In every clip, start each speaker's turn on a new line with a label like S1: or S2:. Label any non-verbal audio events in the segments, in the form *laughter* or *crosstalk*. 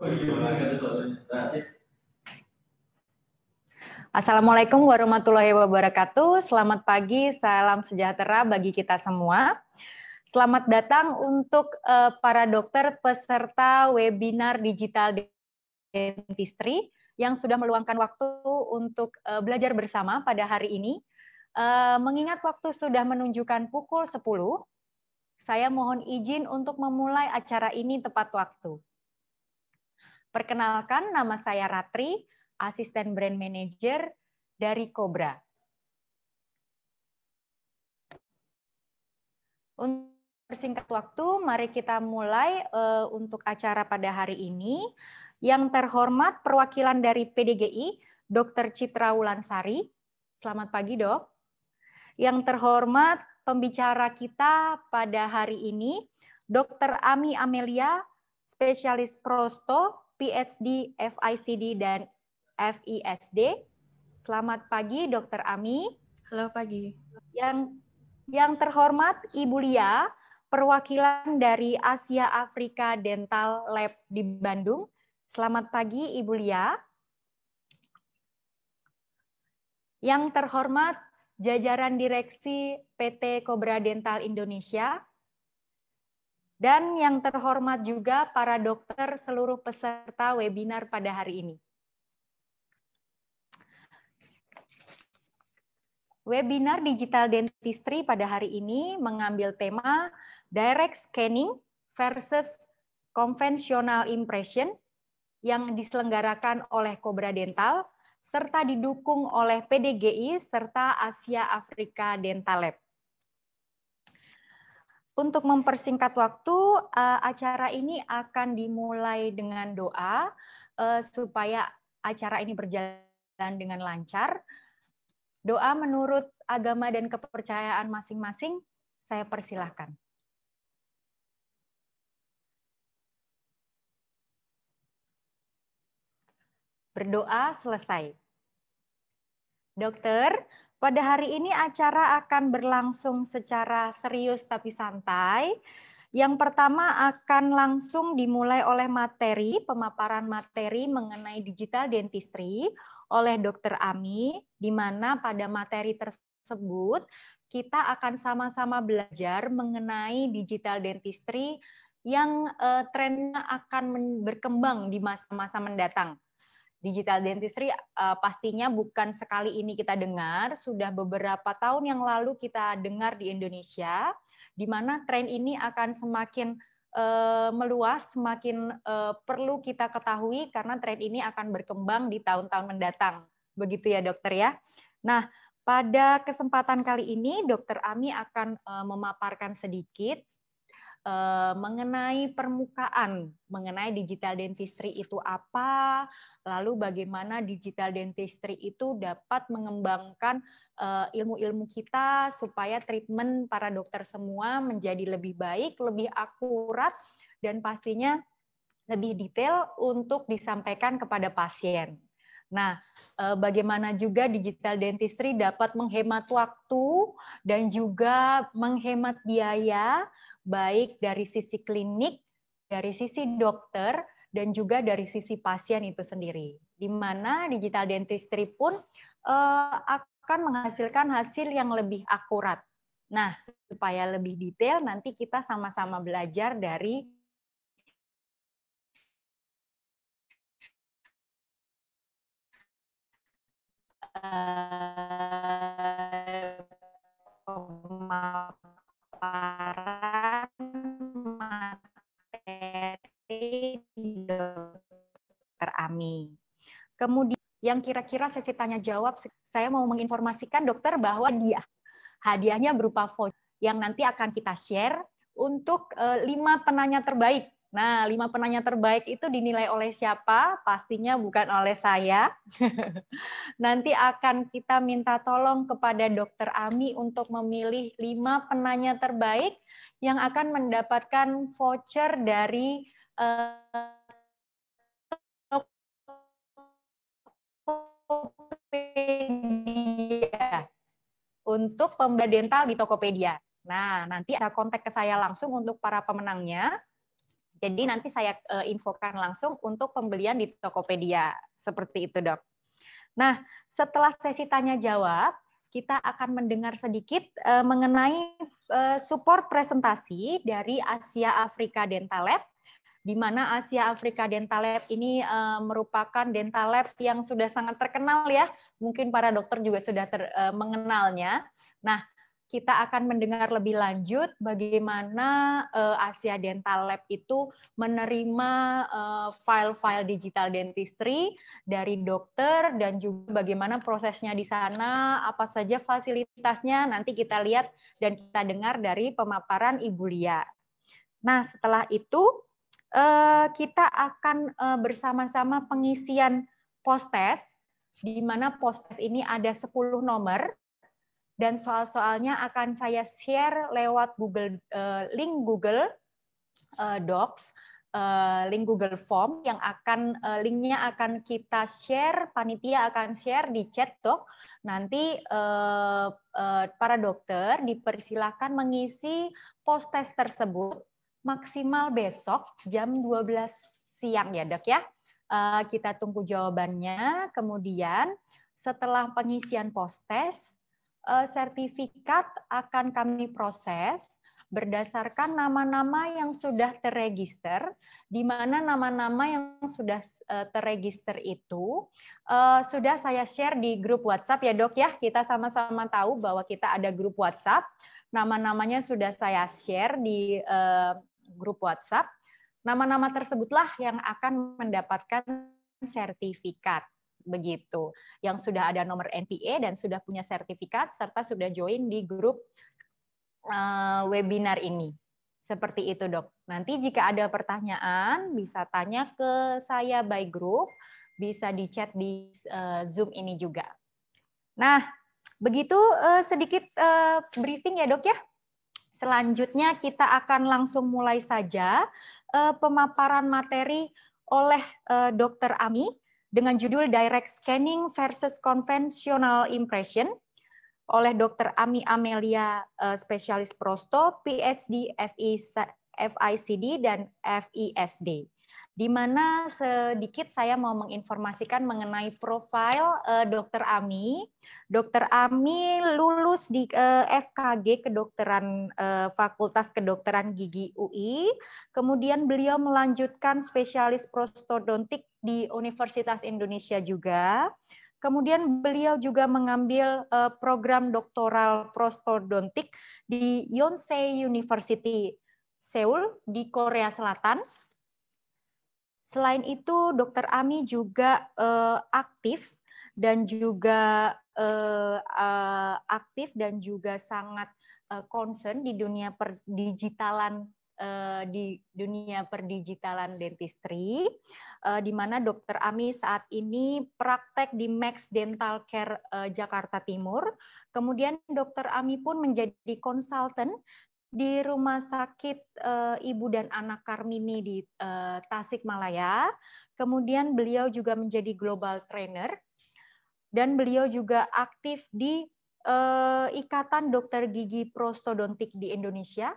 S1: Oh, iya,
S2: Assalamualaikum warahmatullahi wabarakatuh. Selamat pagi, salam sejahtera bagi kita semua. Selamat datang untuk eh, para dokter peserta webinar digital dentistry yang sudah meluangkan waktu untuk eh, belajar bersama pada hari ini. Eh, mengingat waktu sudah menunjukkan pukul 10, saya mohon izin untuk memulai acara ini tepat waktu. Perkenalkan, nama saya Ratri, asisten brand manager dari Cobra. Untuk persingkat waktu, mari kita mulai uh, untuk acara pada hari ini. Yang terhormat perwakilan dari PDGI, Dr. Citra Wulansari. Selamat pagi, Dok. Yang terhormat pembicara kita pada hari ini, Dr. Ami Amelia, spesialis prosto PhD, FICD, dan FISD. Selamat pagi, Dr. Ami. Halo pagi. Yang yang terhormat Ibu Lia, perwakilan dari Asia Afrika Dental Lab di Bandung. Selamat pagi, Ibu Lia. Yang terhormat jajaran direksi PT Cobra Dental Indonesia, dan yang terhormat juga para dokter seluruh peserta webinar pada hari ini. Webinar Digital Dentistry pada hari ini mengambil tema Direct Scanning versus Conventional Impression yang diselenggarakan oleh Cobra Dental serta didukung oleh PDGI serta Asia Afrika Dental Lab. Untuk mempersingkat waktu, eh, acara ini akan dimulai dengan doa eh, supaya acara ini berjalan dengan lancar. Doa menurut agama dan kepercayaan masing-masing, saya persilahkan. Berdoa selesai. Dokter, pada hari ini acara akan berlangsung secara serius tapi santai. Yang pertama akan langsung dimulai oleh materi, pemaparan materi mengenai digital dentistry oleh Dr. Ami, di mana pada materi tersebut kita akan sama-sama belajar mengenai digital dentistry yang eh, trennya akan berkembang di masa-masa mendatang digital dentistry uh, pastinya bukan sekali ini kita dengar, sudah beberapa tahun yang lalu kita dengar di Indonesia, di mana tren ini akan semakin uh, meluas, semakin uh, perlu kita ketahui karena tren ini akan berkembang di tahun-tahun mendatang. Begitu ya dokter ya. Nah, pada kesempatan kali ini dokter Ami akan memaparkan sedikit Eh, mengenai permukaan, mengenai digital dentistry itu apa, lalu bagaimana digital dentistry itu dapat mengembangkan eh, ilmu-ilmu kita supaya treatment para dokter semua menjadi lebih baik, lebih akurat, dan pastinya lebih detail untuk disampaikan kepada pasien. Nah, eh, bagaimana juga digital dentistry dapat menghemat waktu dan juga menghemat biaya baik dari sisi klinik, dari sisi dokter, dan juga dari sisi pasien itu sendiri. Di mana digital dentistry pun eh, akan menghasilkan hasil yang lebih akurat. Nah, supaya lebih detail nanti kita sama-sama belajar dari
S1: uh,
S2: Kemudian yang kira-kira sesi tanya jawab, saya mau menginformasikan dokter bahwa dia hadiahnya berupa voucher yang nanti akan kita share untuk eh, lima penanya terbaik. Nah, lima penanya terbaik itu dinilai oleh siapa? Pastinya bukan oleh saya. *laughs* Nanti akan kita minta tolong kepada Dokter Ami untuk memilih lima penanya terbaik yang akan mendapatkan voucher dari eh, Tokopedia untuk pembelian dental di Tokopedia. Nah, nanti saya kontak ke saya langsung untuk para pemenangnya. Jadi nanti saya eh, infokan langsung untuk pembelian di Tokopedia. Seperti itu, Dok. Nah, setelah sesi tanya jawab, kita akan mendengar sedikit eh, mengenai eh, support presentasi dari Asia Afrika Dental Lab di mana Asia Afrika Dental Lab ini uh, merupakan dental lab yang sudah sangat terkenal ya. Mungkin para dokter juga sudah ter, uh, mengenalnya. Nah, kita akan mendengar lebih lanjut bagaimana uh, Asia Dental Lab itu menerima file-file -file digital dentistry dari dokter dan juga bagaimana prosesnya di sana, apa saja fasilitasnya nanti kita lihat dan kita dengar dari pemaparan Ibu Lia. Nah, setelah itu Eh, kita akan eh, bersama-sama pengisian post test, di mana post test ini ada 10 nomor, dan soal-soalnya akan saya share lewat Google eh, link Google Docs, link Google Form yang akan linknya akan kita share, panitia akan share di chat dok. Nanti para dokter dipersilakan mengisi post test tersebut maksimal besok jam 12 siang ya dok ya. Eh, kita tunggu jawabannya. Kemudian setelah pengisian post-test, eh, sertifikat akan kami proses berdasarkan nama-nama yang sudah terregister, di mana nama-nama yang sudah eh, terregister itu sudah saya share di grup WhatsApp ya dok ya. Kita sama-sama tahu bahwa kita ada grup WhatsApp. Nama-namanya sudah saya share di grup WhatsApp. Nama-nama tersebutlah yang akan mendapatkan sertifikat begitu. Yang sudah ada nomor NPA dan sudah punya sertifikat serta sudah join di grup uh, webinar ini. Seperti itu, Dok. Nanti jika ada pertanyaan bisa tanya ke saya by grup, bisa di chat di uh, eh, Zoom ini juga. Nah, begitu uh, sedikit uh, briefing ya, Dok ya. Selanjutnya kita akan langsung mulai saja uh, pemaparan materi oleh uh, eh, Dr. Ami dengan judul Direct Scanning versus Conventional Impression oleh Dr. Ami Amelia, uh, spesialis prosto, PhD, FICD, dan FISD di mana sedikit saya mau menginformasikan mengenai profil uh, eh, Dr. Ami. Dr. Ami lulus di uh, eh, FKG Kedokteran uh, Fakultas Kedokteran Gigi UI, kemudian beliau melanjutkan spesialis prostodontik di Universitas Indonesia juga. Kemudian beliau juga mengambil uh, program doktoral prostodontik di Yonsei University Seoul di Korea Selatan Selain itu, Dokter Ami juga uh, aktif dan juga uh, uh, aktif dan juga sangat uh, concern di dunia perdigitalan uh, di dunia perdigitalan dentistry, uh, di mana Dokter Ami saat ini praktek di Max Dental Care uh, Jakarta Timur. Kemudian Dokter Ami pun menjadi konsultan di Rumah Sakit uh, Ibu dan Anak Karmini di uh, Tasikmalaya. Kemudian beliau juga menjadi global trainer dan beliau juga aktif di uh, Ikatan Dokter Gigi Prostodontik di Indonesia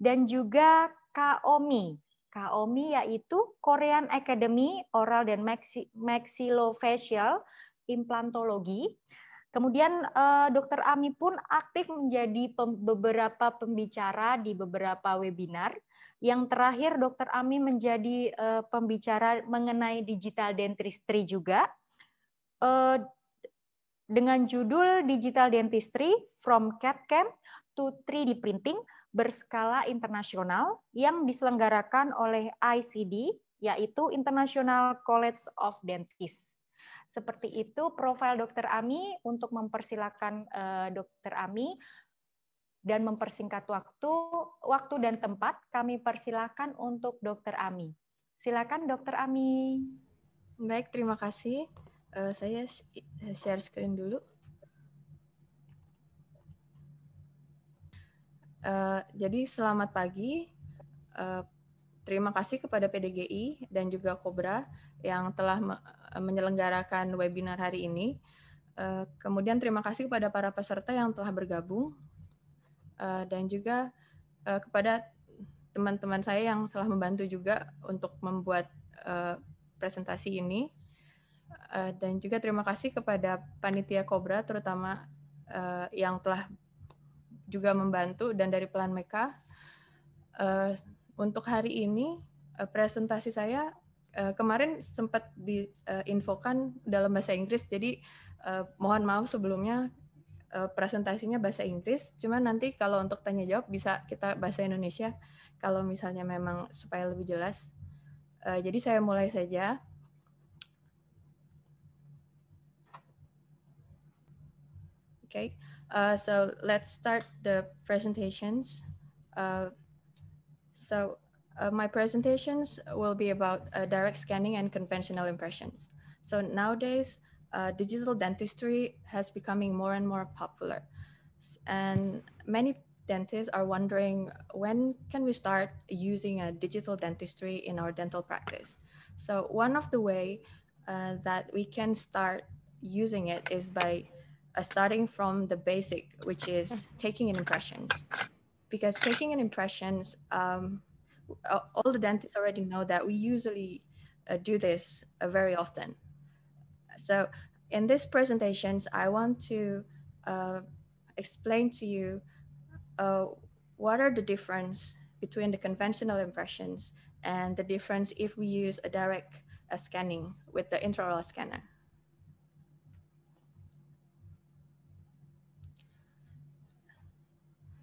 S2: dan juga KOMI. KOMI yaitu Korean Academy Oral dan Maxi Maxillofacial Implantologi Kemudian uh, eh, Dr. Ami pun aktif menjadi pem beberapa pembicara di beberapa webinar. Yang terakhir Dr. Ami menjadi uh, pembicara mengenai digital dentistry juga. uh, dengan judul Digital Dentistry from CAD CAM to 3D Printing berskala internasional yang diselenggarakan oleh ICD yaitu International College of Dentists. Seperti itu profil Dokter Ami untuk mempersilahkan uh, Dokter Ami dan mempersingkat waktu, waktu dan tempat kami persilahkan untuk Dokter Ami. Silakan Dokter Ami. Baik, terima kasih.
S3: Uh, saya share screen dulu. Uh, jadi selamat pagi. Uh, terima kasih kepada PDGI dan juga Kobra yang telah Eh, menyelenggarakan webinar hari ini. Eh, kemudian terima kasih kepada para peserta yang telah bergabung eh, dan juga kepada teman-teman saya yang telah membantu juga untuk membuat presentasi ini. Dan juga terima kasih kepada panitia Kobra terutama yang telah juga membantu dan dari Plan Meka. Untuk hari ini presentasi saya Eh, kemarin sempat diinfokan eh, uh, dalam bahasa Inggris, jadi uh, mohon maaf sebelumnya uh, presentasinya bahasa Inggris. Cuma nanti kalau untuk tanya jawab bisa kita bahasa Indonesia kalau misalnya memang supaya lebih jelas. Uh, jadi saya mulai saja. Okay, uh, so let's start the presentations. Uh, so Uh, my presentations will be about uh, direct scanning and conventional impressions. So nowadays, uh, digital dentistry has becoming more and more popular. And many dentists are wondering when can we start using a digital dentistry in our dental practice? So one of the way uh, that we can start using it is by uh, starting from the basic, which is mm. taking an impressions. Because taking an impressions, um, uh, all the dentists already know that we usually uh, do this uh, very often. So in these presentations, I want to uh, explain to you uh, what are the difference between the conventional impressions and the difference if we use a direct uh, scanning with the intraoral scanner.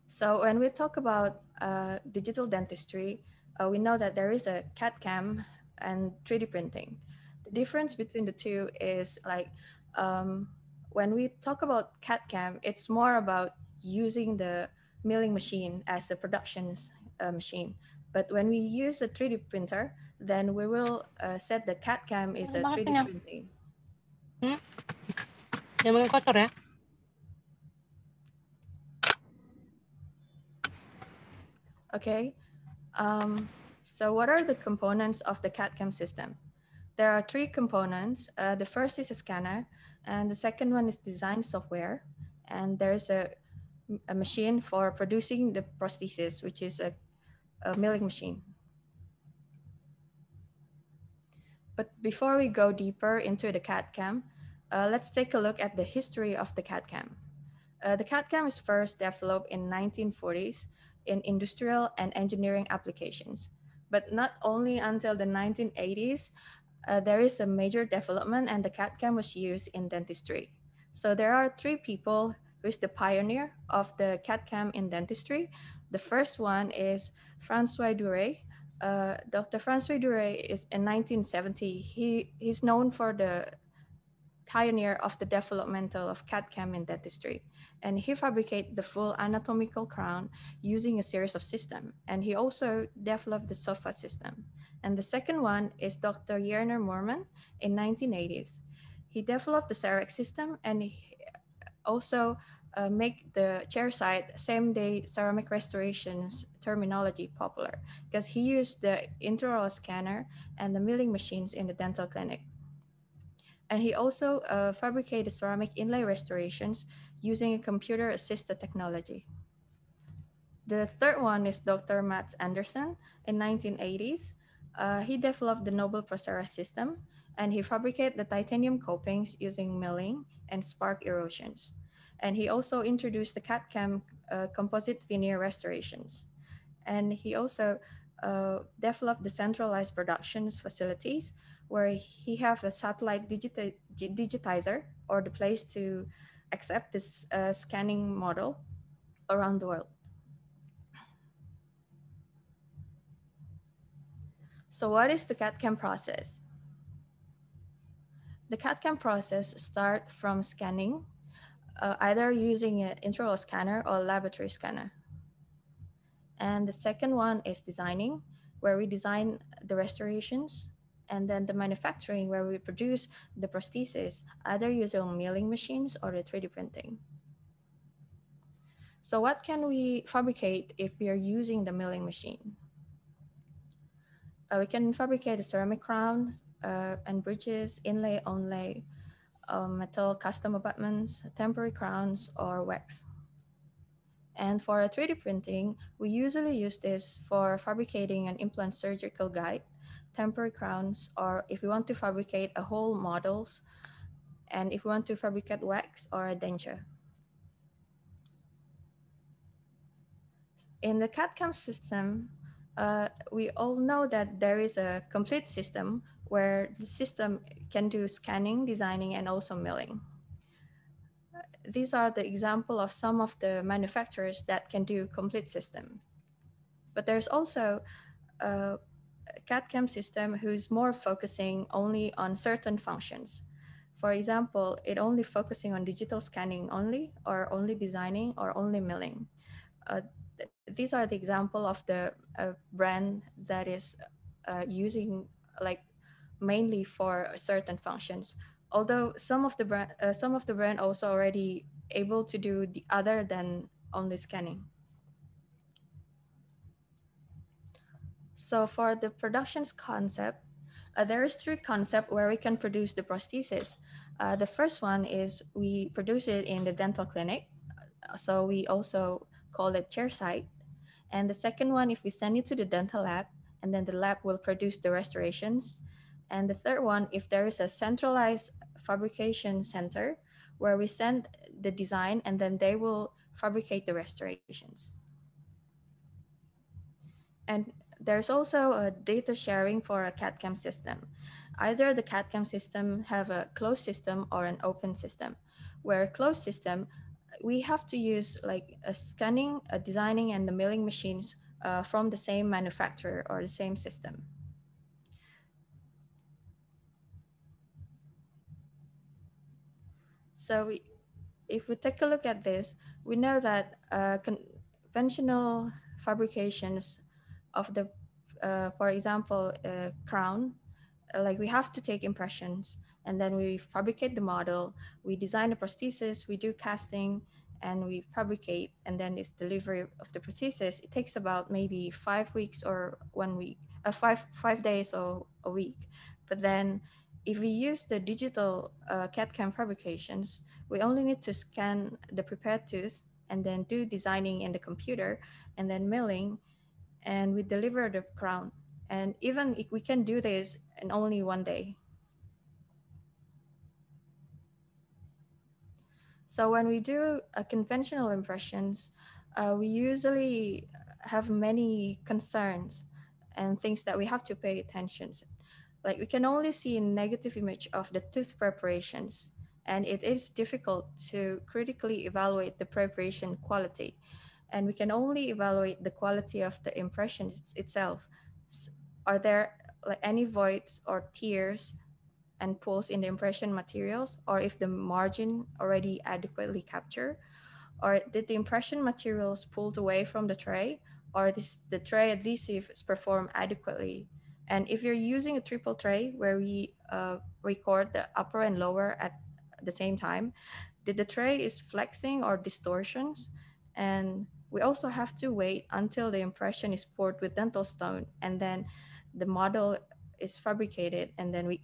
S3: So when we talk about digital dentistry, uh, we know that there is a CAD CAM and 3D printing. The difference between the two is like um, when we talk about CAD CAM, it's more about using the milling machine as a production uh, machine. But when we use a 3D printer, then we will uh, set the CAD CAM is a 3D printing. Hmm? kotor ya. Okay, um, so what are the components of the CAD-CAM system? There are three components. Uh, the first is a scanner, and the second one is design software. And there's a, a machine for producing the prosthesis, which is a, a milling machine. But before we go deeper into the CAD-CAM, uh, let's take a look at the history of the CAD-CAM. Uh, the CAD-CAM was first developed in 1940s in industrial and engineering applications. But not only until the 1980s, uh, there is a major development and the CAD-CAM was used in dentistry. So there are three people who is the pioneer of the CAD-CAM in dentistry. The first one is Francois Duret. Uh, Dr. Francois Duret is in 1970. He he's known for the pioneer of the developmental of CAD-CAM in dentistry. And he fabricated the full anatomical crown using a series of system. And he also developed the sofa system. And the second one is Dr. Yerner Mormon in 1980s. He developed the CEREC system and he also uh, make the chairside same day ceramic restorations terminology popular because he used the intraoral scanner and the milling machines in the dental clinic and he also uh, fabricated ceramic inlay restorations using a computer-assisted technology. The third one is Dr. Mats Anderson in 1980s. Uh, he developed the noble Procera system and he fabricated the titanium copings using milling and spark erosions. And he also introduced the CAD-CAM uh, composite veneer restorations. And he also uh, developed the centralized productions facilities where he have a satellite digitizer or the place to accept this uh, scanning model around the world. So what is the CAD-CAM process? The CAD-CAM process start from scanning, uh, either using an intraoral scanner or laboratory scanner. And the second one is designing, where we design the restorations and then the manufacturing where we produce the prosthesis, either using milling machines or the 3D printing. So what can we fabricate if we are using the milling machine? Uh, we can fabricate a ceramic crown uh, and bridges, inlay, onlay, um, metal custom abutments, temporary crowns, or wax. And for 3D printing, we usually use this for fabricating an implant surgical guide temporary crowns, or if we want to fabricate a whole models, and if we want to fabricate wax or a denture. In the CAD-CAM system, uh, we all know that there is a complete system where the system can do scanning, designing, and also milling. These are the example of some of the manufacturers that can do complete system. But there's also uh, CAD-CAM system who's more focusing only on certain functions. For example, it only focusing on digital scanning only, or only designing, or only milling. Uh, these are the example of the uh, brand that is uh, using like mainly for certain functions. Although some of the brand, uh, some of the brand also already able to do the other than only scanning. So for the productions concept, uh, there is three concept where we can produce the prosthesis. Uh, the first one is we produce it in the dental clinic. Uh, so we also call it chair site. And the second one, if we send it to the dental lab, and then the lab will produce the restorations. And the third one, if there is a centralized fabrication center where we send the design and then they will fabricate the restorations. And there's also a data sharing for a CAD-CAM system. Either the CAD-CAM system have a closed system or an open system. Where closed system, we have to use like a scanning, a designing, and the milling machines uh, from the same manufacturer or the same system. So we, if we take a look at this, we know that uh, conventional fabrications of the uh, for example, a crown, uh, like we have to take impressions and then we fabricate the model, we design the prosthesis, we do casting, and we fabricate, and then it's delivery of the prosthesis. It takes about maybe five weeks or one week, uh, five five days or a week. But then, if we use the digital uh, CAD/CAM fabrications, we only need to scan the prepared tooth and then do designing in the computer, and then milling, and we deliver the crown. And even if we can do this in only one day. So when we do a uh, conventional impressions, uh, we usually have many concerns and things that we have to pay attention to. Like we can only see a negative image of the tooth preparations, and it is difficult to critically evaluate the preparation quality and we can only evaluate the quality of the impression itself. Are there like any voids or tears and pools in the impression materials, or if the margin already adequately captured, or did the impression materials pulled away from the tray, or this, the tray adhesive is performed adequately? And if you're using a triple tray where we uh, record the upper and lower at the same time, did the tray is flexing or distortions? And we also have to wait until the impression is poured with dental stone and then the model is fabricated and then we,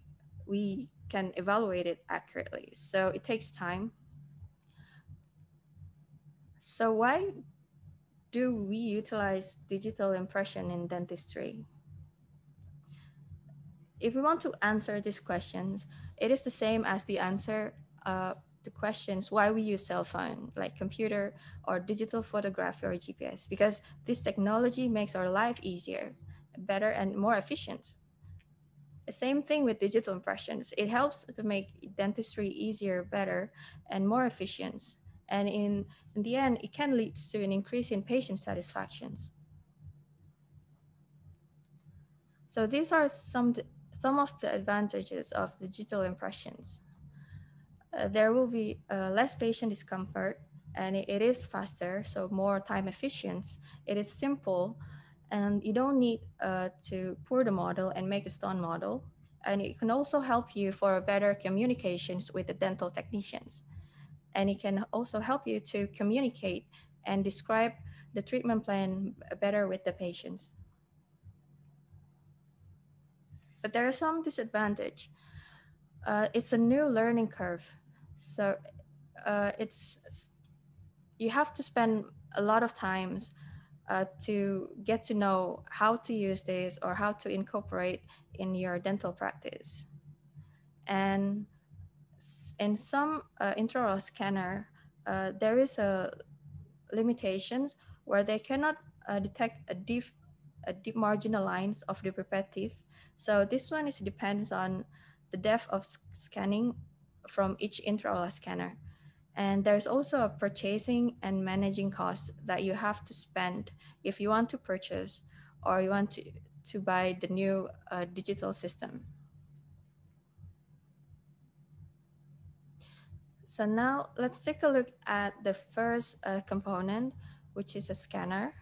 S3: we can evaluate it accurately. So it takes time. So why do we utilize digital impression in dentistry? If we want to answer these questions, it is the same as the answer uh, the questions why we use cell phone like computer or digital photography or gps because this technology makes our life easier better and more efficient The same thing with digital impressions it helps to make dentistry easier better and more efficient and in, in the end it can lead to an increase in patient satisfactions so these are some some of the advantages of digital impressions uh, there will be uh, less patient discomfort and it, it is faster, so more time efficient. It is simple and you don't need uh, to pour the model and make a stone model. And it can also help you for better communications with the dental technicians. And it can also help you to communicate and describe the treatment plan better with the patients. But there are some disadvantage uh, it's a new learning curve. So uh, it's you have to spend a lot of times uh, to get to know how to use this or how to incorporate in your dental practice. And in some uh, intraoral scanner, uh, there is a limitations where they cannot uh, detect a deep, a deep marginal lines of the prepared teeth. So this one is depends on the depth of scanning from each intraoral scanner. And there's also a purchasing and managing cost that you have to spend if you want to purchase or you want to, to buy the new uh, digital system. So now let's take a look at the first uh, component, which is a scanner.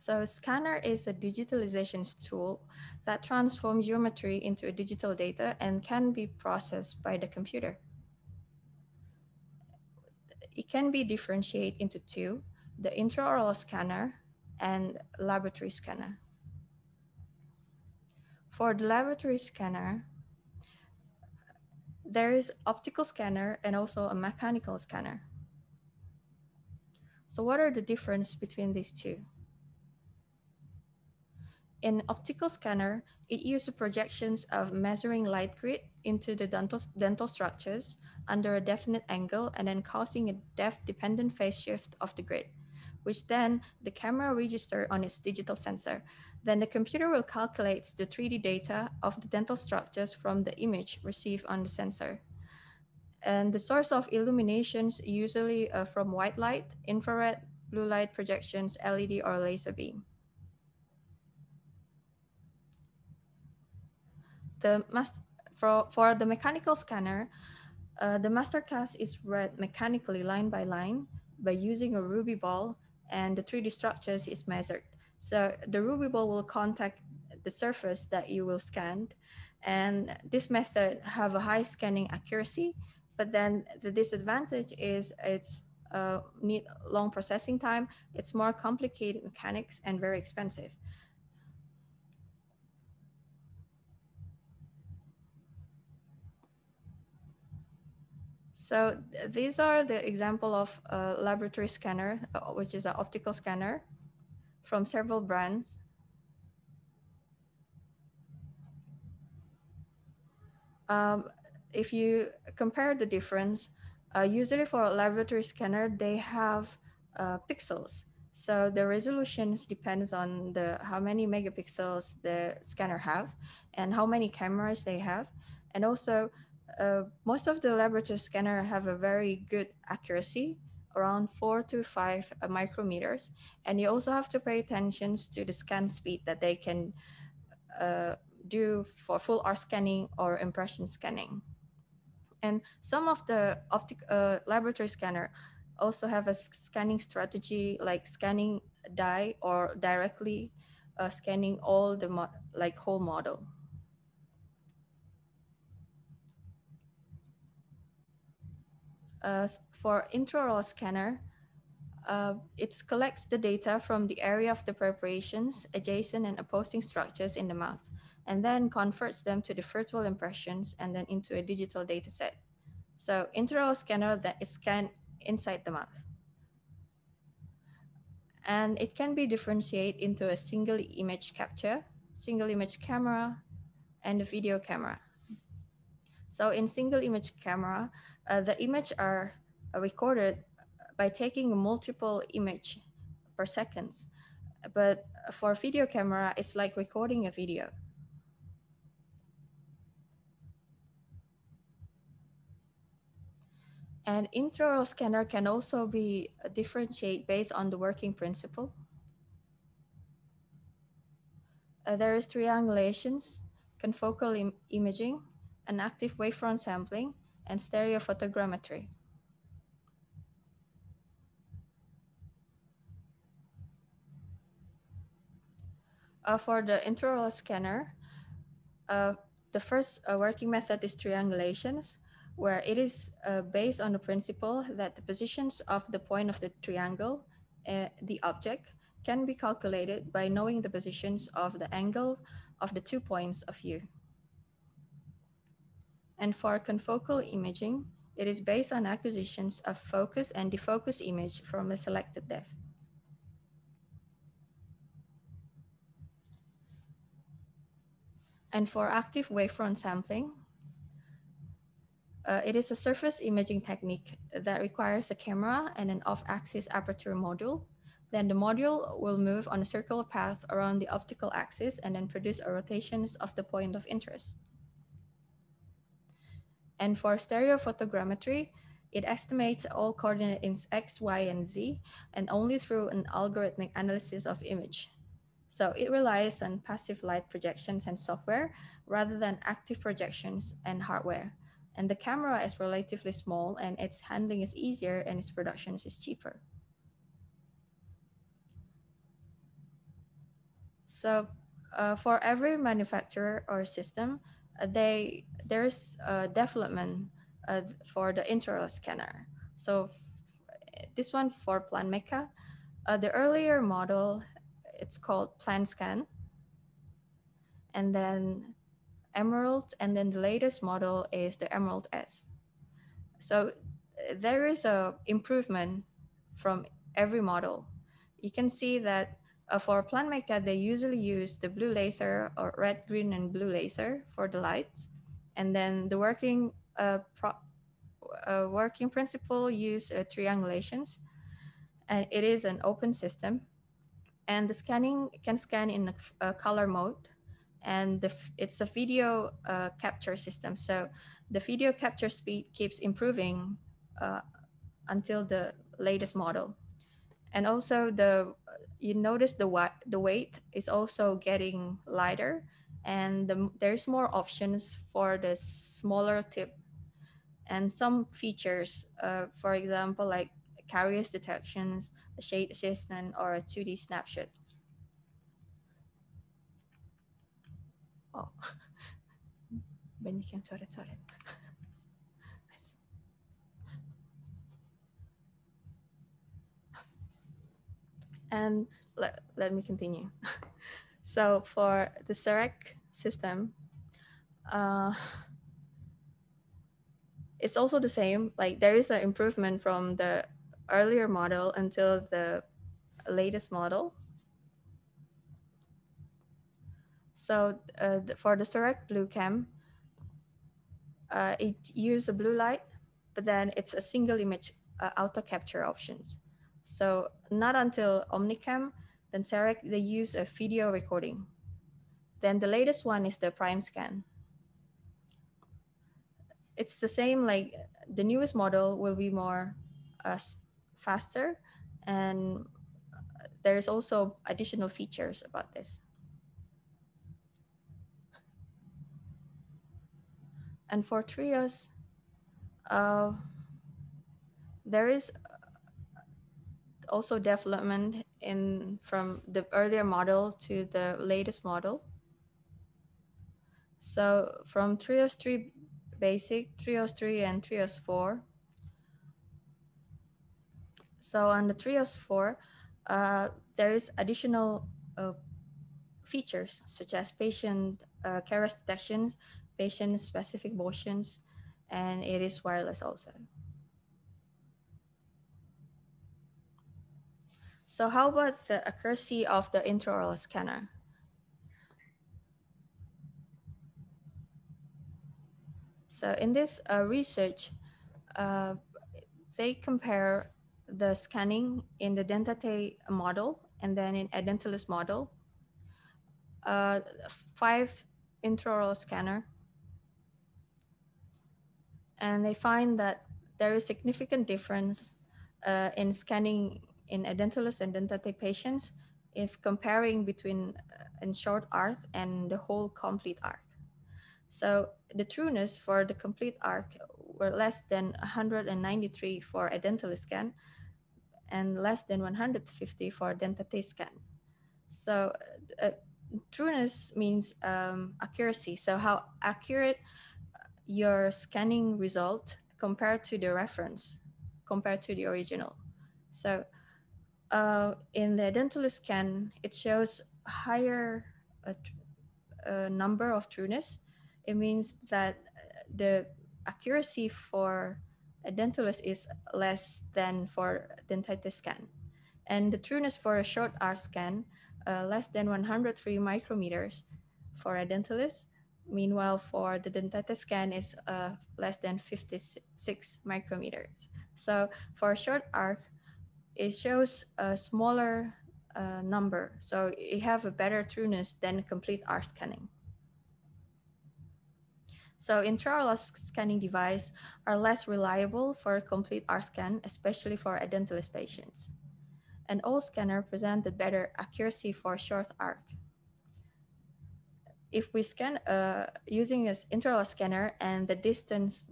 S3: So scanner is a digitalization tool that transforms geometry into digital data and can be processed by the computer. It can be differentiated into two, the intraoral scanner and laboratory scanner. For the laboratory scanner, there is optical scanner and also a mechanical scanner. So what are the difference between these two? In optical scanner, it uses projections of measuring light grid into the dental, dental structures under a definite angle and then causing a depth-dependent phase shift of the grid, which then the camera register on its digital sensor. Then the computer will calculate the 3D data of the dental structures from the image received on the sensor. And the source of illuminations usually uh, from white light, infrared, blue light projections, LED or laser beam. the mas- for, for the mechanical scanner, uh, the cast is read mechanically line by line by using a ruby ball and the 3D structures is measured. So the ruby ball will contact the surface that you will scan and this method have a high scanning accuracy, but then the disadvantage is it's uh, need long processing time, it's more complicated mechanics and very expensive. So these are the example of a laboratory scanner, uh, which is an optical scanner from several brands. Um, if you compare the difference, uh, usually for a laboratory scanner, they have uh, pixels. So the resolutions depends on the how many megapixels the scanner have and how many cameras they have. And also uh, most of the laboratory scanner have a very good accuracy, around four to five uh, micrometers. And you also have to pay attention to the scan speed that they can uh, do for full R scanning or impression scanning. And some of the optic uh, laboratory scanner also have a scanning strategy like scanning dye or directly uh, scanning all the like whole model. uh, for intraoral scanner, uh, it collects the data from the area of the preparations, adjacent and opposing structures in the mouth, and then converts them to the virtual impressions and then into a digital data set. So intraoral scanner that is scanned inside the mouth. And it can be differentiated into a single image capture, single image camera, and a video camera. So in single image camera, uh, the image are recorded by taking multiple image per seconds. But for video camera, it's like recording a video. And intraoral scanner can also be differentiate based on the working principle. Uh, there is triangulations, confocal Im imaging, and active wavefront sampling, and stereophotogrammetry. Uh, for the intraoral scanner, uh, the first uh, working method is triangulations, where it is uh, based on the principle that the positions of the point of the triangle, uh, the object, can be calculated by knowing the positions of the angle of the two points of view. And for confocal imaging, it is based on acquisitions of focus and defocus image from a selected depth. And for active wavefront sampling, uh, it is a surface imaging technique that requires a camera and an off-axis aperture module. Then the module will move on a circular path around the optical axis and then produce a rotations of the point of interest. And for stereophotogrammetry, it estimates all coordinate in X, Y, and Z, and only through an algorithmic analysis of image. So it relies on passive light projections and software rather than active projections and hardware. And the camera is relatively small and its handling is easier and its production is cheaper. So uh, for every manufacturer or system, uh, they there's a development uh, for the intraoral scanner. So this one for Plan Mecca, uh, the earlier model, it's called Plan Scan, and then Emerald, and then the latest model is the Emerald S. So there is a improvement from every model. You can see that uh, for plant makeup, they usually use the blue laser or red, green, and blue laser for the lights. And then the working uh, uh, working principle use uh, triangulations. And it is an open system. And the scanning can scan in a, color mode. And it's a video uh, capture system. So the video capture speed keeps improving uh, until the latest model and also the uh, you notice the wa- the weight is also getting lighter and the, there's more options for the smaller tip and some features uh, for example like carriers detections a shade assistant or a 2d snapshot oh banyak yang coret-coret And let, let me continue. *laughs* so for the Serac system, uh, it's also the same. Like there is an improvement from the earlier model until the latest model. So uh, for the Serac blue cam, uh, it uses a blue light, but then it's a single image uh, auto capture options. So not until Omnicam, then Tarek, they use a video recording. Then the latest one is the prime scan. It's the same, like the newest model will be more uh, faster and uh, there's also additional features about this. And for trios, uh, there is also development in from the earlier model to the latest model. So from Trios 3 basic, Trios 3 and Trios 4. So on the Trios 4, uh, there is additional uh, features such as patient uh, carers detections, patient specific motions, and it is wireless also. So how about the accuracy of the intraoral scanner? So in this uh, research, uh, they compare the scanning in the dentate model and then in edentulous model, uh, five intraoral scanner. And they find that there is significant difference uh, in scanning in edentulous and dentate patients if comparing between a uh, short arc and the whole complete arc. So the trueness for the complete arc were less than 193 for a dental scan and less than 150 for dentate scan. So uh, trueness means um, accuracy. So how accurate uh, your scanning result compared to the reference, compared to the original. So uh, in the dental scan, it shows higher a uh, uh, number of trueness. It means that the accuracy for a dentalist is less than for dentitis scan. And the trueness for a short R scan, uh, less than 103 micrometers for a dentalist. Meanwhile, for the dentitis scan is less than 56 micrometers. So for a short arc, it shows a smaller uh, number. So it have a better trueness than complete R scanning. So intraoral scanning devices are less reliable for complete R scan, especially for edentulous patients. An old scanner a better accuracy for short arc. If we scan uh, using an intraoral scanner and the distance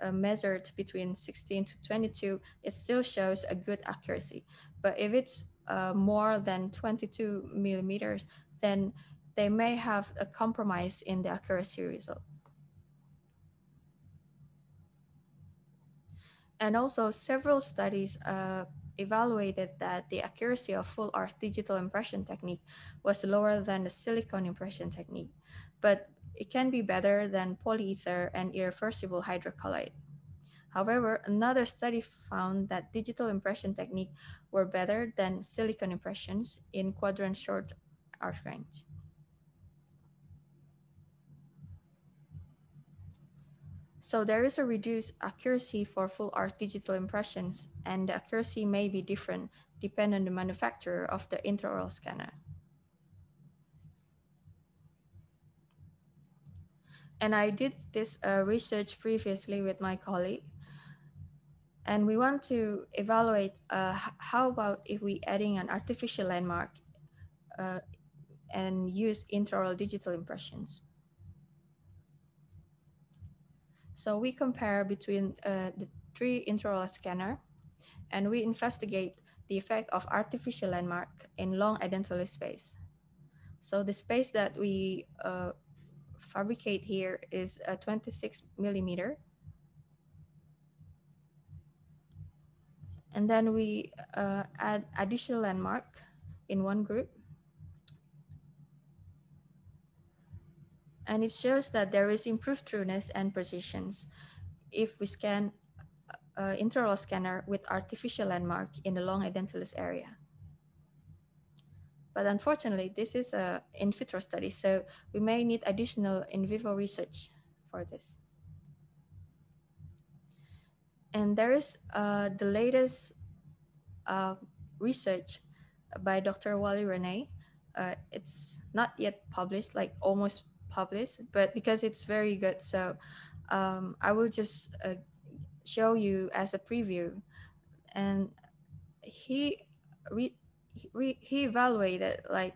S3: uh, measured between 16 to 22, it still shows a good accuracy. But if it's uh, more than 22 millimeters, then they may have a compromise in the accuracy result. And also several studies uh, evaluated that the accuracy of full arch digital impression technique was lower than the silicon impression technique. But it can be better than polyether and irreversible hydrocolloid. However, another study found that digital impression technique were better than silicon impressions in quadrant short arc range. So there is a reduced accuracy for full arc digital impressions and the accuracy may be different depending on the manufacturer of the intraoral scanner. and I did this uh, research previously with my colleague. And we want to evaluate uh, how about if we adding an artificial landmark uh, and use intraoral digital impressions. So we compare between uh, the three intraoral scanner and we investigate the effect of artificial landmark in long edentulous space. So the space that we uh, fabricate here is a 26 millimeter. And then we uh, add additional landmark in one group. And it shows that there is improved trueness and precisions if we scan uh, intraoral scanner with artificial landmark in the long edentulous area. But unfortunately, this is a in vitro study, so we may need additional in vivo research for this. And there is uh, the latest uh, research by Dr. Wally Rene. Uh, it's not yet published, like almost published, but because it's very good, so um, I will just uh, show you as a preview. And he he, evaluated like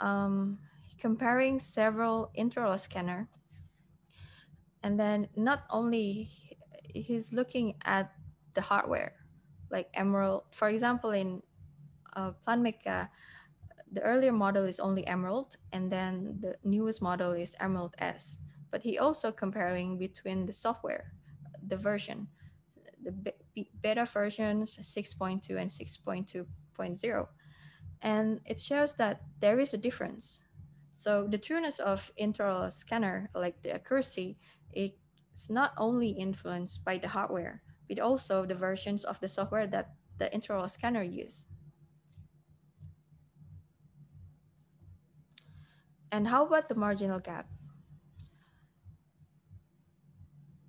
S3: um, comparing several intraoral scanner and then not only he's looking at the hardware like emerald for example in uh, planmeca the earlier model is only emerald and then the newest model is emerald s but he also comparing between the software the version the beta versions 6.2 and 6.2.0 and it shows that there is a difference. So the trueness of internal scanner, like the accuracy, it's not only influenced by the hardware, but also the versions of the software that the internal scanner use. And how about the marginal gap?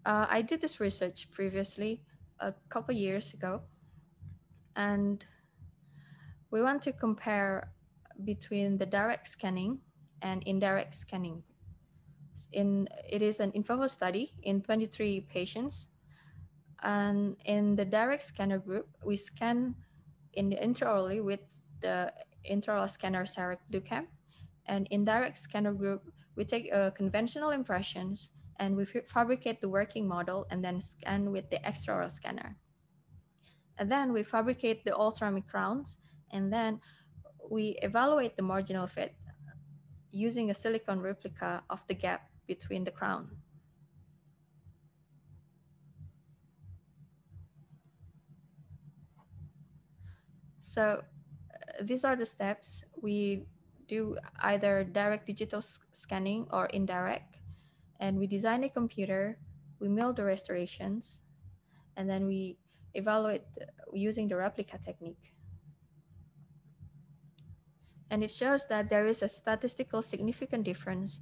S3: Uh, I did this research previously a couple years ago, and we want to compare between the direct scanning and indirect scanning. In, it is an info study in 23 patients. And in the direct scanner group, we scan in the intraorally with the intraoral scanner Ceric Bluecamp. And in direct scanner group, we take uh, conventional impressions and we fabricate the working model and then scan with the extraoral scanner. And then we fabricate the all ceramic crowns and then we evaluate the marginal fit using a silicon replica of the gap between the crown. So uh, these are the steps we do either direct digital scanning or indirect. And we design a computer, we mill the restorations, and then we evaluate uh, using the replica technique. And it shows that there is a statistical significant difference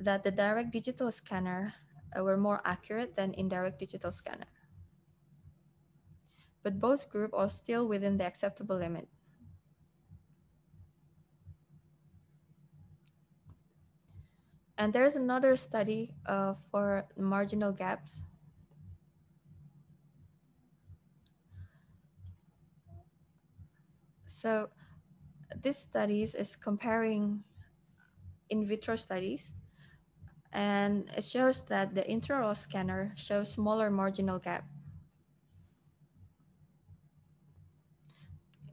S3: that the direct digital scanner uh, were more accurate than indirect digital scanner. But both groups are still within the acceptable limit. And there's another study uh, for marginal gaps. So this studies is comparing in vitro studies and it shows that the intraoral scanner shows smaller marginal gap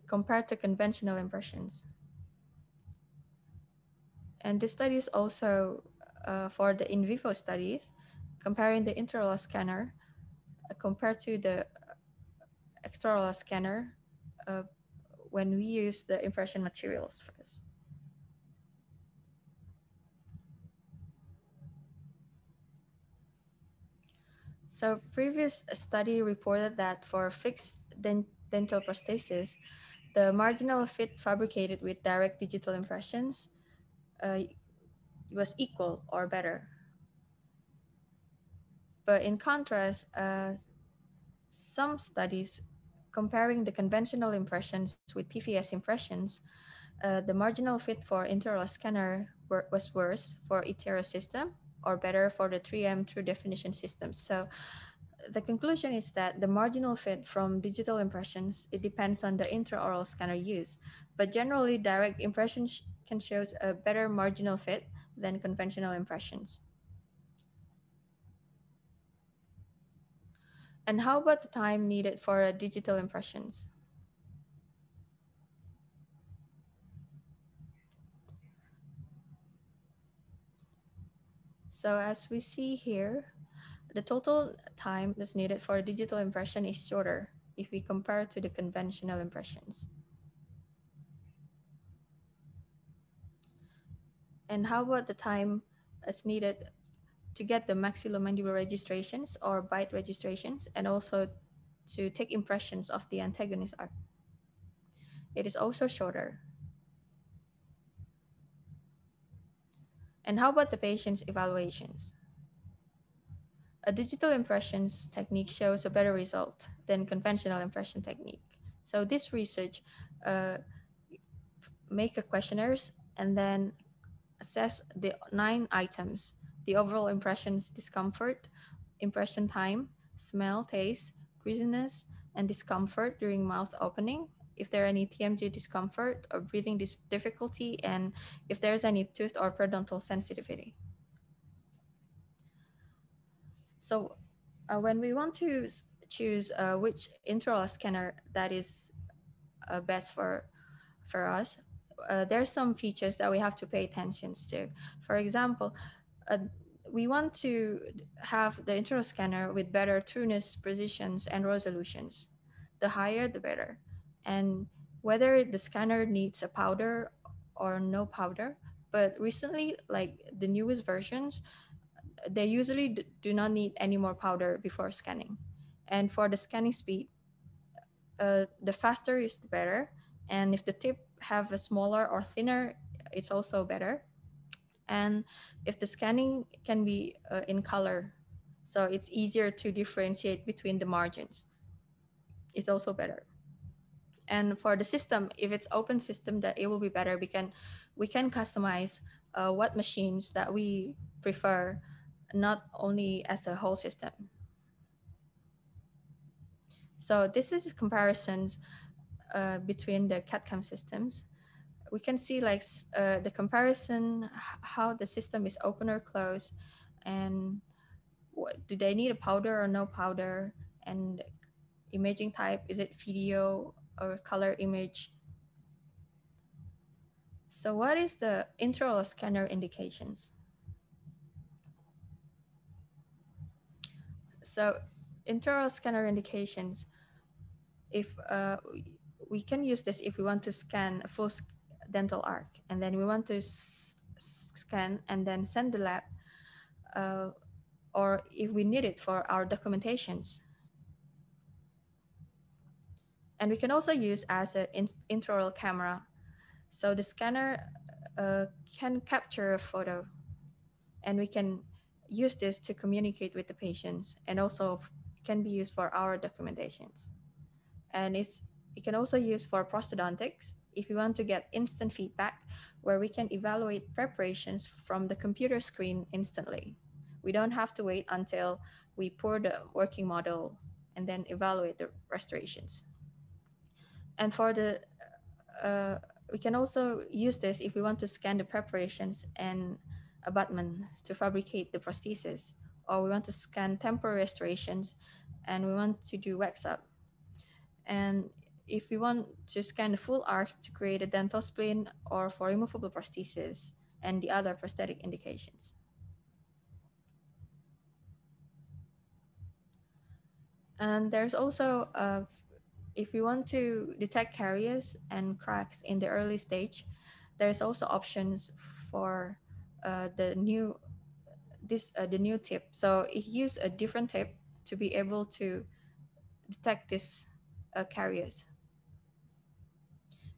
S3: compared to conventional impressions. And this study is also uh, for the in vivo studies, comparing the intraoral scanner uh, compared to the uh, extraoral scanner uh, when we use the impression materials first. So previous study reported that for fixed dental prosthesis, the marginal fit fabricated with direct digital impressions uh, was equal or better. But in contrast, uh, some studies comparing the conventional impressions with PVS impressions, uh, the marginal fit for intraoral scanner was worse for iTero system or better for the 3M true definition system. So the conclusion is that the marginal fit from digital impressions, it depends on the intraoral scanner use, but generally direct impressions can show a better marginal fit than conventional impressions. And how about the time needed for uh, digital impressions? So as we see here, the total time that's needed for a digital impression is shorter if we compare to the conventional impressions. And how about the time as needed to get the maxillomandibular registrations or bite registrations and also to take impressions of the antagonist arc. It is also shorter. And how about the patient's evaluations? A digital impressions technique shows a better result than conventional impression technique. So this research uh, make a questionnaires and then assess the nine items the overall impression is discomfort, impression time, smell, taste, greasiness, and discomfort during mouth opening. If there are any TMJ discomfort or breathing dis difficulty, and if there's any tooth or periodontal sensitivity. So uh, when we want to choose uh, which intraoral scanner that is uh, best for, for us, uh, are some features that we have to pay attention to. For example, uh, we want to have the internal scanner with better trueness, precisions, and resolutions. The higher, the better. And whether the scanner needs a powder or no powder, but recently, like the newest versions, they usually do not need any more powder before scanning. And for the scanning speed, uh, the faster is the better. And if the tip have a smaller or thinner, it's also better and if the scanning can be uh, in color, so it's easier to differentiate between the margins. It's also better. And for the system, if it's open system, that it will be better. We can, we can customize uh, what machines that we prefer, not only as a whole system. So this is comparisons uh, between the CAD-CAM systems we can see like uh, the comparison, how the system is open or closed, and what, do they need a powder or no powder, and imaging type, is it video or color image? So what is the intraoral scanner indications? So intraoral scanner indications, if uh, we can use this if we want to scan a full dental arc. And then we want to scan and then send the lab uh, or if we need it for our documentations. And we can also use as an in intraoral camera. So the scanner uh, can capture a photo and we can use this to communicate with the patients and also can be used for our documentations. And it's, it can also use for prosthodontics if we want to get instant feedback where we can evaluate preparations from the computer screen instantly. We don't have to wait until we pour the working model and then evaluate the restorations. And for the, uh, we can also use this if we want to scan the preparations and abutments to fabricate the prosthesis, or we want to scan temporary restorations and we want to do wax up. And if we want to scan the full arch to create a dental spleen or for removable prosthesis and the other prosthetic indications. And there's also, uh, if we want to detect caries and cracks in the early stage, there's also options for uh, the new this uh, the new tip. So it use a different tip to be able to detect this uh, caries.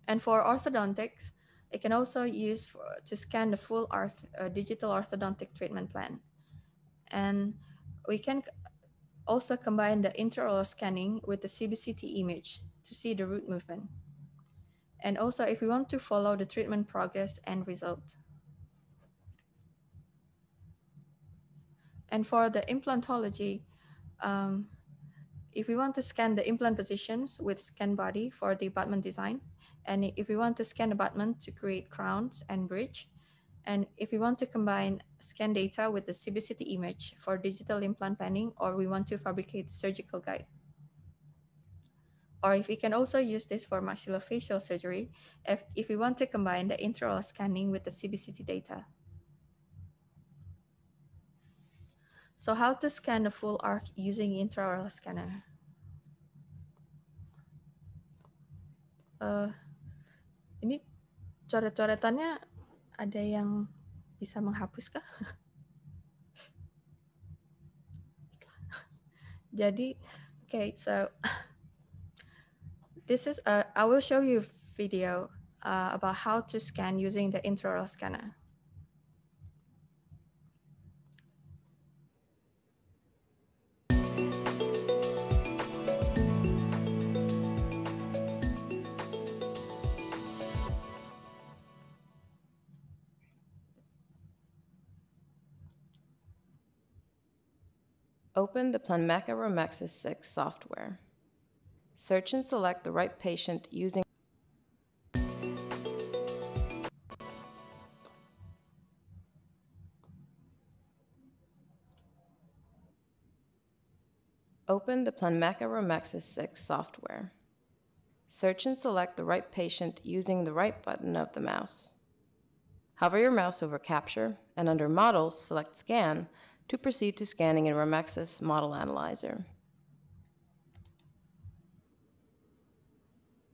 S3: And for orthodontics, it can also use for, to scan the full uh, digital orthodontic treatment plan. And we can also combine the intraoral scanning with the CBCT image to see the root movement. And also if we want to follow the treatment progress and result. And for the implantology, um, if we want to scan the implant positions with scan body for the abutment design, and if we want to scan abutment to create crowns and bridge, and if we want to combine scan data with the CBCT image for digital implant planning, or we want to fabricate surgical guide. Or if we can also use this for maxillofacial surgery, if, if we want to combine the intraoral scanning with the CBCT data. So how to scan the full arc using intraoral scanner? Uh, ini coret-coretannya ada yang bisa menghapus kah? *laughs* Jadi, okay, so *laughs* this is a, I will show you video uh, about how to scan using the intraoral scanner.
S4: Open the Planmeca Romexis 6 software. Search and select the right patient using Open the Planmeca Romexis 6 software. Search and select the right patient using the right button of the mouse. Hover your mouse over Capture, and under Models, select Scan, to proceed to scanning in Remexis Model Analyzer.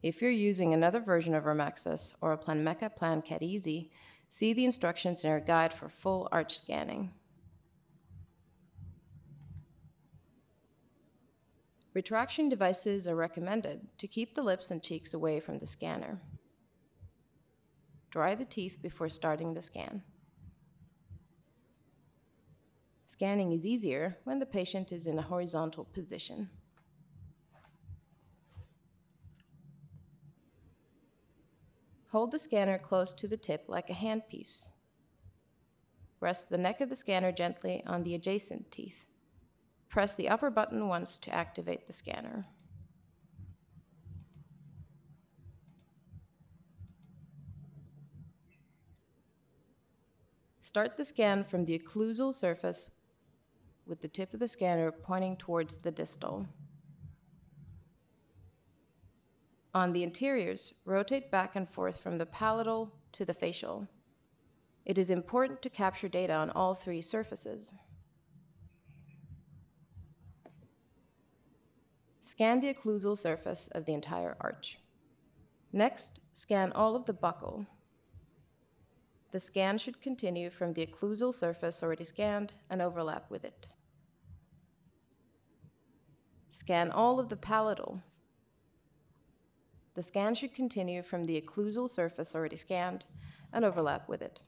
S4: If you're using another version of Remexis or a Planmeca PlanCAD Easy, see the instructions in our guide for full arch scanning. Retraction devices are recommended to keep the lips and cheeks away from the scanner. Dry the teeth before starting the scan. Scanning is easier when the patient is in a horizontal position. Hold the scanner close to the tip like a handpiece. Rest the neck of the scanner gently on the adjacent teeth. Press the upper button once to activate the scanner. Start the scan from the occlusal surface with the tip of the scanner pointing towards the distal. On the interiors, rotate back and forth from the palatal to the facial. It is important to capture data on all three surfaces. Scan the occlusal surface of the entire arch. Next, scan all of the buckle. The scan should continue from the occlusal surface already scanned and overlap with it. Scan all of the palatal. The scan should continue from the occlusal surface already scanned and overlap with it.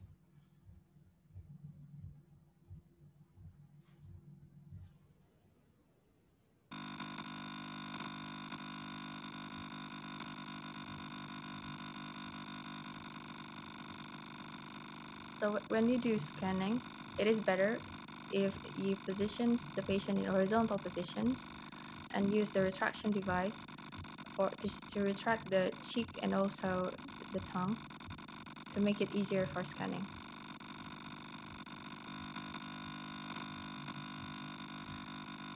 S3: So when you do scanning, it is better if you position the patient in horizontal positions and use the retraction device for to, to retract the cheek and also the tongue to make it easier for scanning.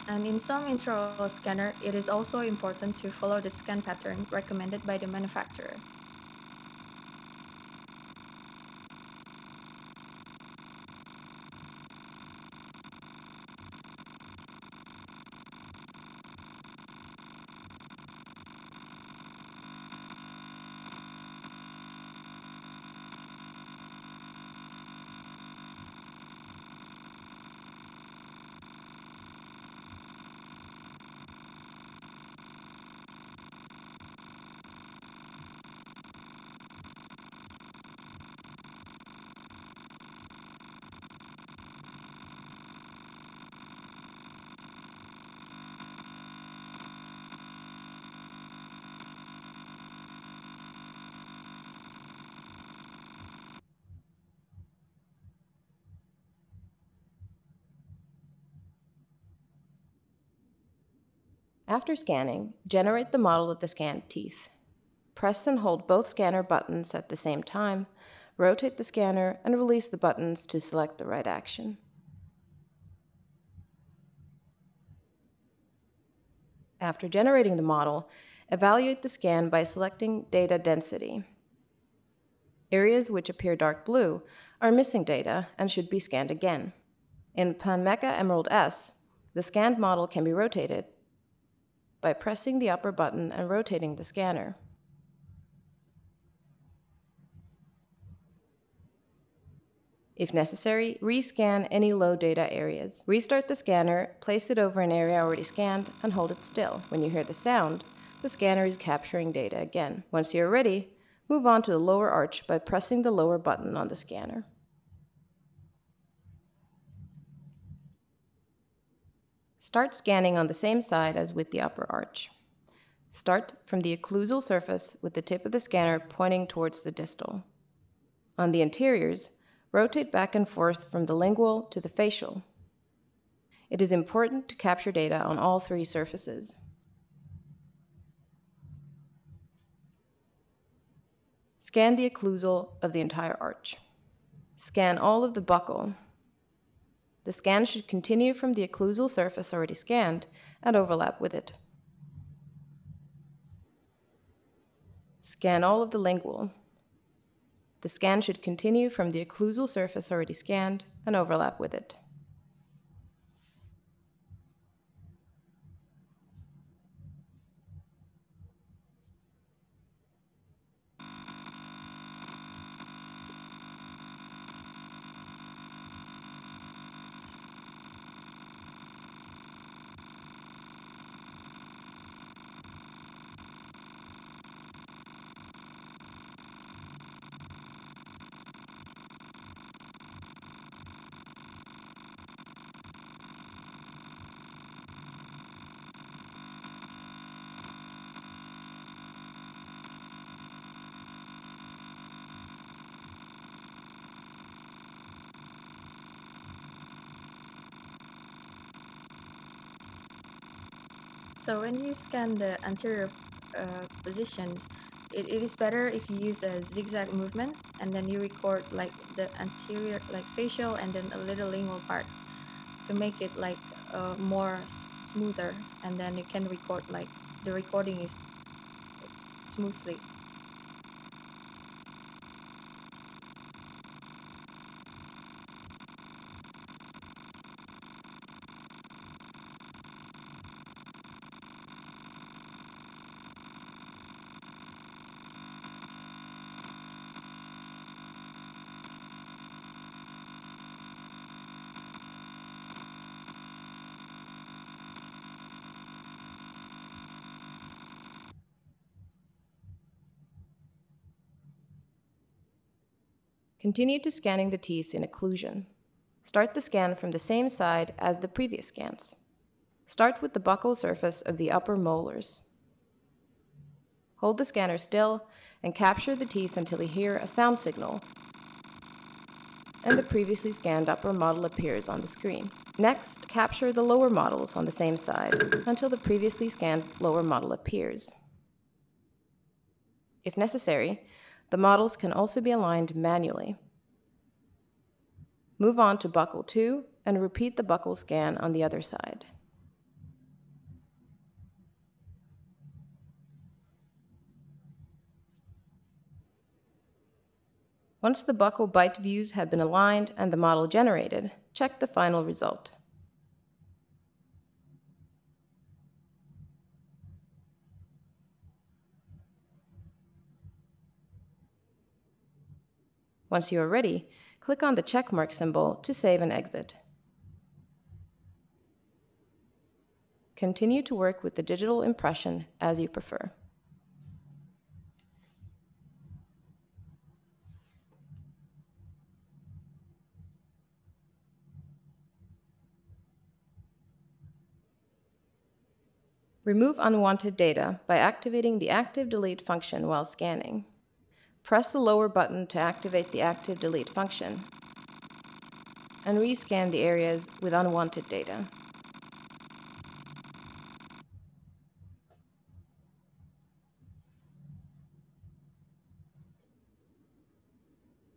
S3: And in some intraoral scanner, it is also important to follow the scan pattern recommended by the manufacturer.
S4: After scanning, generate the model of the scanned teeth. Press and hold both scanner buttons at the same time, rotate the scanner, and release the buttons to select the right action. After generating the model, evaluate the scan by selecting data density. Areas which appear dark blue are missing data and should be scanned again. In Planmeca Emerald S, the scanned model can be rotated by pressing the upper button and rotating the scanner. If necessary, rescan any low data areas. Restart the scanner, place it over an area already scanned, and hold it still. When you hear the sound, the scanner is capturing data again. Once you're ready, move on to the lower arch by pressing the lower button on the scanner. Start scanning on the same side as with the upper arch. Start from the occlusal surface with the tip of the scanner pointing towards the distal. On the interiors, rotate back and forth from the lingual to the facial. It is important to capture data on all three surfaces. Scan the occlusal of the entire arch. Scan all of the buckle the scan should continue from the occlusal surface already scanned and overlap with it. Scan all of the lingual. The scan should continue from the occlusal surface already scanned and overlap with it.
S3: So when you scan the anterior uh, positions, it, it is better if you use a zigzag movement and then you record like the anterior, like facial and then a little lingual part to make it like uh, more smoother and then you can record like the recording is smoothly.
S4: Continue to scanning the teeth in occlusion. Start the scan from the same side as the previous scans. Start with the buccal surface of the upper molars. Hold the scanner still and capture the teeth until you hear a sound signal and the previously scanned upper model appears on the screen. Next, capture the lower models on the same side until the previously scanned lower model appears. If necessary, the models can also be aligned manually. Move on to buckle 2 and repeat the buckle scan on the other side. Once the buckle bite views have been aligned and the model generated, check the final result. Once you are ready, click on the checkmark symbol to save and exit. Continue to work with the digital impression as you prefer. Remove unwanted data by activating the active delete function while scanning press the lower button to activate the active delete function and rescan the areas with unwanted data.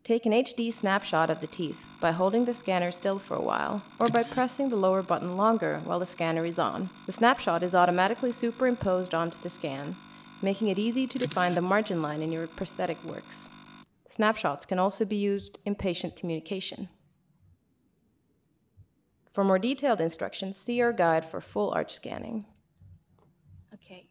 S4: Take an HD snapshot of the teeth by holding the scanner still for a while, or by pressing the lower button longer while the scanner is on. The snapshot is automatically superimposed onto the scan, making it easy to define the margin line in your prosthetic works. Snapshots can also be used in patient communication. For more detailed instructions, see our guide for full arch scanning. Okay.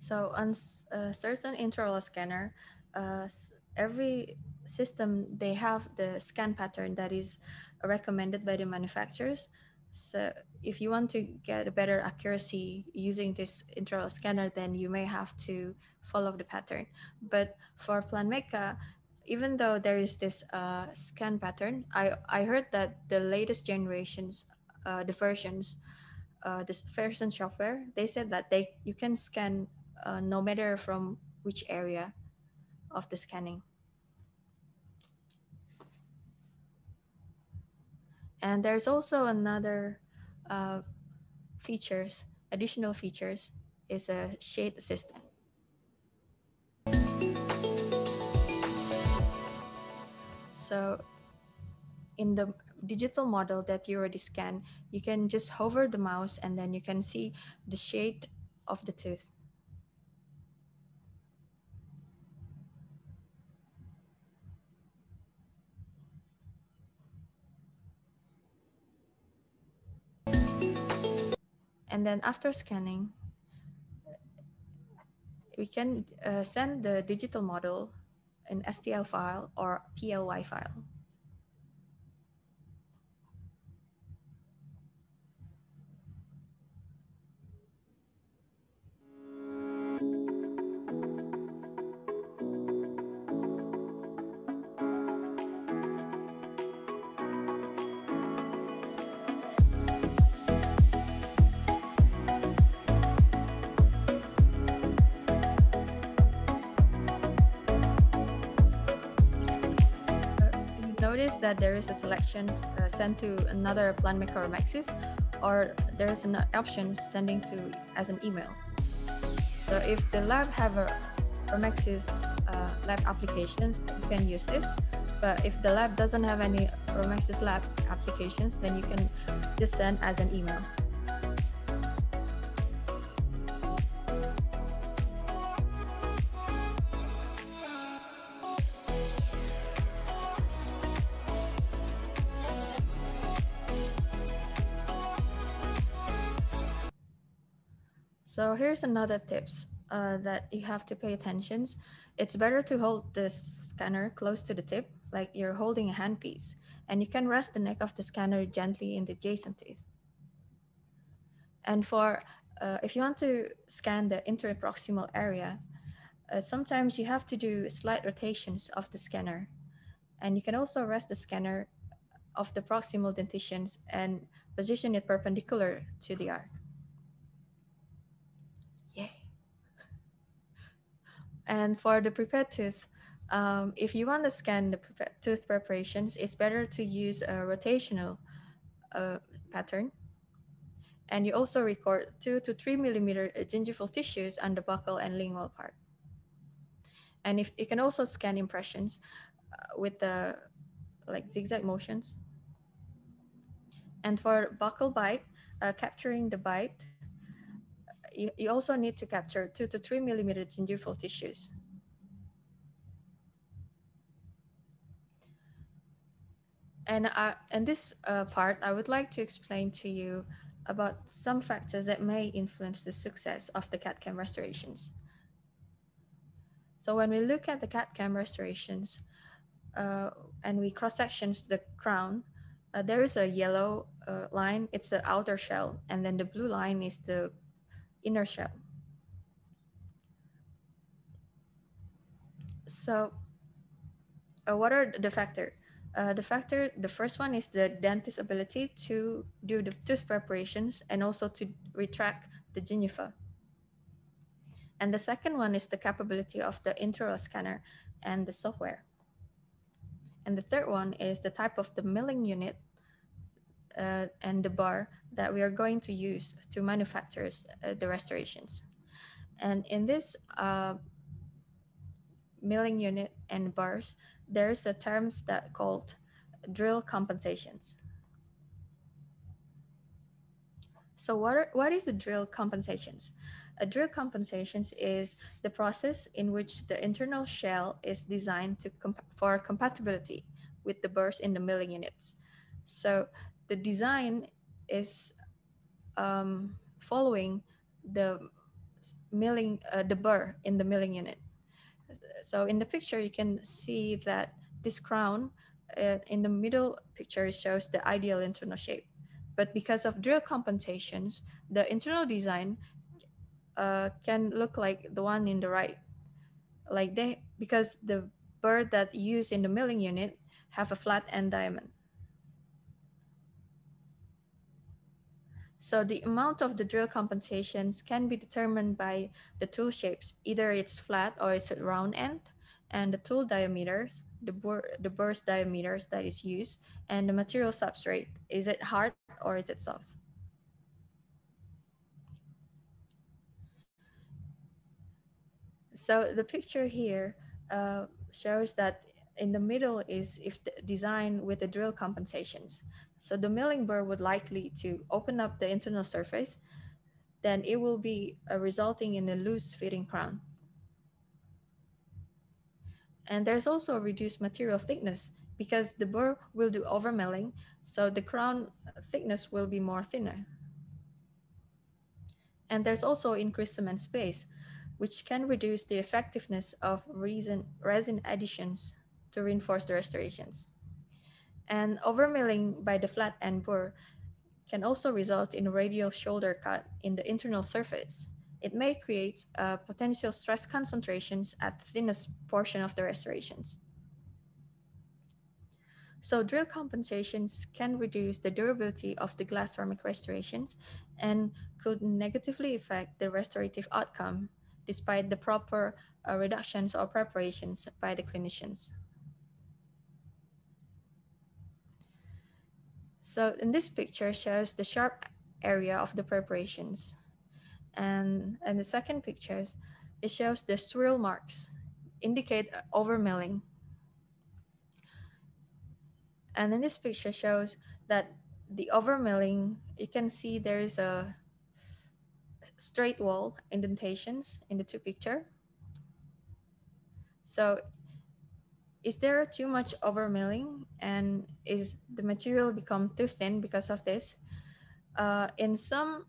S3: So on a certain intraoral scanner, uh, every system, they have the scan pattern that is recommended by the manufacturers. So if you want to get a better accuracy using this intraoral scanner, then you may have to follow the pattern. But for PlanMeca, even though there is this uh, scan pattern, I, I heard that the latest generations, uh, the versions, uh, this version software, they said that they you can scan uh, no matter from which area of the scanning. And there's also another uh, features, additional features is a shade assistant. So in the digital model that you already scanned, you can just hover the mouse and then you can see the shade of the tooth. And then after scanning, we can uh, send the digital model in STL file or PLY file. notice that there is a selection uh, sent to another plan maker or Maxis, or there is an option sending to as an email. So if the lab have a Maxis uh, lab applications, you can use this. But if the lab doesn't have any Romaxis lab applications, then you can just send as an email. here's another tips uh, that you have to pay attention. It's better to hold the scanner close to the tip, like you're holding a handpiece, and you can rest the neck of the scanner gently in the adjacent teeth. And for uh, if you want to scan the interproximal area, uh, sometimes you have to do slight rotations of the scanner. And you can also rest the scanner of the proximal dentitions and position it perpendicular to the arc. And for the prepared tooth, um, if you want to scan the tooth preparations, it's better to use a rotational uh, pattern. And you also record two to three millimeter gingival tissues on the buccal and lingual part. And if you can also scan impressions uh, with the like zigzag motions. And for buccal bite, uh, capturing the bite you, you also need to capture two to three millimeter gingival tissues. And, I, uh, and this uh, part, I would like to explain to you about some factors that may influence the success of the CAD-CAM restorations. So when we look at the CAD-CAM restorations uh, and we cross-sections the crown, uh, there is a yellow uh, line, it's the outer shell, and then the blue line is the inner shell. So uh, what are the factor? Uh, the factor, the first one is the dentist's ability to do the tooth preparations and also to retract the gingiva. And the second one is the capability of the intraoral scanner and the software. And the third one is the type of the milling unit uh, and the bar that we are going to use to manufacture uh, the restorations. And in this uh, milling unit and bars, there's a terms that called drill compensations. So what, are, what is a drill compensations? A drill compensations is the process in which the internal shell is designed to comp for compatibility with the burrs in the milling units. So the design is um, following the milling uh, the burr in the milling unit. So in the picture, you can see that this crown uh, in the middle picture shows the ideal internal shape. But because of drill compensations, the internal design uh, can look like the one in the right. Like they, because the burr that used in the milling unit have a flat end diamond. So the amount of the drill compensations can be determined by the tool shapes. Either it's flat or it's a round end and the tool diameters, the, bur the burst diameters that is used and the material substrate. Is it hard or is it soft? So the picture here uh, shows that in the middle is if the design with the drill compensations. So the milling burr would likely to open up the internal surface, then it will be uh, resulting in a loose fitting crown. And there's also a reduced material thickness because the burr will do over milling, so the crown uh, thickness will be more thinner. And there's also increased cement space, which can reduce the effectiveness of resin, resin additions to reinforce the restorations and overmilling by the flat end burr can also result in a radial shoulder cut in the internal surface. It may create uh, potential stress concentrations at thinnest portion of the restorations. So drill compensations can reduce the durability of the glass ceramic restorations and could negatively affect the restorative outcome despite the proper uh, reductions or preparations by the clinicians. So in this picture shows the sharp area of the preparations. And in the second pictures, it shows the swirl marks indicate over milling. And then this picture shows that the over milling. you can see there is a straight wall indentations in the two picture. So is there too much over milling, and is the material become too thin because of this? Uh, in some,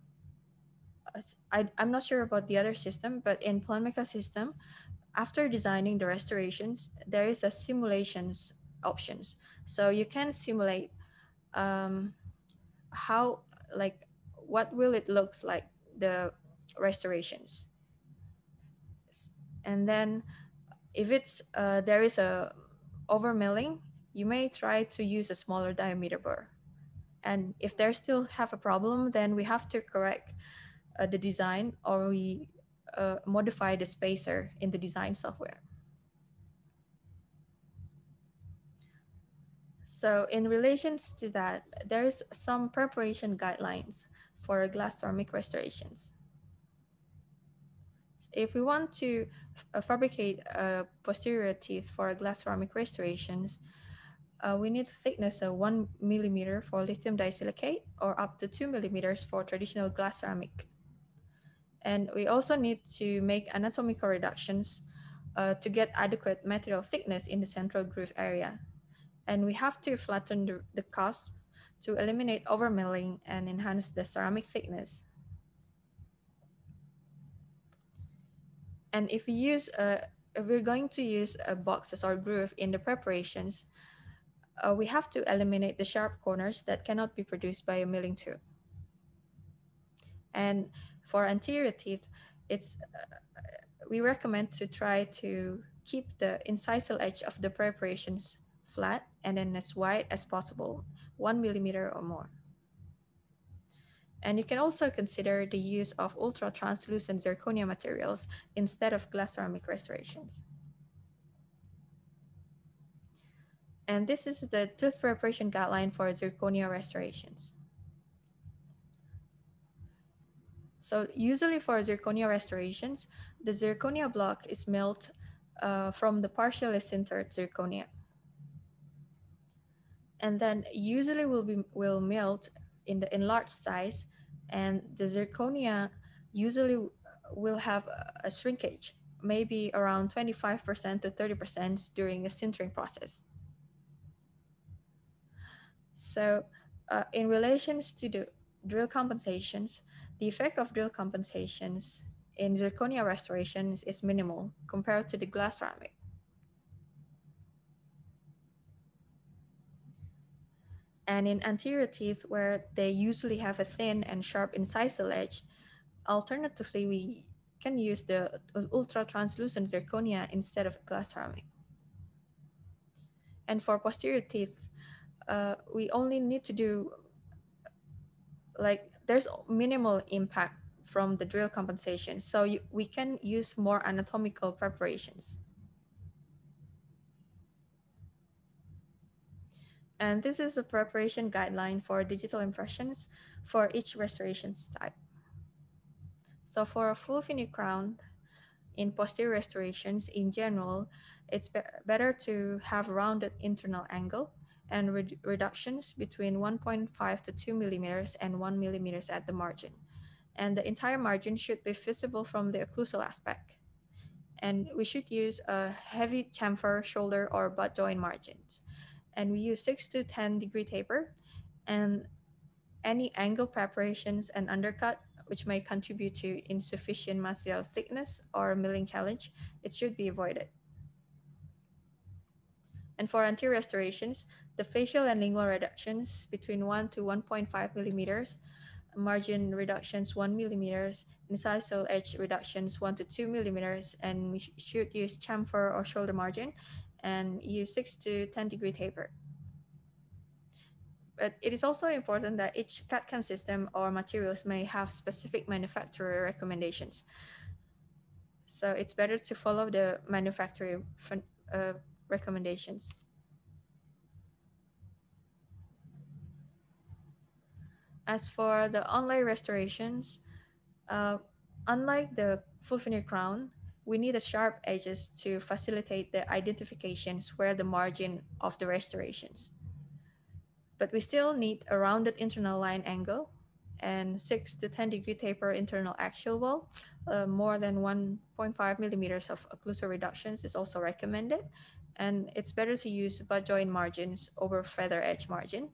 S3: I, I'm not sure about the other system, but in Planmeca system, after designing the restorations, there is a simulations options. So you can simulate um, how, like, what will it looks like the restorations. And then if it's, uh, there is a over milling, you may try to use a smaller diameter burr. And if they still have a problem, then we have to correct uh, the design or we uh, modify the spacer in the design software. So in relations to that, there is some preparation guidelines for glass ceramic restorations. If we want to uh, fabricate a uh, posterior teeth for glass ceramic restorations, uh, we need thickness of one millimeter for lithium disilicate or up to two millimeters for traditional glass ceramic. And we also need to make anatomical reductions uh, to get adequate material thickness in the central groove area. And we have to flatten the, the cusp to eliminate overmilling and enhance the ceramic thickness. And if we use a, if we're going to use a boxes or groove in the preparations, uh, we have to eliminate the sharp corners that cannot be produced by a milling tool. And for anterior teeth, it's uh, we recommend to try to keep the incisal edge of the preparations flat and then as wide as possible, one millimeter or more. And you can also consider the use of ultra-translucent zirconia materials instead of glass ceramic restorations. And this is the tooth preparation guideline for zirconia restorations. So usually for zirconia restorations, the zirconia block is milled uh, from the partially sintered zirconia. And then usually will be will melt in the enlarged size, and the zirconia usually will have a shrinkage, maybe around 25% to 30% during the sintering process. So uh, in relations to the drill compensations, the effect of drill compensations in zirconia restorations is minimal compared to the glass ceramic. And in anterior teeth, where they usually have a thin and sharp incisal edge, alternatively, we can use the ultra translucent zirconia instead of glass ceramic. And for posterior teeth, uh, we only need to do like there's minimal impact from the drill compensation. So you, we can use more anatomical preparations. And this is the preparation guideline for digital impressions for each restoration type. So for a full finish crown in posterior restorations in general, it's be better to have rounded internal angle and re reductions between 1.5 to 2 millimeters and 1 millimeters at the margin. And the entire margin should be visible from the occlusal aspect. And we should use a heavy chamfer, shoulder, or butt joint margins and we use 6 to 10 degree taper and any angle preparations and undercut which may contribute to insufficient material thickness or milling challenge, it should be avoided. And for anterior restorations, the facial and lingual reductions between 1 to 1.5 millimeters, margin reductions 1 millimeters, incisal edge reductions 1 to 2 millimeters, and we sh should use chamfer or shoulder margin and use 6 to 10 degree taper. But it is also important that each CAD-CAM system or materials may have specific manufacturer recommendations. So it's better to follow the manufacturer uh, recommendations. As for the online restorations, uh, unlike the full veneer crown, we need the sharp edges to facilitate the identifications where the margin of the restorations. But we still need a rounded internal line angle and 6 to 10 degree taper internal axial wall. Uh, more than 1.5 millimeters of occlusal reductions is also recommended. And it's better to use butt joint margins over feather edge margin.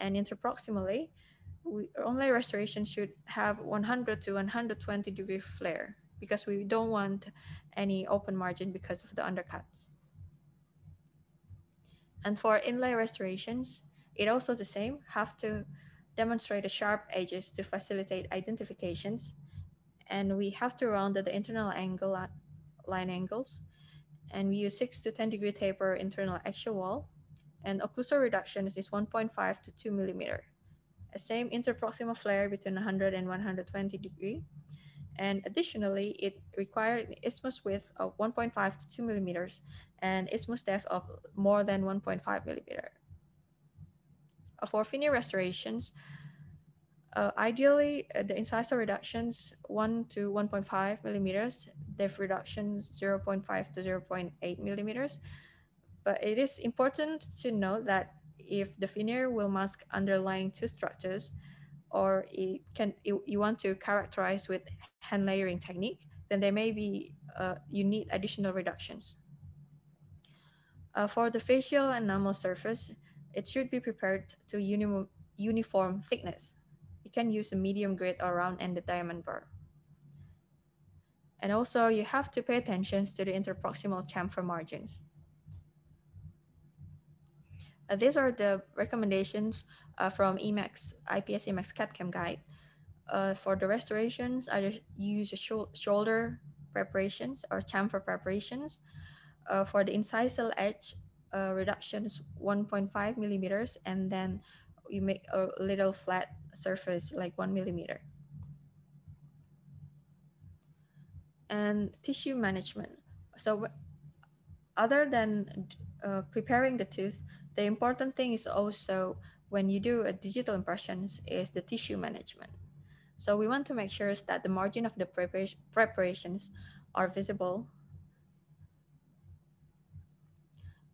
S3: And interproximally, we, only restoration should have 100 to 120 degree flare because we don't want any open margin because of the undercuts. And for inlay restorations, it also the same, have to demonstrate the sharp edges to facilitate identifications. And we have to round the internal angle line angles. And we use six to 10 degree taper internal axial wall. And occlusal reduction is 1.5 to two millimeter. A same interproximal flare between 100 and 120 degree and additionally, it required an isthmus width of 1.5 to 2 millimeters and isthmus depth of more than 1.5 millimeter. Uh, for finny restorations, uh, ideally, uh, the incisor reductions 1 to 1.5 millimeters, depth reductions 0 0.5 to 0 0.8 millimeters. But it is important to note that if the veneer will mask underlying tooth structures, or it can you, you want to characterize with hand layering technique, then there may be uh, you need additional reductions. Uh, for the facial enamel surface, it should be prepared to uniform thickness. You can use a medium grit or round ended diamond bar. And also you have to pay attention to the interproximal chamfer margins. Uh, these are the recommendations uh, from Emacs IPS Emacs CAD/CAM guide. Uh, for the restorations, I use sh shoulder preparations or chamfer preparations. Uh, for the incisal edge uh, reductions, 1.5 millimeters, and then you make a little flat surface like one millimeter. And tissue management. So other than uh, preparing the tooth, the important thing is also when you do a digital impressions is the tissue management. So we want to make sure that the margin of the preparations are visible.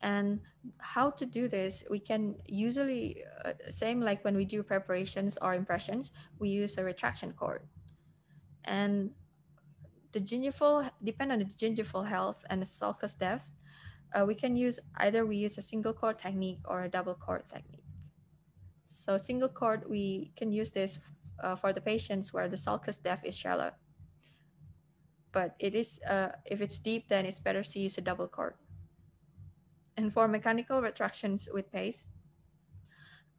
S3: And how to do this, we can usually, uh, same like when we do preparations or impressions, we use a retraction cord. And the gingival, depend on the gingival health and the sulcus depth, uh, we can use either we use a single chord technique or a double chord technique. So single chord, we can use this uh, for the patients where the sulcus depth is shallow. But it is uh, if it's deep, then it's better to use a double chord. And for mechanical retractions with pace,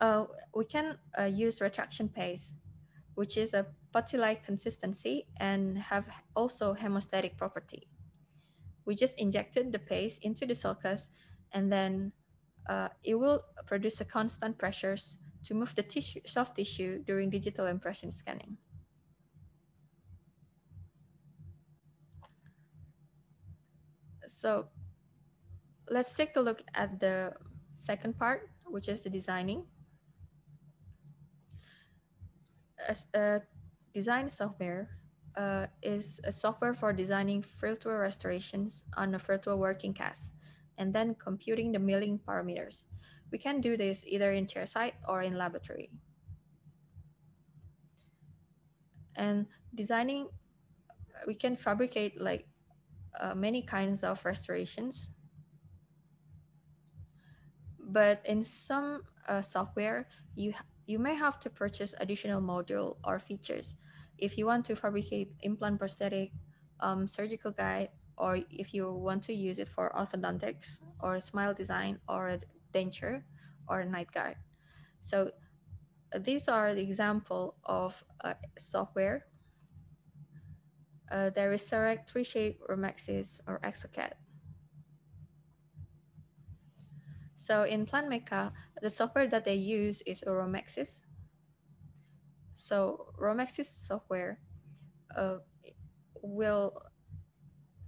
S3: uh, we can uh, use retraction pace, which is a putty-like consistency and have also hemostatic property we just injected the paste into the sulcus and then uh, it will produce a constant pressures to move the tissue, soft tissue during digital impression scanning. So let's take a look at the second part, which is the designing. As a design software uh, is a software for designing virtual restorations on a virtual working cast and then computing the milling parameters. We can do this either in chairside or in laboratory. And designing, we can fabricate like uh, many kinds of restorations. But in some uh, software, you, you may have to purchase additional module or features if you want to fabricate implant prosthetic um, surgical guide, or if you want to use it for orthodontics or smile design or denture or night guard. So these are the example of uh, software. Uh, there is Cerac, 3Shape, Remexis, or Exocad. So in Planmeca, the software that they use is Oromexis. So Romexis software uh, will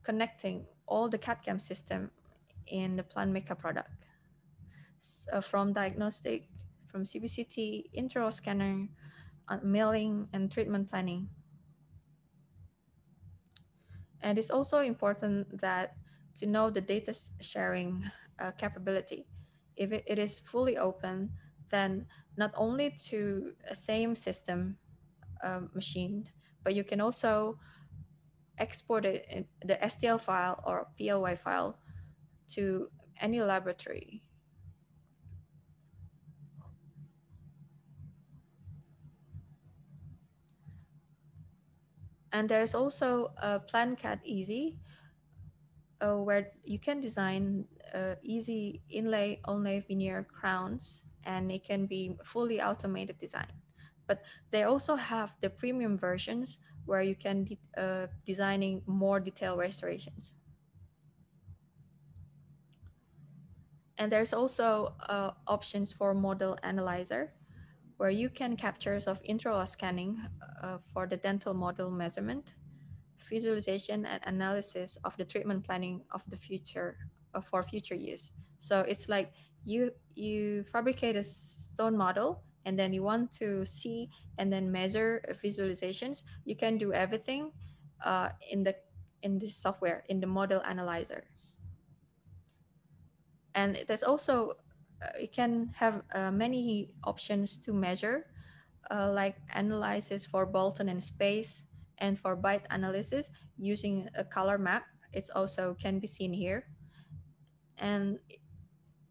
S3: connecting all the CAD-CAM system in the plant maker product. So uh, from diagnostic, from CBCT, intraoral scanner, milling, and treatment planning. And it's also important that to know the data sharing uh, capability. If it, it is fully open, then not only to a same system um, machine, but you can also export it the STL file or PLY file to any laboratory. And there's also a PlanCAD Easy, uh, where you can design uh, easy inlay, only veneer crowns and it can be fully automated design. But they also have the premium versions where you can de uh, designing more detailed restorations. And there's also uh, options for model analyzer, where you can captures of intraoral scanning uh, for the dental model measurement, visualization and analysis of the treatment planning of the future uh, for future use. So it's like you you fabricate a stone model and then you want to see and then measure visualizations you can do everything uh, in the in this software in the model analyzer and there's also uh, you can have uh, many options to measure uh, like analysis for Bolton and space and for byte analysis using a color map it's also can be seen here and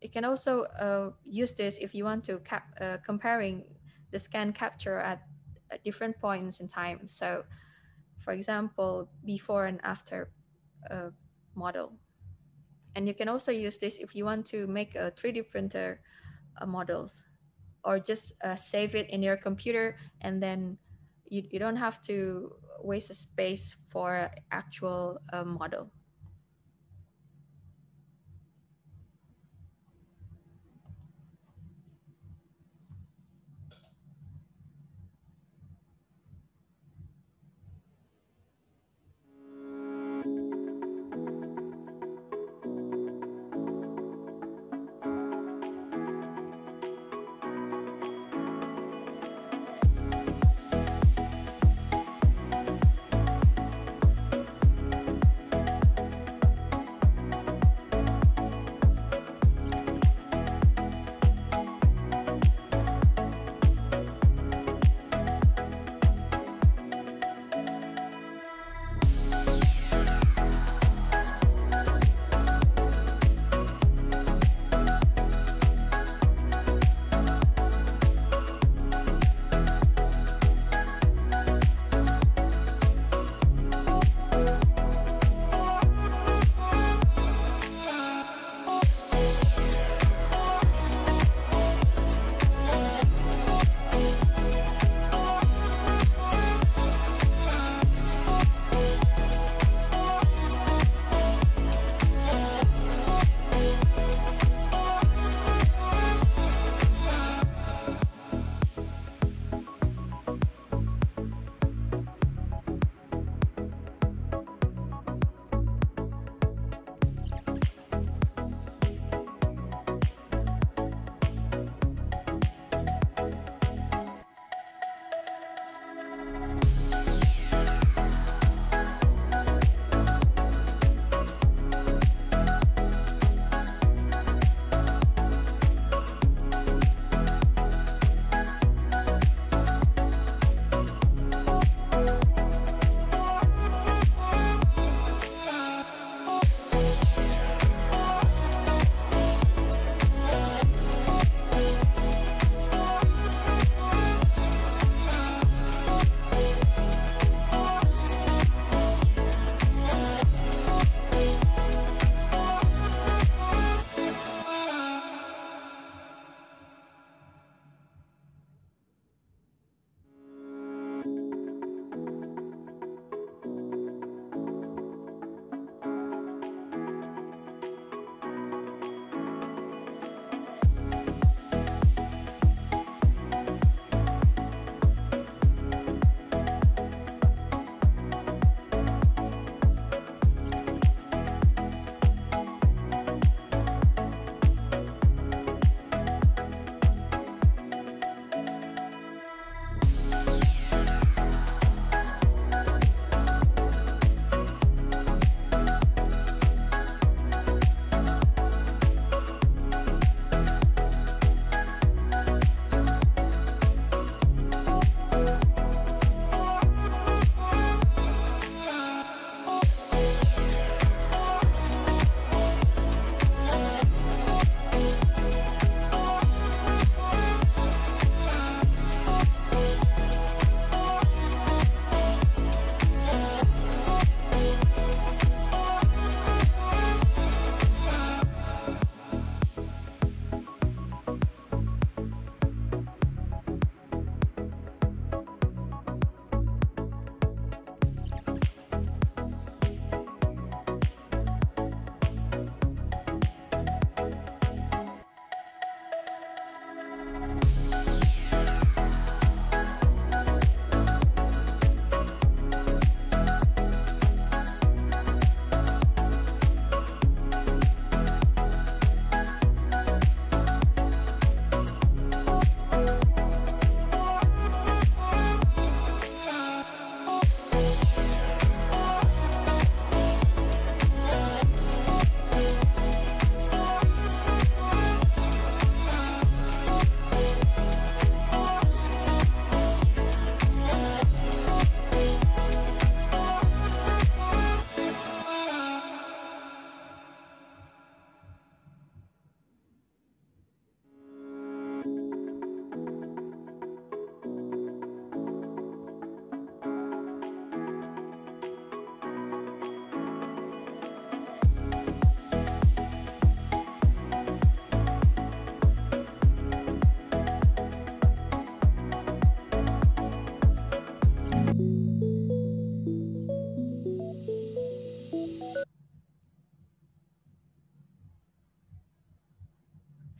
S3: you can also uh, use this if you want to cap, uh, comparing the scan capture at, at, different points in time. So for example, before and after uh, model. And you can also use this if you want to make a 3D printer uh, models or just uh, save it in your computer and then you, you don't have to waste a space for actual uh, model.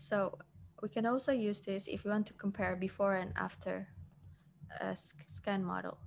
S3: So we can also use this if we want to compare before and after a scan model.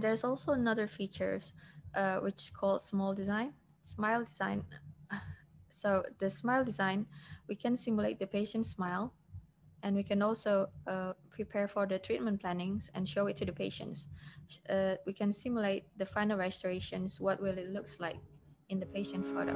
S3: And there's also another features uh, which is called small design, smile design. So the smile design, we can simulate the patient's smile and we can also uh, prepare for the treatment plannings and show it to the patients. Uh, we can simulate the final restorations, what will it looks like in the patient photo.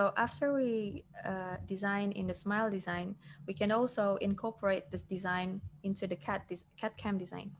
S3: So after we uh, design in the smile design, we can also incorporate this design into the cat, this cat cam design.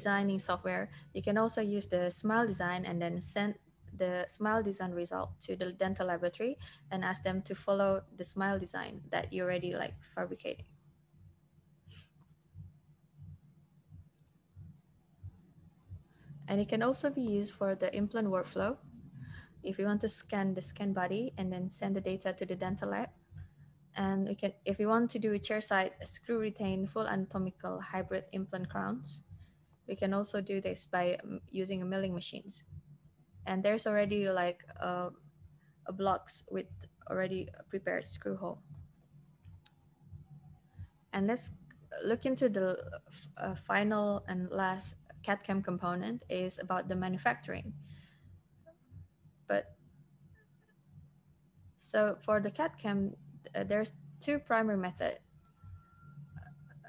S3: designing software, you can also use the smile design and then send the smile design result to the dental laboratory and ask them to follow the smile design that you already like fabricating. And it can also be used for the implant workflow. If you want to scan the scan body and then send the data to the dental lab, and we can, if you want to do chair side screw retain full anatomical hybrid implant crowns, we can also do this by um, using milling machines. And there's already like a, uh, a blocks with already prepared screw hole. And let's look into the uh, final and last CAD-CAM component is about the manufacturing. But so for the CAD-CAM, uh, there's two primary method.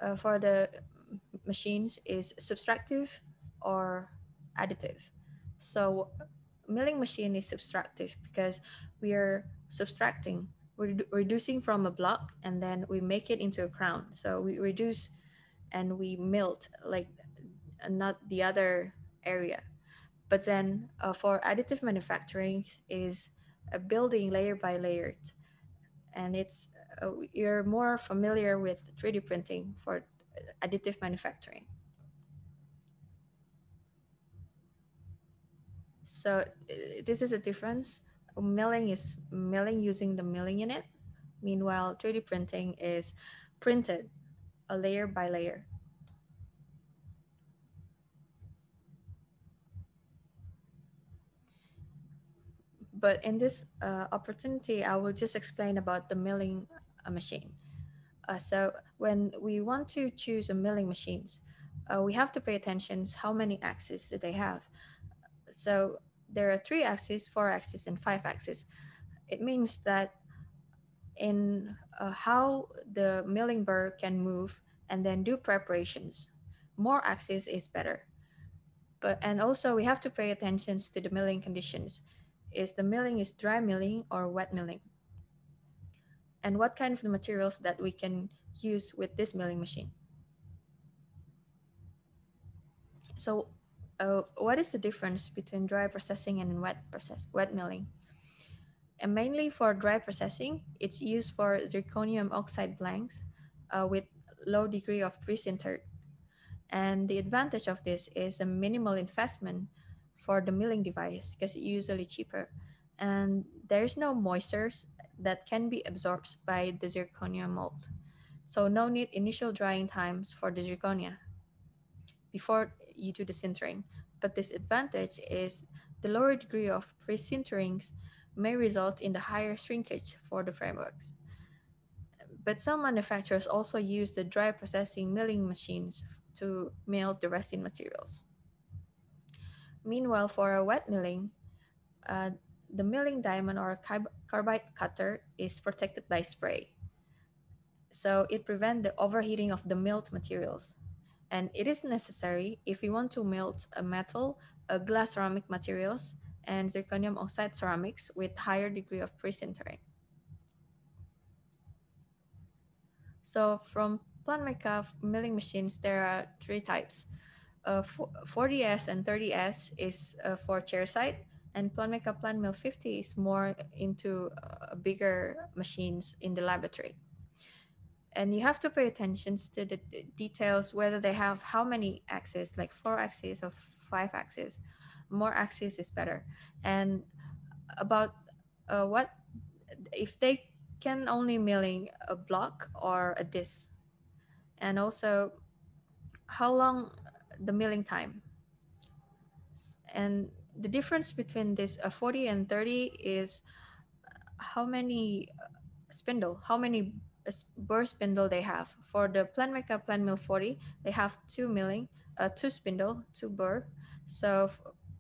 S3: Uh, for the machines is subtractive or additive. So milling machine is subtractive because we are subtracting, we're reducing from a block and then we make it into a crown. So we reduce and we melt like not the other area. But then uh, for additive manufacturing is a uh, building layer by layer. And it's uh, you're more familiar with 3D printing for additive manufacturing. So uh, this is a difference. Milling is milling using the milling unit. Meanwhile, 3D printing is printed a layer by layer. But in this uh, opportunity, I will just explain about the milling uh, machine. Uh, so when we want to choose a milling machines, uh, we have to pay attention how many axes do they have. So there are three axes, four axes, and five axes. It means that in uh, how the milling burr can move and then do preparations, more axes is better. But and also we have to pay attention to the milling conditions. Is the milling is dry milling or wet milling? and what kind of the materials that we can use with this milling machine. So uh, what is the difference between dry processing and wet process wet milling? And uh, mainly for dry processing, it's used for zirconium oxide blanks uh, with low degree of pre-sintered. And the advantage of this is a minimal investment for the milling device because it's usually cheaper. And there's no moisture that can be absorbed by the zirconia mold. So no need initial drying times for the zirconia before you do the sintering. But this advantage is the lower degree of pre-sinterings may result in the higher shrinkage for the frameworks. But some manufacturers also use the dry processing milling machines to mill the resin materials. Meanwhile, for a wet milling, uh, the milling diamond or carbide cutter is protected by spray. So it prevents the overheating of the milled materials. And it is necessary if we want to melt a metal, a glass ceramic materials, and zirconium oxide ceramics with higher degree of precintering. So from plant makeup milling machines, there are three types. Uh, 40S and 30S is uh, for side and plan maker plan mill 50 is more into uh, bigger machines in the laboratory and you have to pay attention to the details whether they have how many axes like four axes or five axes more axes is better and about uh, what if they can only milling a block or a disc and also how long the milling time and the difference between this uh, 40 and 30 is uh, how many uh, spindle, how many uh, burr spindle they have. For the plant maker plant mill 40, they have two milling, uh, two spindle, two burr. So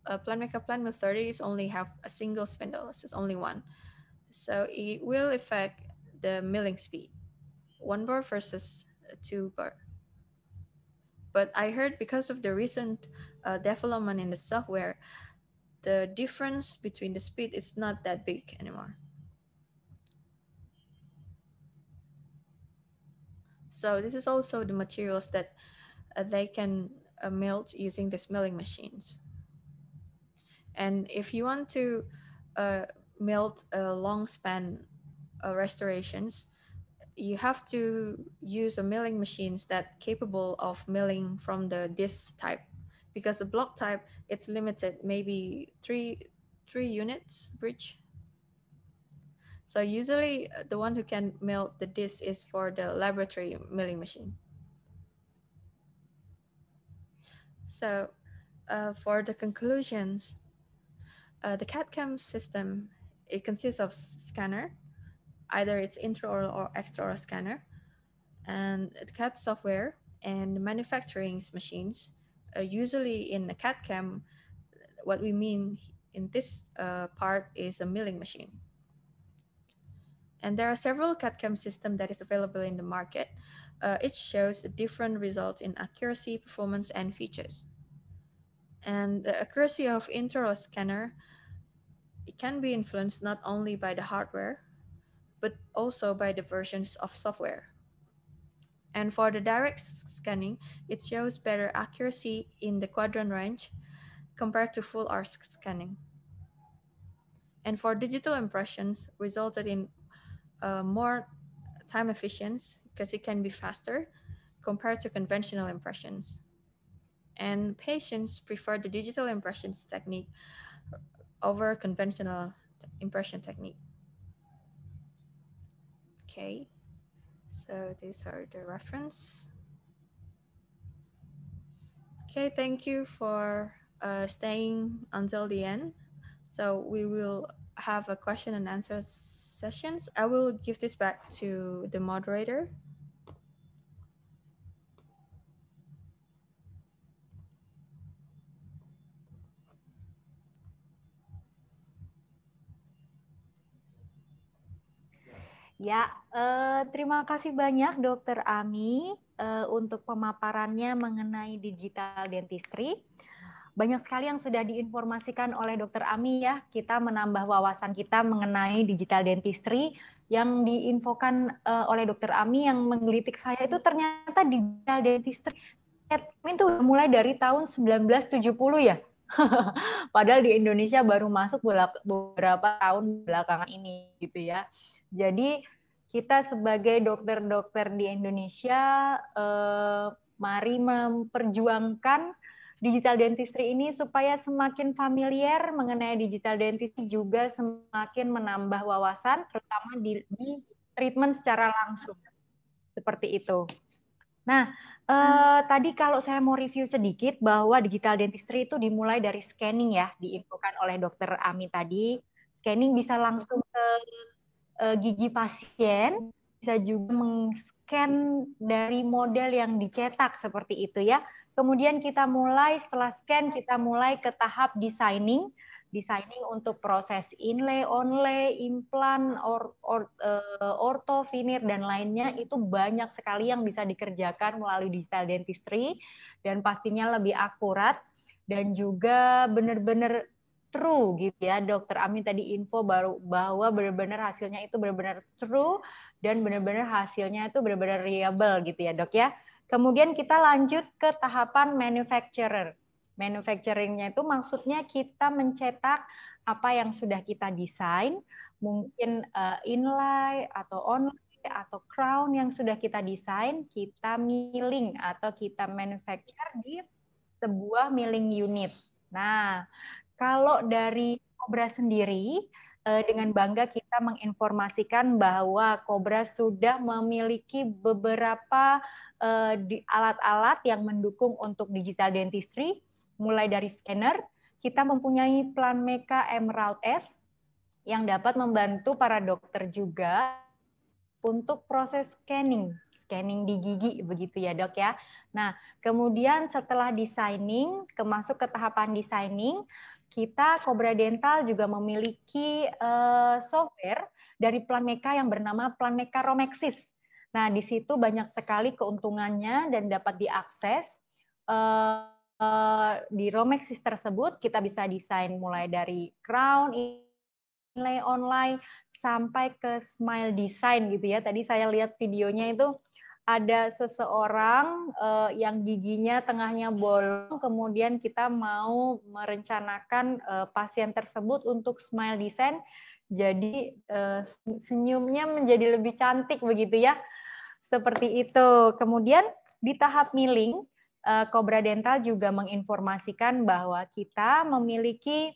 S3: a plant maker plant mill 30 is only have a single spindle, so it's only one. So it will affect the milling speed, one burr versus two burr. But I heard because of the recent uh, development in the software, the difference between the speed is not that big anymore. So this is also the materials that uh, they can uh, melt using the milling machines. And if you want to uh, melt long span restorations, you have to use a milling machines that capable of milling from the disk type because the block type, it's limited, maybe three, three units bridge. So usually uh, the one who can melt the disk is for the laboratory milling machine. So uh, for the conclusions, uh, the CAD-CAM system, it consists of scanner, either it's intraoral or extraoral scanner, and CAD software and manufacturing machines, uh, usually in a CAD CAM, what we mean in this uh, part is a milling machine. And there are several CAD CAM system that is available in the market. Uh, it shows different results in accuracy, performance, and features. And the accuracy of intraoral scanner, it can be influenced not only by the hardware, but also by the versions of software. And for the direct scanning, it shows better accuracy in the quadrant range compared to full arc scanning. And for digital impressions resulted in uh, more time efficiency because it can be faster compared to conventional impressions. And patients prefer the digital impressions technique over conventional impression technique. Okay. So these are the reference. Okay, thank you for uh, staying until the end. So we will have a question and answer sessions. I will give this back to the moderator.
S2: Ya, eh, terima kasih banyak Dokter Ami eh, untuk pemaparannya mengenai digital dentistry. Banyak sekali yang sudah diinformasikan oleh Dokter Ami ya. Kita menambah wawasan kita mengenai digital dentistry yang diinfokan eh, oleh Dokter Ami yang menggelitik saya itu ternyata digital dentistry itu mulai dari tahun 1970 ya. *laughs* Padahal di Indonesia baru masuk beberapa tahun belakangan ini gitu ya. Jadi kita sebagai dokter-dokter di Indonesia eh, mari memperjuangkan digital dentistry ini supaya semakin familiar mengenai digital dentistry juga semakin menambah wawasan terutama di, di treatment secara langsung. Seperti itu. Nah, eh, tadi kalau saya mau review sedikit bahwa digital dentistry itu dimulai dari scanning ya, diinfokan oleh dokter Ami tadi. Scanning bisa langsung ke uh, gigi pasien, bisa juga meng-scan dari model yang dicetak seperti itu ya. Kemudian kita mulai setelah scan kita mulai ke tahap designing, designing untuk proses inlay, onlay, implant, or, or, uh, eh, orto, finir dan lainnya itu banyak sekali yang bisa dikerjakan melalui digital dentistry dan pastinya lebih akurat dan juga benar-benar true gitu ya dokter Amin tadi info baru bahwa benar-benar hasilnya itu benar-benar true dan benar-benar hasilnya itu benar-benar reliable gitu ya dok ya. Kemudian kita lanjut ke tahapan manufacturer. Manufacturingnya itu maksudnya kita mencetak apa yang sudah kita desain, mungkin eh, inlay atau online atau crown yang sudah kita desain, kita milling atau kita manufacture di sebuah milling unit. Nah, kalau dari Kobra sendiri, eh, dengan bangga kita menginformasikan bahwa Kobra sudah memiliki beberapa eh, alat-alat yang mendukung untuk digital dentistry, mulai dari scanner, kita mempunyai Plan Meka Emerald S yang dapat membantu para dokter juga untuk proses scanning scanning di gigi begitu ya dok ya. Nah kemudian setelah designing, kemasuk ke tahapan designing, kita Cobra Dental juga memiliki uh, software dari Meka yang bernama Meka Romexis. Nah, di situ banyak sekali keuntungannya dan dapat diakses. Uh, uh, di Romexis tersebut kita bisa desain mulai dari crown, inlay online, sampai ke smile design gitu ya. Tadi saya lihat videonya itu ada seseorang uh, yang giginya tengahnya bolong, kemudian kita mau merencanakan uh, pasien tersebut untuk smile design, jadi uh, senyumnya menjadi lebih cantik begitu ya, seperti itu. Kemudian di tahap milling, uh, Cobra Dental juga menginformasikan bahwa kita memiliki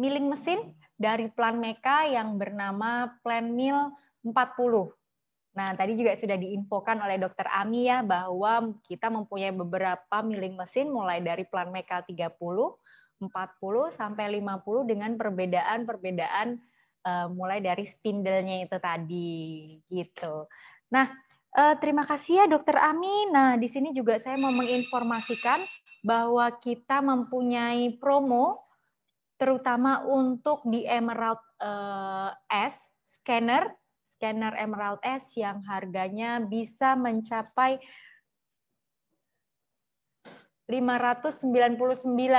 S2: milling mesin dari Plan Meka yang bernama Plan Mil 40 Nah, tadi juga sudah diinfokan oleh dokter Ami ya bahwa kita mempunyai beberapa milling mesin mulai dari plan Mekal 30, 40 sampai 50 dengan perbedaan-perbedaan uh, mulai dari spindle-nya itu tadi gitu. Nah, uh, terima kasih ya dokter Ami. Nah, di sini juga saya mau menginformasikan bahwa kita mempunyai promo terutama untuk di Emerald uh, S scanner scanner Emerald S yang harganya bisa mencapai 599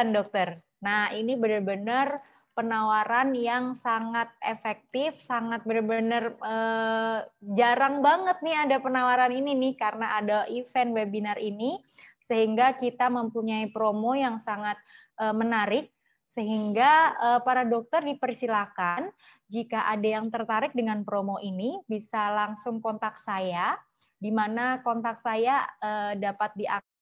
S2: dokter. Nah ini benar-benar penawaran yang sangat efektif, sangat benar-benar eh, jarang banget nih ada penawaran ini nih karena ada event webinar ini sehingga kita mempunyai promo yang sangat eh, menarik sehingga eh, para dokter dipersilakan jika ada yang tertarik dengan promo ini, bisa langsung kontak saya, di mana kontak saya eh, dapat diakses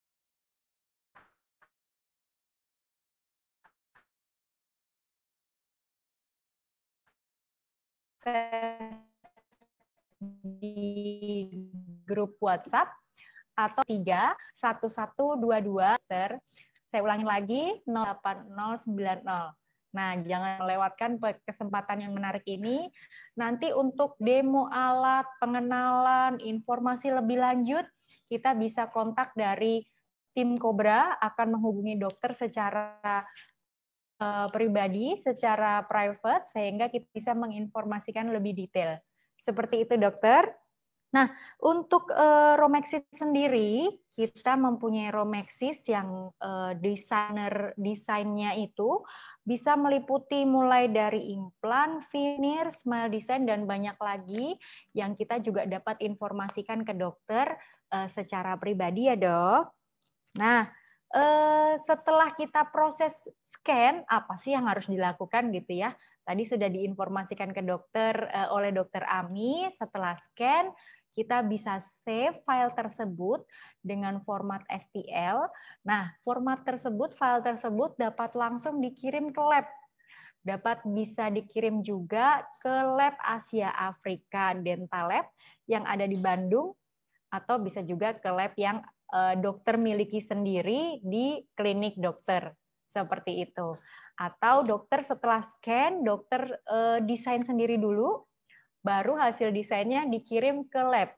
S2: di grup WhatsApp atau 3 1122 ter saya ulangi lagi 08090 Nah, jangan melewatkan kesempatan yang menarik ini. Nanti untuk demo alat, pengenalan, informasi lebih lanjut, kita bisa kontak dari tim Kobra akan menghubungi dokter secara eh, pribadi, secara private, sehingga kita bisa menginformasikan lebih detail. Seperti itu, dokter. Nah, untuk uh, Romexis sendiri, kita mempunyai Romexis yang uh, desainer desainnya itu bisa meliputi mulai dari implan, veneer, smile design, dan banyak lagi yang kita juga dapat informasikan ke dokter eh, secara pribadi ya dok. Nah, eh, setelah kita proses scan, apa sih yang harus dilakukan gitu ya? Tadi sudah diinformasikan ke dokter eh, oleh dokter Ami, setelah scan kita bisa save file tersebut dengan format STL. Nah, format tersebut, file tersebut dapat langsung dikirim ke lab. Dapat bisa dikirim juga ke lab Asia Afrika Dental Lab yang ada di Bandung atau bisa juga ke lab yang eh, dokter miliki sendiri di klinik dokter. Seperti itu. Atau dokter setelah scan, dokter eh, desain sendiri dulu baru hasil desainnya dikirim ke lab.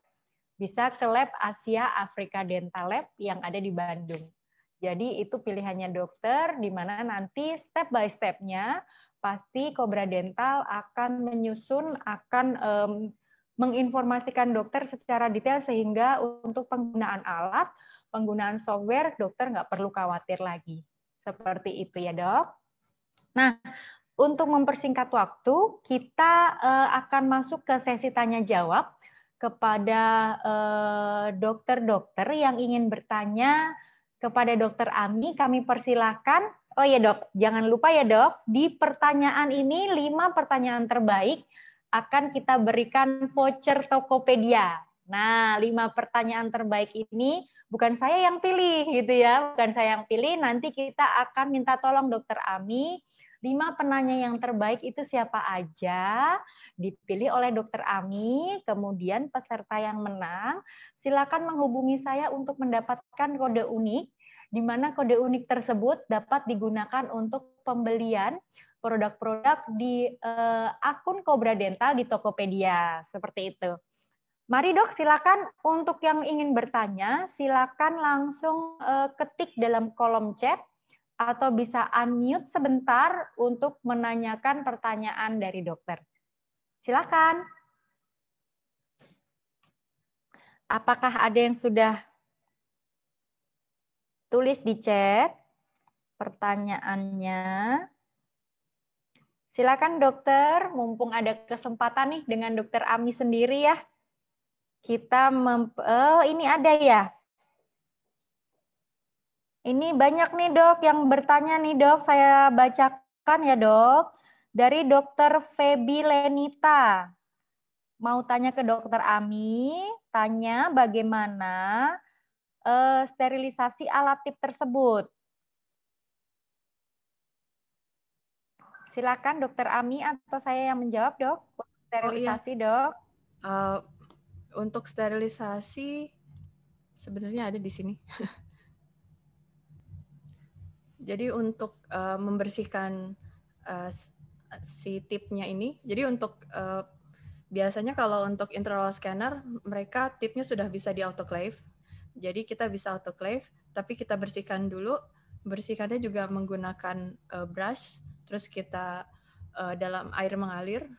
S2: Bisa ke lab Asia Afrika Dental Lab yang ada di Bandung. Jadi itu pilihannya dokter, di mana nanti step by step-nya pasti Cobra Dental akan menyusun, akan um, menginformasikan dokter secara detail sehingga untuk penggunaan alat, penggunaan software, dokter nggak perlu khawatir lagi. Seperti itu ya dok. Nah, untuk mempersingkat waktu, kita eh, akan masuk ke sesi tanya jawab kepada eh, dokter-dokter yang ingin bertanya kepada Dokter Ami. Kami persilahkan. Oh ya dok, jangan lupa ya dok, di pertanyaan ini lima pertanyaan terbaik akan kita berikan voucher Tokopedia. Nah, lima pertanyaan terbaik ini bukan saya yang pilih gitu ya, bukan saya yang pilih. Nanti kita akan minta tolong Dokter Ami Lima penanya yang terbaik itu siapa aja dipilih oleh Dokter Ami. Kemudian peserta yang menang silakan menghubungi saya untuk mendapatkan kode unik di mana kode unik tersebut dapat digunakan untuk pembelian produk-produk di uh, akun Cobra Dental di Tokopedia seperti itu. Mari dok, silakan untuk yang ingin bertanya, silakan langsung eh, ketik dalam kolom chat atau bisa unmute sebentar untuk menanyakan pertanyaan dari dokter. Silakan. Apakah ada yang sudah tulis di chat pertanyaannya? Silakan dokter, mumpung ada kesempatan nih dengan dokter Ami sendiri ya. Kita mem oh ini ada ya. Ini banyak nih dok yang bertanya nih dok, saya bacakan ya dok. Dari dokter Febi Lenita. Mau tanya ke dokter Ami, tanya bagaimana uh, sterilisasi alat tip tersebut. Silakan dokter Ami atau saya yang menjawab dok. Sterilisasi oh,
S3: iya. dok. Uh, untuk sterilisasi sebenarnya ada di sini. *laughs* Jadi untuk uh, membersihkan uh, si tipnya ini, jadi untuk uh, biasanya kalau untuk intraoral scanner mereka tipnya sudah bisa di autoclave. Jadi kita bisa autoclave, tapi kita bersihkan dulu. Bersihkannya juga menggunakan uh, brush, terus kita uh, dalam air mengalir,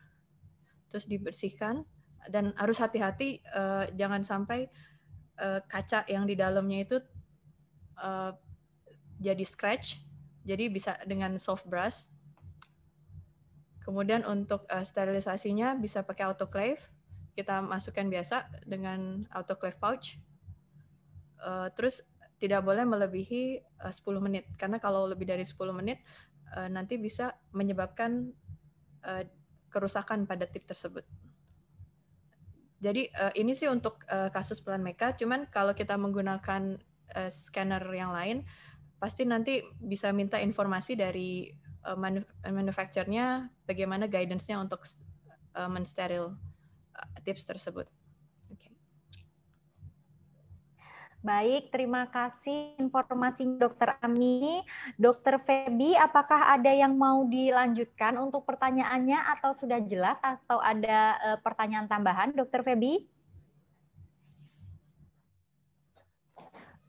S3: terus dibersihkan dan harus hati-hati uh, jangan sampai uh, kaca yang di dalamnya itu uh, jadi scratch, jadi bisa dengan soft brush. Kemudian untuk uh, sterilisasinya bisa pakai autoclave, kita masukkan biasa dengan autoclave pouch. Uh, terus tidak boleh melebihi eh, uh, 10 menit, karena kalau lebih dari 10 menit uh, nanti bisa menyebabkan uh, kerusakan pada tip tersebut. Jadi ini sih untuk kasus plan mereka, cuman kalau kita menggunakan scanner yang lain, pasti nanti bisa minta informasi dari uh, manu eh, bagaimana guidance-nya untuk uh, mensteril uh, tips tersebut. Okay.
S2: Baik, terima kasih informasi Dokter Ami. Dokter Febi, apakah ada yang mau dilanjutkan untuk pertanyaannya atau sudah jelas atau ada uh, pertanyaan tambahan, Dokter Febi?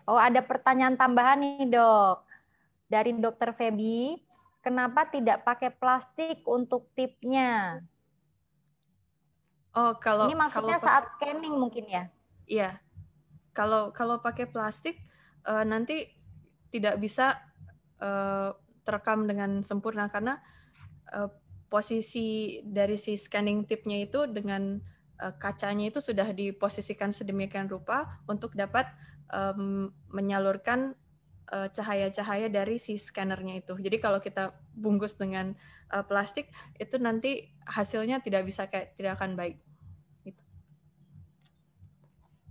S2: Oh, ada pertanyaan tambahan nih, Dok. Dari Dokter Febi, kenapa tidak pakai plastik untuk tipnya?
S3: Oh, kalau Ini maksudnya kalau saat
S2: scanning mungkin ya?
S3: Iya. Kalau kalau pakai plastik uh, nanti tidak bisa uh, terekam dengan sempurna karena uh, posisi dari si scanning tipnya itu dengan kacanya itu sudah diposisikan sedemikian rupa untuk dapat um, menyalurkan eh, cahaya-cahaya uh, dari si scannernya itu. Jadi kalau kita bungkus dengan uh, plastik itu nanti hasilnya tidak bisa kayak tidak akan baik.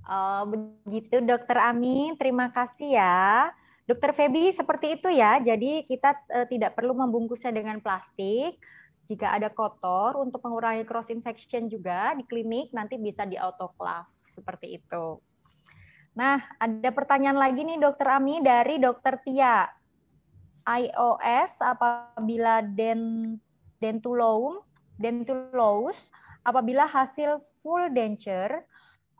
S3: Oh, begitu Dokter
S2: Ami. terima kasih ya. Dokter Febi seperti itu ya. Jadi kita e, tidak perlu membungkusnya dengan plastik. Jika ada kotor untuk mengurangi cross infection juga di klinik nanti bisa di autoclave seperti itu. Nah, ada pertanyaan lagi nih Dokter Ami dari Dokter Tia. iOS apabila dent dentulum dentulous apabila hasil full denture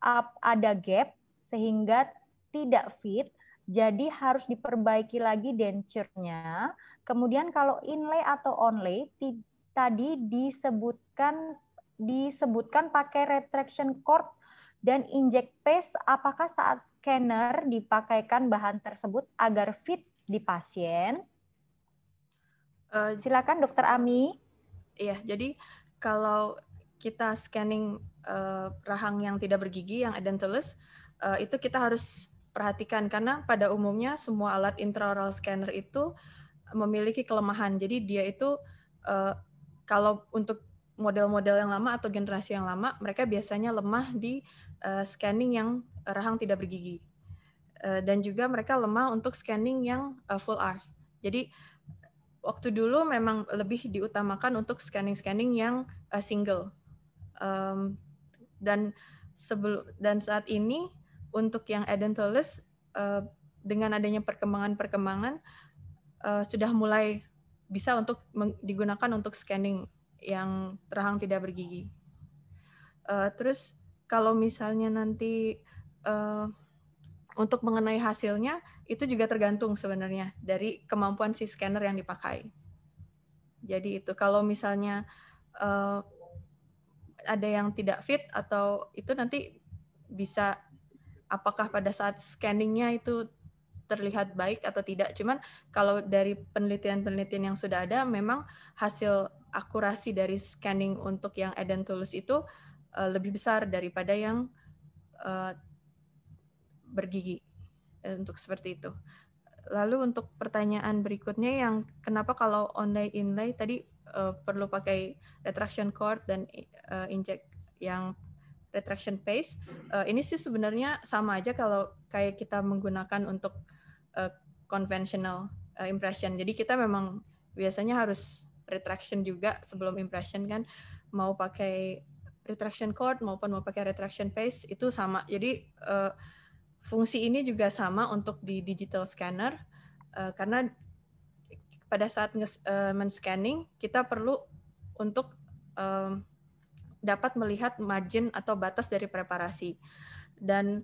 S2: up ada gap sehingga tidak fit jadi harus diperbaiki lagi denturnya Kemudian kalau inlay atau onlay tadi disebutkan disebutkan pakai retraction cord dan inject paste apakah saat scanner dipakaikan bahan tersebut agar fit di pasien?
S3: Eh, Silakan dokter Ami. Iya, jadi kalau kita scanning uh, rahang yang tidak bergigi yang edentulous, uh, eh, itu kita harus perhatikan karena pada umumnya semua alat intraoral scanner itu memiliki kelemahan. Jadi dia itu uh, kalau untuk model-model yang lama atau generasi yang lama, mereka biasanya lemah di uh, scanning yang eh, rahang tidak bergigi. Uh, dan juga mereka lemah untuk scanning yang uh, full arch. Jadi waktu dulu memang lebih diutamakan untuk scanning-scanning yang uh, single. Um, dan sebelum dan saat ini untuk yang edentulous uh, dengan adanya perkembangan-perkembangan uh, sudah mulai bisa untuk digunakan untuk scanning yang rahang tidak bergigi. Uh, terus kalau misalnya nanti uh, untuk mengenai hasilnya itu juga tergantung sebenarnya dari kemampuan si scanner yang dipakai. Jadi itu kalau misalnya uh, ada yang tidak fit atau itu nanti bisa apakah pada saat scanningnya itu terlihat baik atau tidak. Cuman kalau dari penelitian-penelitian yang sudah ada memang hasil akurasi dari scanning untuk yang edentulus Tulus itu uh, lebih besar daripada yang uh, bergigi eh, untuk seperti itu. Lalu untuk pertanyaan berikutnya yang kenapa kalau online inlay tadi uh, perlu pakai retraction cord dan uh, inject yang retraction paste. Uh, ini sih sebenarnya sama aja kalau kayak kita menggunakan untuk uh, conventional uh, impression. Jadi kita memang biasanya harus retraction juga sebelum impression kan mau pakai retraction cord maupun mau pakai retraction paste itu sama. Jadi uh, fungsi ini juga sama untuk di digital scanner uh, karena pada saat uh, men-scanning kita perlu untuk um, dapat melihat margin atau batas dari preparasi. Dan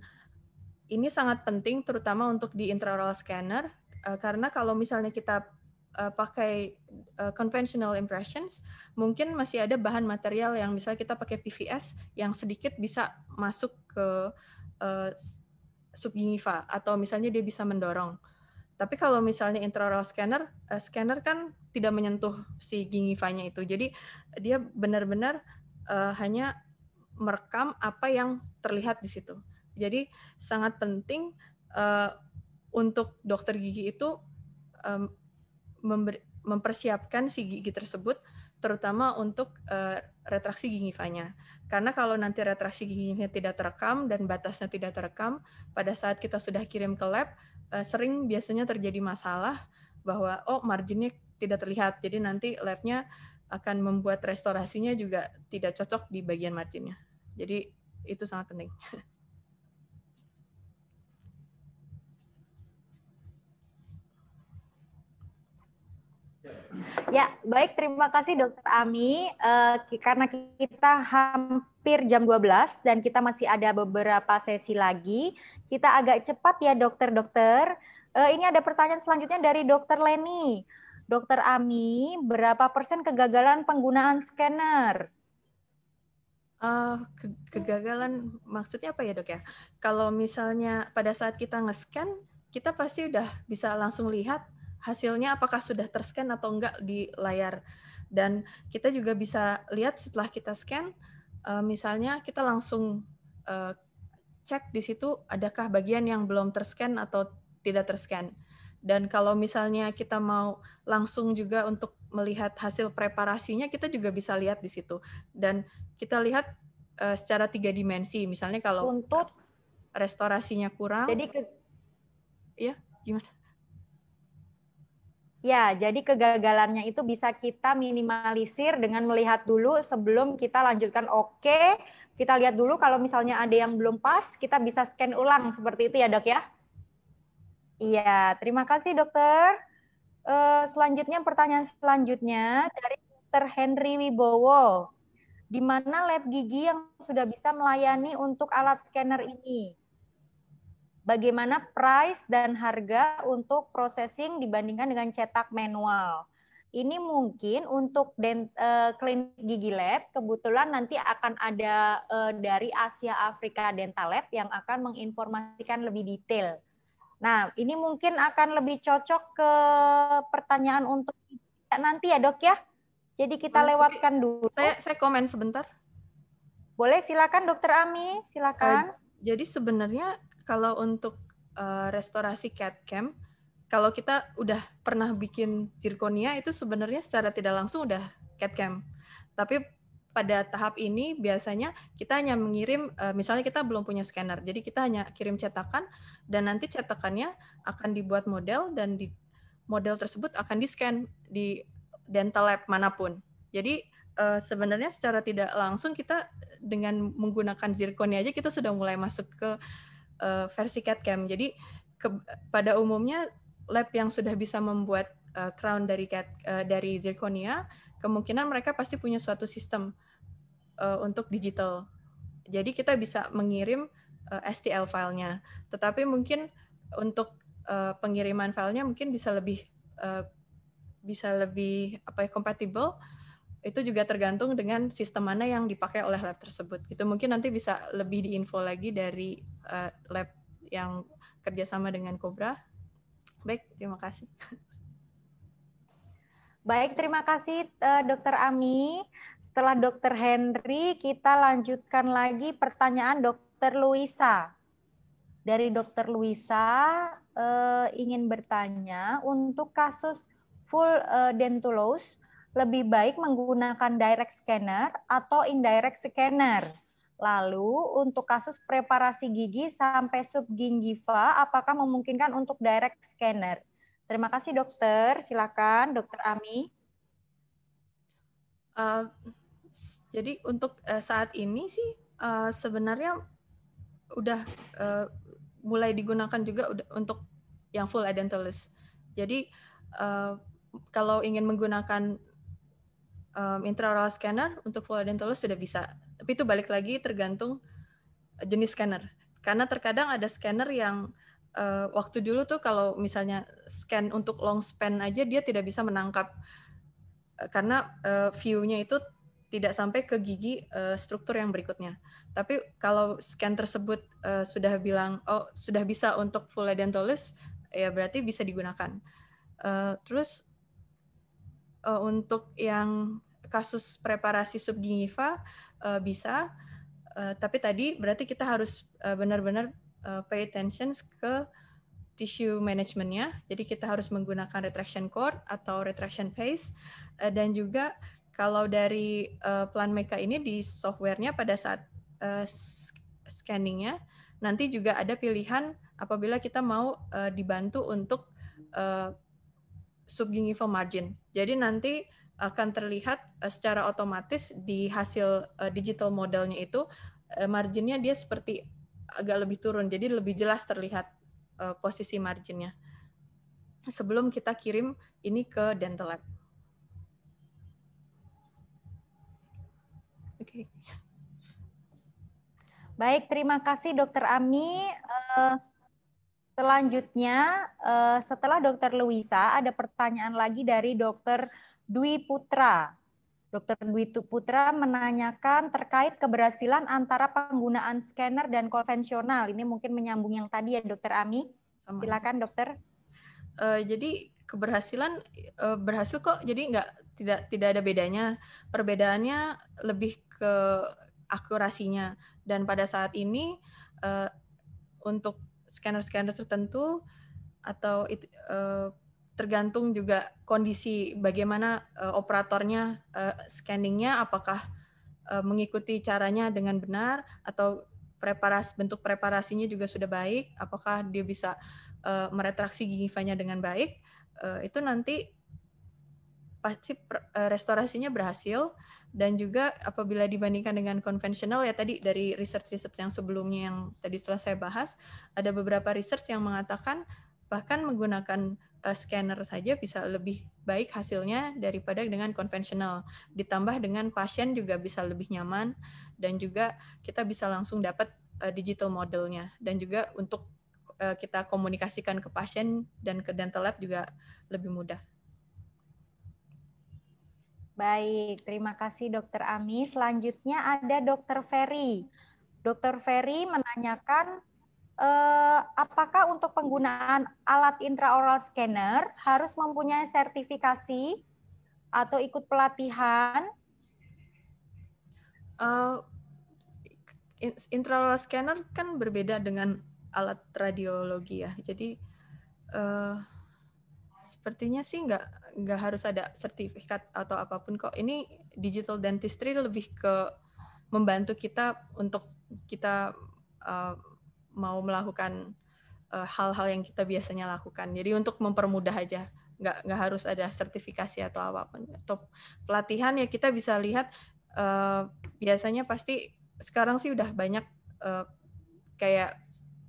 S3: ini sangat penting terutama untuk di intraoral scanner karena kalau misalnya kita uh, pakai uh, conventional impressions, mungkin masih ada bahan material yang misalnya kita pakai PVS yang sedikit bisa masuk ke uh, eh, subgingiva atau misalnya dia bisa mendorong. Tapi kalau misalnya intraoral scanner, uh, scanner kan tidak menyentuh si gingivanya itu. Jadi dia benar-benar uh, hanya merekam apa yang terlihat di situ. Jadi sangat penting uh, untuk dokter gigi itu um, memberi, mempersiapkan si gigi tersebut terutama untuk uh, retraksi gingivanya. Karena kalau nanti retraksi giginya tidak terekam dan batasnya tidak terekam, pada saat kita sudah kirim ke lab, uh, sering biasanya terjadi masalah bahwa oh marginnya tidak terlihat, jadi nanti labnya akan membuat restorasinya juga tidak cocok di bagian marginnya. Jadi itu sangat penting. *laughs*
S2: Ya, baik. Terima kasih Dokter Ami. Uh, karena kita hampir jam 12 dan kita masih ada beberapa sesi lagi, kita agak cepat ya dokter-dokter. Uh, eh, ini ada pertanyaan selanjutnya dari Dokter Leni. Dokter Ami, berapa
S3: persen kegagalan penggunaan scanner? Uh, ke kegagalan maksudnya apa ya dok ya? Kalau misalnya pada saat kita nge-scan, kita pasti udah bisa langsung lihat hasilnya apakah sudah terscan atau enggak di layar. Dan kita juga bisa lihat setelah kita scan, eh, misalnya kita langsung eh, cek di situ adakah bagian yang belum terscan atau tidak terscan. Dan kalau misalnya kita mau langsung juga untuk melihat hasil preparasinya, kita juga bisa lihat di situ. Dan kita lihat eh, secara tiga dimensi, misalnya kalau untuk restorasinya kurang. Jadi ke... ya gimana? Ya, jadi
S2: kegagalannya itu bisa kita minimalisir dengan melihat dulu sebelum kita lanjutkan oke. Okay, kita lihat dulu kalau misalnya ada yang belum pas, kita bisa scan ulang seperti itu ya dok ya? Iya, terima kasih dokter. Uh, selanjutnya pertanyaan selanjutnya dari Dr. Henry Wibowo. Di mana lab gigi yang sudah bisa melayani untuk alat scanner ini? bagaimana price dan harga untuk processing dibandingkan dengan cetak manual. Ini mungkin untuk eh, klinik gigi lab kebetulan nanti akan ada eh, dari Asia Afrika Dental Lab yang akan menginformasikan lebih detail. Nah, ini mungkin akan lebih cocok ke pertanyaan untuk nanti ya, Dok ya. Jadi kita Oke, lewatkan dulu. Saya saya komen sebentar.
S3: Boleh silakan Dokter Ami, silakan. Uh, jadi sebenarnya kalau untuk uh, restorasi cat cam, kalau kita udah pernah bikin zirkonia itu sebenarnya secara tidak langsung udah cat cam. Tapi pada tahap ini biasanya kita hanya mengirim eh, misalnya kita belum punya scanner. Jadi kita hanya kirim cetakan dan nanti cetakannya akan dibuat model dan di model tersebut akan di-scan di dental lab manapun. Jadi eh, sebenarnya secara tidak langsung kita dengan menggunakan zirkonia aja kita sudah mulai masuk ke uh, versi CAD/CAM. Jadi ke, pada umumnya lab yang sudah bisa membuat uh, crown dari CAD, uh, eh, dari zirconia, kemungkinan mereka pasti punya suatu sistem uh, untuk digital. Jadi kita bisa mengirim uh, STL filenya. Tetapi mungkin untuk uh, pengiriman filenya mungkin bisa lebih uh, bisa lebih apa ya kompatibel itu juga tergantung dengan sistem mana yang dipakai oleh lab tersebut Itu mungkin nanti bisa lebih diinfo lagi dari uh, lab yang kerjasama dengan Cobra baik terima kasih
S2: baik terima kasih uh, dokter Ami setelah dokter Henry kita lanjutkan lagi pertanyaan dokter Luisa dari dokter Luisa uh, ingin bertanya untuk kasus full uh, dentulose lebih baik menggunakan direct scanner atau indirect scanner. Lalu untuk kasus preparasi gigi sampai subgingiva apakah memungkinkan untuk direct scanner? Terima kasih dokter. Silakan dokter Ami.
S3: Uh, jadi untuk uh, saat ini sih uh, sebenarnya udah uh, mulai digunakan juga udah, untuk yang full edentulous. Jadi uh, kalau ingin menggunakan um, intraoral scanner untuk full Volodentolus sudah bisa. Tapi itu balik lagi tergantung jenis scanner. Karena terkadang ada scanner yang uh, waktu dulu tuh kalau misalnya scan untuk long span aja dia tidak bisa menangkap eh, karena uh, view-nya itu tidak sampai ke gigi uh, struktur yang berikutnya. Tapi kalau scan tersebut uh, sudah bilang oh sudah bisa untuk full edentolus ya berarti bisa digunakan. Uh, terus uh, untuk yang kasus preparasi subgingiva uh, eh, bisa, uh, tapi tadi berarti kita harus benar-benar uh, uh, pay attention ke tissue managementnya. Jadi kita harus menggunakan retraction cord atau retraction pace, uh, dan juga kalau dari uh, plan Meka ini di softwarenya pada saat uh, scanningnya nanti juga ada pilihan apabila kita mau uh, dibantu untuk uh, subgingival margin. Jadi nanti akan terlihat eh, secara otomatis di hasil eh, digital modelnya itu eh, marginnya dia seperti agak lebih turun. Jadi lebih jelas terlihat posisi marginnya. Sebelum kita kirim ini ke dental lab. Oke. Okay.
S2: Baik, terima kasih Dokter Ami. Selanjutnya, eh, setelah Dokter Luisa, ada pertanyaan lagi dari Dokter Dwi Putra. Dokter Dwi Putra menanyakan terkait keberhasilan antara penggunaan scanner dan konvensional. Ini mungkin menyambung yang tadi ya, Dokter Ami.
S3: Silakan, Dokter. Eh, jadi keberhasilan eh, berhasil kok. Jadi nggak tidak tidak ada bedanya. Perbedaannya lebih ke akurasinya. Dan pada saat ini untuk scanner-scanner tertentu atau it, uh, tergantung juga kondisi bagaimana uh, operatornya uh, scanningnya apakah uh, mengikuti caranya dengan benar atau preparasi bentuk preparasinya juga sudah baik apakah dia bisa uh, meretraksi gigi dengan baik uh, itu nanti pasti eh, restorasinya berhasil dan juga apabila dibandingkan dengan konvensional ya tadi dari research-research yang sebelumnya yang tadi setelah saya bahas ada beberapa research yang mengatakan bahkan menggunakan uh, scanner saja bisa lebih baik hasilnya daripada dengan konvensional. Ditambah dengan pasien juga bisa lebih nyaman dan juga kita bisa langsung dapat uh, digital modelnya dan juga untuk uh, kita komunikasikan ke pasien dan ke dental lab juga lebih mudah.
S2: Baik, terima kasih Dokter Ami. Selanjutnya ada Dokter Ferry. Dokter Ferry menanyakan eh, apakah untuk penggunaan alat intraoral scanner harus mempunyai sertifikasi
S3: atau ikut pelatihan? Uh, intraoral scanner kan berbeda dengan alat radiologi ya. Jadi uh, sepertinya sih nggak nggak harus ada sertifikat atau apapun kok ini digital dentistry lebih ke membantu kita untuk kita uh, mau melakukan eh, hal-hal uh, yang kita biasanya lakukan jadi untuk mempermudah aja nggak nggak harus ada sertifikasi atau apapun atau pelatihan ya kita bisa lihat uh, biasanya pasti sekarang sih udah banyak uh, kayak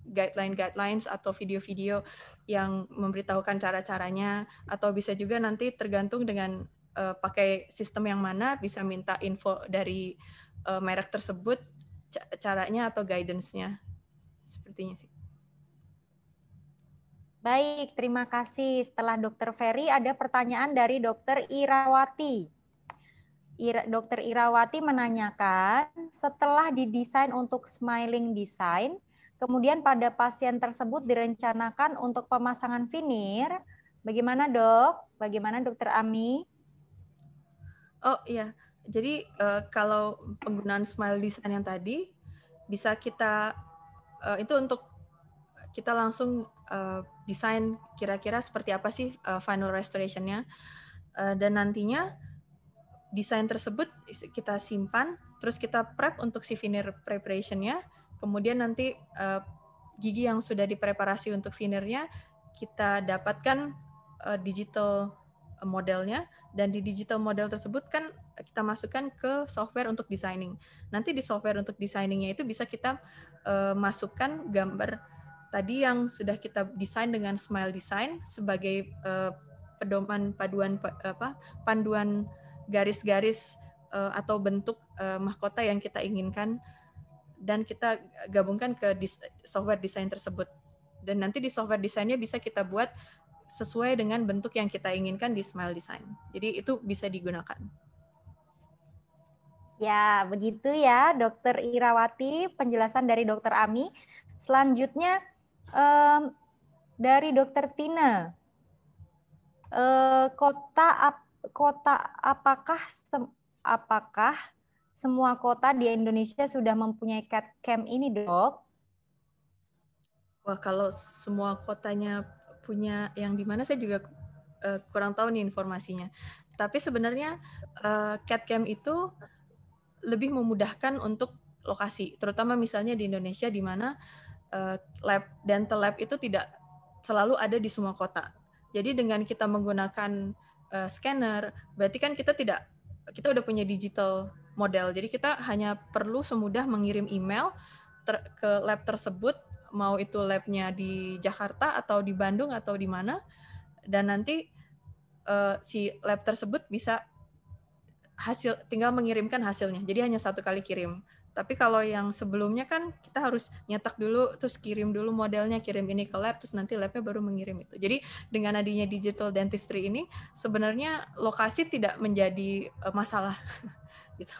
S3: guideline guidelines atau video-video yang memberitahukan cara-caranya atau bisa juga nanti tergantung dengan uh, pakai sistem yang mana bisa minta info dari uh, merek tersebut caranya atau guidance-nya sepertinya sih.
S2: Baik, terima kasih. Setelah Dokter Ferry ada pertanyaan dari Dokter Irawati. Dokter Irawati menanyakan, setelah didesain untuk smiling design, Kemudian pada pasien tersebut direncanakan untuk pemasangan finir. Bagaimana dok? Bagaimana dokter Ami?
S3: Oh iya, jadi uh, kalau penggunaan smile design yang tadi bisa kita uh, itu untuk kita langsung uh, desain kira-kira seperti apa sih uh, final restorationnya uh, dan nantinya desain tersebut kita simpan terus kita prep untuk si finir preparationnya Kemudian nanti uh, gigi yang sudah dipreparasi untuk finernya kita dapatkan uh, digital eh, modelnya dan di digital model tersebut kan kita masukkan ke software untuk designing. Nanti di software untuk designingnya itu bisa kita uh, masukkan gambar tadi yang sudah kita desain dengan smile design sebagai uh, pedoman paduan apa panduan garis-garis uh, atau bentuk uh, mahkota yang kita inginkan dan kita gabungkan ke software desain tersebut. Dan nanti di software desainnya bisa kita buat sesuai dengan bentuk yang kita inginkan di Smile Design. Jadi itu bisa digunakan.
S2: Ya, begitu ya Dokter Irawati, penjelasan dari Dokter Ami. Selanjutnya um, dari Dokter Tina, uh, kota ap, kota apakah apakah semua kota di Indonesia sudah
S3: mempunyai cat cam ini, Dok? Wah, kalau semua kotanya punya yang di mana saya juga uh, kurang tahu nih informasinya. Tapi sebenarnya uh, cat cam itu lebih memudahkan untuk lokasi, terutama misalnya di Indonesia di mana uh, lab dental lab itu tidak selalu ada di semua kota. Jadi dengan kita menggunakan uh, scanner, berarti kan kita tidak kita udah punya digital model. Jadi kita hanya perlu semudah mengirim email ter- ke lab tersebut, mau itu labnya di Jakarta atau di Bandung atau di mana, dan nanti uh, si lab tersebut bisa hasil tinggal mengirimkan hasilnya. Jadi hanya satu kali kirim. Tapi kalau yang sebelumnya kan kita harus nyetak dulu, terus kirim dulu modelnya, kirim ini ke lab, terus nanti labnya baru mengirim itu. Jadi dengan adanya digital dentistry ini, sebenarnya lokasi tidak menjadi eh, masalah. *laughs* gitu.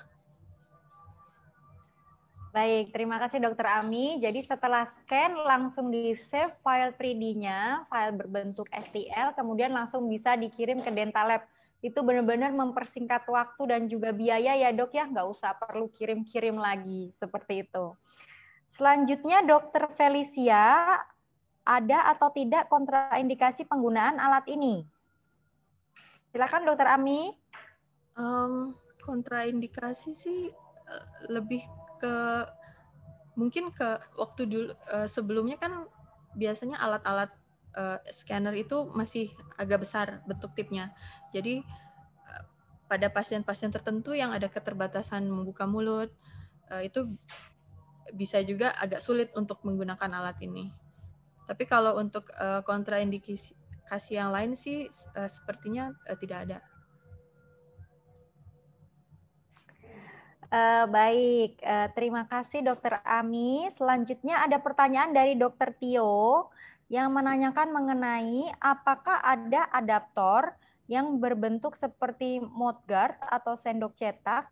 S2: Baik, terima kasih Dokter Ami. Jadi setelah scan langsung di save file 3D-nya, file berbentuk STL, kemudian langsung bisa dikirim ke Dental Lab. Itu benar-benar mempersingkat waktu dan juga biaya ya dok ya, nggak usah perlu kirim-kirim lagi seperti itu. Selanjutnya Dokter Felicia, ada atau tidak kontraindikasi penggunaan alat ini? Silakan Dokter Ami.
S3: Um, kontraindikasi sih eh, lebih ke mungkin ke waktu dulu eh, sebelumnya kan biasanya alat-alat eh, scanner itu masih agak besar bentuk tipnya. Jadi pada pasien-pasien tertentu yang ada keterbatasan membuka mulut itu bisa juga agak sulit untuk menggunakan alat ini. Tapi kalau untuk kontraindikasi yang lain sih sepertinya tidak ada. Uh, baik, uh,
S2: terima kasih Dokter Ami. Selanjutnya ada pertanyaan dari Dokter Tio yang menanyakan mengenai apakah ada adaptor yang berbentuk seperti mod guard atau sendok cetak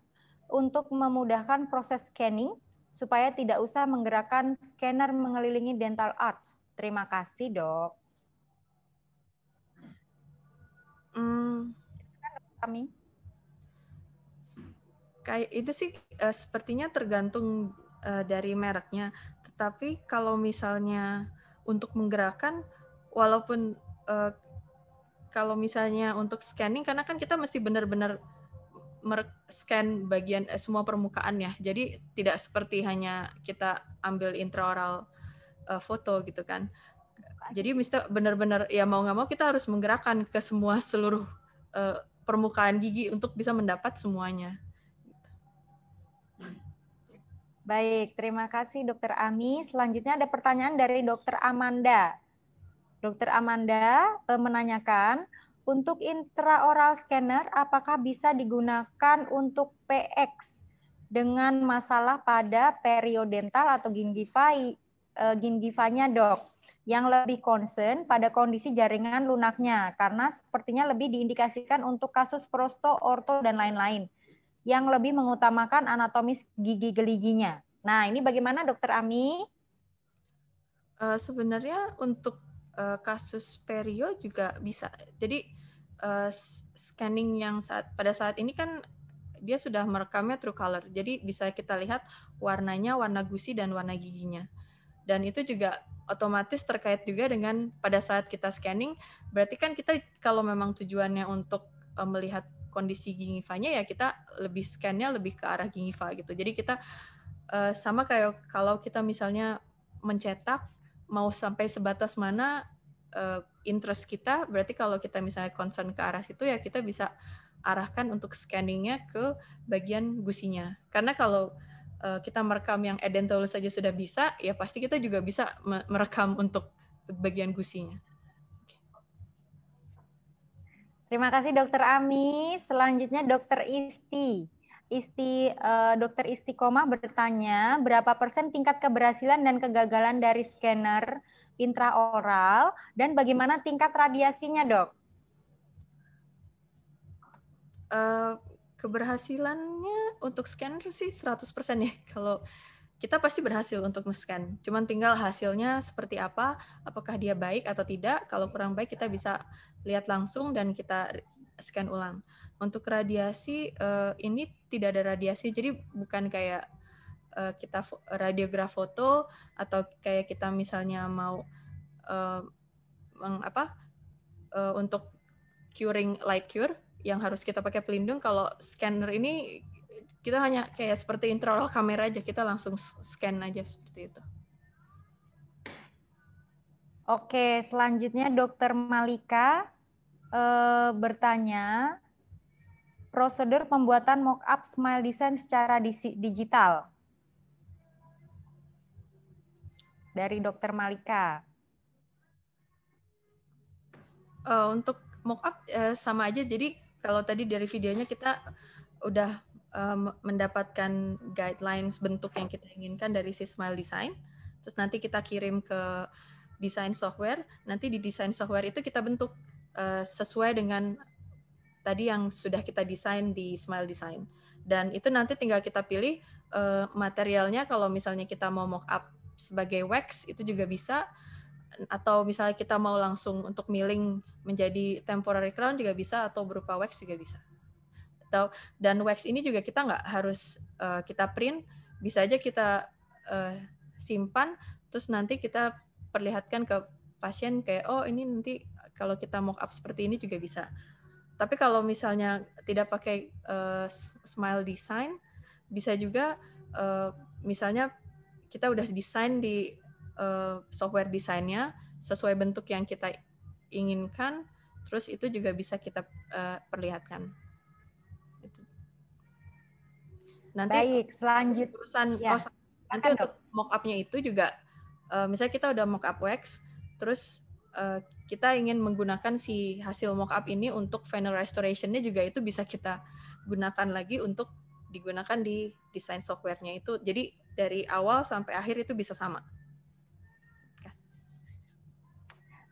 S2: untuk memudahkan proses scanning supaya tidak usah menggerakkan scanner mengelilingi dental arts. Terima kasih
S3: dok. Hmm. Kami kayak itu sih uh, sepertinya tergantung uh, dari mereknya. Tetapi kalau misalnya untuk menggerakkan, walaupun uh, kalau misalnya untuk scanning, karena kan kita mesti benar-benar scan bagian eh, semua permukaan ya. Jadi tidak seperti hanya kita ambil intraoral uh, foto gitu kan. Jadi mesti benar-benar ya mau nggak mau kita harus menggerakkan ke semua seluruh uh, permukaan gigi untuk bisa mendapat semuanya.
S2: Baik, terima kasih Dokter Ami. Selanjutnya ada pertanyaan dari Dokter Amanda. Dokter Amanda eh, menanyakan, untuk intraoral scanner apakah bisa digunakan untuk PX dengan masalah pada periodental atau gingiva eh, gingivanya, Dok? Yang lebih concern pada kondisi jaringan lunaknya karena sepertinya lebih diindikasikan untuk kasus prosto, orto dan lain-lain yang lebih mengutamakan anatomis gigi geliginya.
S3: Nah, ini bagaimana dokter Ami? Eh, sebenarnya untuk eh, kasus perio juga bisa. Jadi eh, scanning yang saat pada saat ini kan dia sudah merekamnya true color. Jadi bisa kita lihat warnanya, warna gusi dan warna giginya. Dan itu juga otomatis terkait juga dengan pada saat kita scanning, berarti kan kita kalau memang tujuannya untuk melihat kondisi gingivanya ya kita lebih scannya lebih ke arah gingiva gitu. Jadi kita uh, sama kayak kalau kita misalnya mencetak mau sampai sebatas mana uh, interest kita, berarti kalau kita misalnya concern ke arah situ ya kita bisa arahkan untuk scanningnya ke bagian gusinya. Karena kalau uh, kita merekam yang edentulous saja sudah bisa, ya pasti kita juga bisa merekam untuk bagian gusinya. Terima kasih Dokter Ami.
S2: Selanjutnya Dokter Isti. Isti uh, Dokter Koma bertanya berapa persen tingkat keberhasilan dan kegagalan dari scanner intraoral dan bagaimana tingkat radiasinya dok?
S3: Uh, keberhasilannya untuk scanner sih 100% ya kalau kita pasti berhasil untuk men-scan. Cuman tinggal hasilnya seperti apa, apakah dia baik atau tidak. Kalau kurang baik kita bisa lihat langsung dan kita scan ulang. Untuk radiasi eh, ini tidak ada radiasi, jadi bukan kayak eh, kita radiograf foto atau kayak kita misalnya mau eh, apa untuk curing light cure yang harus kita pakai pelindung. Kalau scanner ini kita hanya kayak seperti intro kamera aja kita langsung scan aja seperti itu. Oke,
S2: selanjutnya Dokter Malika e, bertanya prosedur pembuatan mock-up smile design secara digital dari Dokter Malika.
S3: Uh, untuk mock-up uh, sama aja, jadi kalau tadi dari videonya kita udah um, mendapatkan guidelines bentuk yang kita inginkan dari si Smile Design. Terus nanti kita kirim ke desain software. Nanti di desain software itu kita bentuk uh, sesuai dengan tadi yang sudah kita desain di Smile Design. Dan itu nanti tinggal kita pilih uh, materialnya. Kalau misalnya kita mau mock up sebagai wax itu juga bisa atau misalnya kita mau langsung untuk milling menjadi temporary crown juga bisa atau berupa wax juga bisa atau dan wax ini juga kita nggak harus uh, kita print bisa aja kita uh, simpan terus nanti kita perlihatkan ke pasien kayak oh ini nanti kalau kita mock up seperti ini juga bisa tapi kalau misalnya tidak pakai uh, smile design bisa juga uh, misalnya kita udah desain di uh, software desainnya sesuai bentuk yang kita inginkan terus itu juga bisa kita uh, perlihatkan Nanti Baik, selanjut urusan ya. oh, nanti Akan untuk mock up-nya itu juga uh, misalnya kita udah mock up wax terus uh, kita ingin menggunakan si hasil mock up ini untuk final restoration-nya juga itu bisa kita gunakan lagi untuk digunakan di desain softwarenya itu. Jadi dari awal sampai akhir itu bisa sama.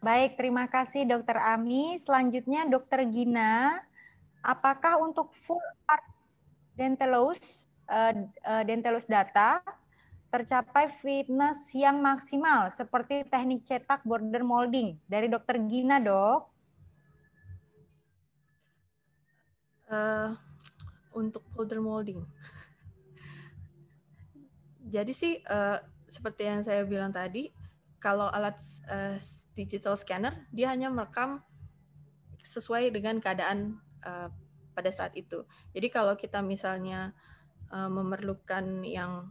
S2: Baik, terima kasih Dokter Ami. Selanjutnya Dokter Gina, apakah untuk full arts dentalose uh, eh, eh, Dentelus Data tercapai fitness yang maksimal seperti teknik cetak border molding dari Dokter Gina dok.
S3: Uh, untuk border molding. Jadi sih uh, seperti yang saya bilang tadi, kalau alat uh, digital scanner dia hanya merekam sesuai dengan keadaan uh, pada saat itu. Jadi kalau kita misalnya uh, memerlukan yang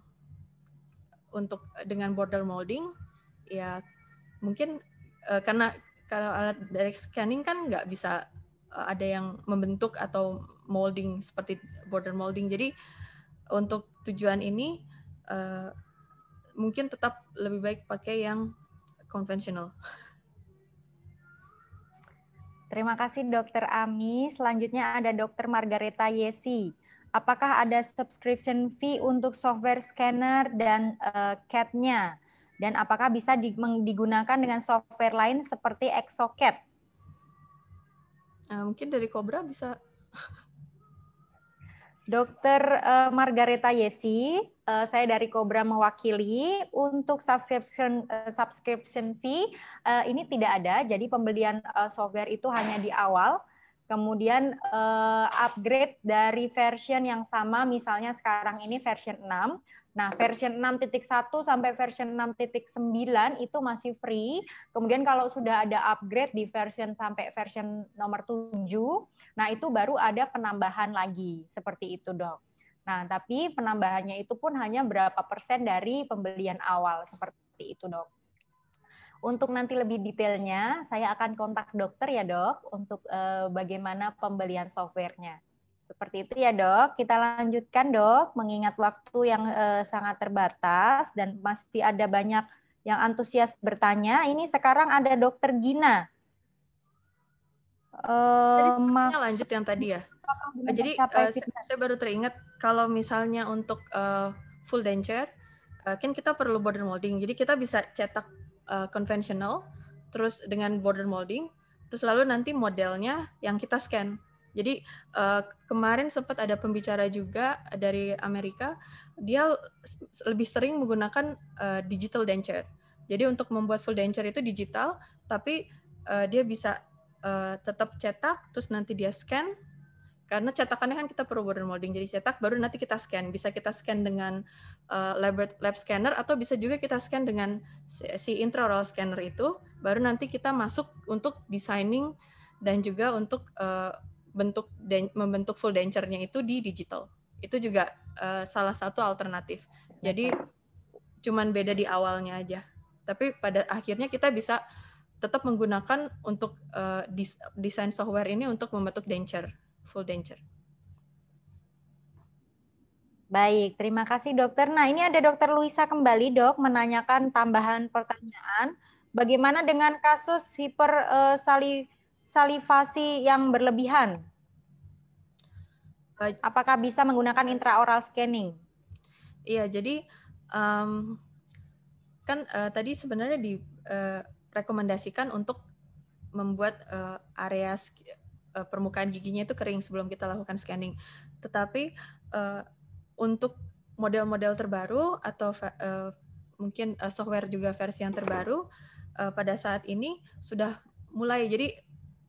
S3: untuk dengan border molding ya mungkin uh, karena kalau alat direct scanning kan nggak bisa uh, ada yang membentuk atau molding seperti border molding jadi untuk tujuan ini uh, mungkin tetap lebih baik pakai yang konvensional.
S2: Terima kasih Dokter Ami. Selanjutnya ada Dokter Margareta Yesi apakah ada subscription fee untuk software scanner dan uh, CAD-nya? Dan apakah bisa digunakan dengan software lain seperti Exocat? Uh, mungkin dari Cobra bisa. *laughs* Dokter uh, Margareta Yesi, uh, saya dari Cobra mewakili untuk subscription uh, subscription fee uh, ini tidak ada. Jadi pembelian uh, software itu hanya di awal kemudian uh, upgrade dari version yang sama misalnya sekarang ini version 6. Nah, version 6.1 sampai version 6.9 itu masih free. Kemudian kalau sudah ada upgrade di version sampai version nomor 7, nah itu baru ada penambahan lagi. Seperti itu, Dok. Nah, tapi penambahannya itu pun hanya berapa persen dari pembelian awal seperti itu, Dok. Untuk nanti lebih detailnya, saya akan kontak dokter ya dok untuk eh, bagaimana pembelian softwarenya. Seperti itu ya dok. Kita lanjutkan dok, mengingat waktu yang eh, sangat terbatas dan masih ada banyak yang antusias bertanya. Ini sekarang ada dokter Gina. Eh, lanjut yang tadi ya. Oh, jadi uh, eh, saya,
S3: saya baru teringat kalau misalnya untuk uh, full denture, uh, kan kita perlu border molding. Jadi kita bisa cetak uh, terus dengan border molding, terus lalu nanti modelnya yang kita scan. Jadi uh, kemarin sempat ada pembicara juga dari Amerika, dia lebih sering menggunakan uh, digital denture. Jadi untuk membuat full denture itu digital, tapi uh, dia bisa uh, tetap cetak, terus nanti dia scan, karena cetakannya kan kita perlu border molding jadi cetak baru nanti kita scan bisa kita scan dengan uh, lab lab scanner atau bisa juga kita scan dengan si intraoral scanner itu baru nanti kita masuk untuk designing dan juga untuk uh, bentuk membentuk full denture-nya itu di digital itu juga uh, salah satu alternatif jadi cuman beda di awalnya aja tapi pada akhirnya kita bisa tetap menggunakan untuk uh, desain software ini untuk membentuk denture full denture.
S2: Baik, terima kasih dokter. Nah ini ada dokter Luisa kembali dok menanyakan tambahan pertanyaan. Bagaimana dengan kasus hipersalivasi eh, yang berlebihan? Apakah bisa menggunakan intraoral scanning? Iya, jadi
S3: um, kan uh, tadi sebenarnya direkomendasikan eh, untuk membuat uh, area uh, permukaan giginya itu kering sebelum kita lakukan scanning. Tetapi uh, untuk model-model terbaru atau uh, mungkin uh, software juga versi yang terbaru uh, pada saat ini sudah mulai. Jadi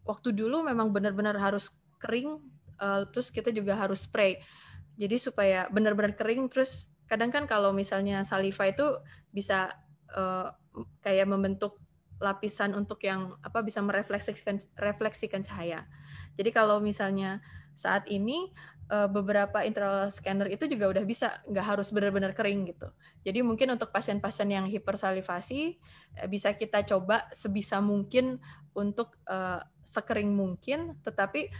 S3: waktu dulu memang benar-benar harus kering, uh, terus kita juga harus spray. Jadi supaya benar-benar kering, terus kadang kan kalau misalnya saliva itu bisa uh, kayak membentuk lapisan untuk yang apa bisa merefleksikan refleksikan cahaya. Jadi kalau misalnya saat ini eh, beberapa intraoral scanner itu juga udah bisa nggak harus benar-benar kering gitu. Jadi mungkin untuk pasien-pasien yang hipersalivasi eh, bisa kita coba sebisa mungkin untuk eh, sekering mungkin, tetapi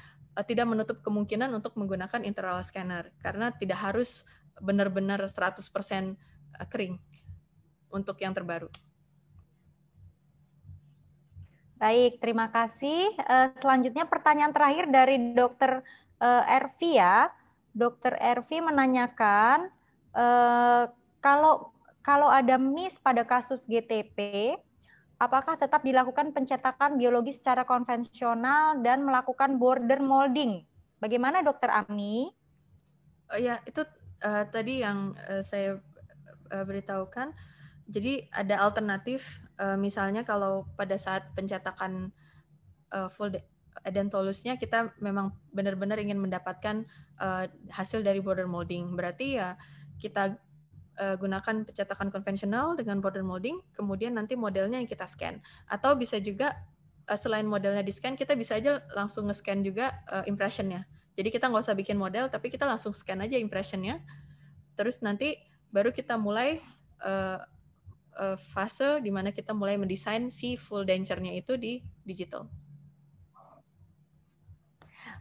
S3: tidak menutup kemungkinan untuk menggunakan intraoral scanner karena tidak harus benar-benar 100% kering untuk yang terbaru.
S2: Baik, terima kasih. Eh, selanjutnya pertanyaan terakhir dari Dr. Eh, Ervi ya. Dr. Ervi menanyakan eh, kalau kalau ada miss pada kasus GTP, apakah tetap dilakukan pencetakan biologi secara konvensional dan melakukan border molding? Bagaimana Dokter
S3: Ami? Oh ya, itu uh, tadi yang uh, saya uh, beritahukan. Jadi ada alternatif uh, misalnya kalau pada saat pencetakan uh, full tolusnya kita memang benar-benar ingin mendapatkan uh, hasil dari border molding. Berarti ya kita uh, gunakan pencetakan konvensional dengan border molding, kemudian nanti modelnya yang kita scan. Atau bisa juga uh, selain modelnya di scan, kita bisa aja langsung nge-scan juga uh, impressionnya. Jadi kita nggak usah bikin model, tapi kita langsung scan aja impressionnya. Terus nanti baru kita mulai uh, Eh, fase di mana kita mulai mendesain si full denture-nya itu di digital.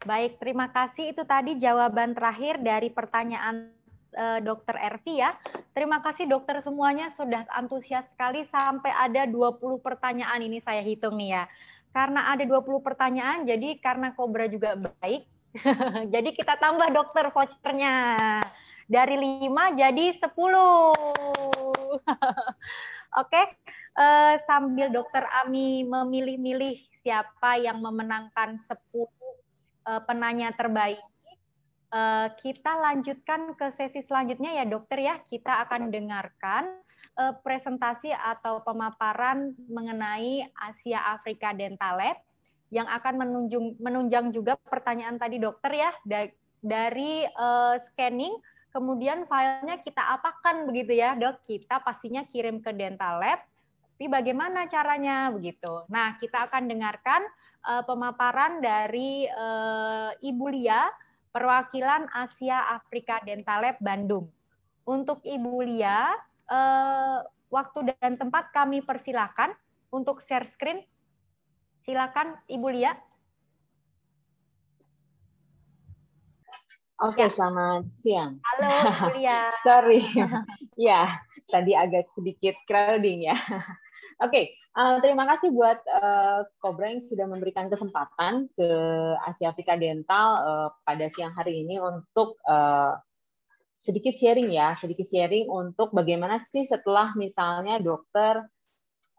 S3: Baik, terima kasih. Itu tadi
S2: jawaban terakhir dari pertanyaan eh, Dokter Ervi ya. Terima kasih dokter semuanya sudah antusias sekali sampai ada 20 pertanyaan ini saya hitung nih ya. Karena ada 20 pertanyaan, jadi karena Kobra juga baik, *laughs* jadi kita tambah dokter vouchernya dari 5 jadi 10. *laughs* Oke, uh, sambil dokter Ami memilih-milih siapa yang memenangkan 10 uh, eh, penanya terbaik, uh, kita lanjutkan ke sesi selanjutnya ya dokter ya. Kita akan dengarkan uh, presentasi atau pemaparan mengenai Asia Afrika Dental Lab yang akan menunjang juga pertanyaan tadi dokter ya dari uh, scanning Kemudian filenya kita apakan begitu ya dok? Kita pastinya kirim ke dental lab. Tapi bagaimana caranya begitu? Nah kita akan dengarkan uh, pemaparan dari uh, Ibu Lia, perwakilan Asia Afrika Dental Lab Bandung. Untuk Ibu Lia, uh, waktu dan tempat kami persilakan untuk share screen. Silakan Ibu Lia.
S1: Oke, okay, ya. selamat siang. Halo, Julia. *laughs* Sorry, ya tadi agak sedikit crowding ya. *laughs* Oke, okay, uh, eh, terima kasih buat uh, yang sudah memberikan kesempatan ke Asia Afrika Dental uh, pada siang hari ini untuk uh, sedikit sharing ya, sedikit sharing untuk bagaimana sih setelah misalnya dokter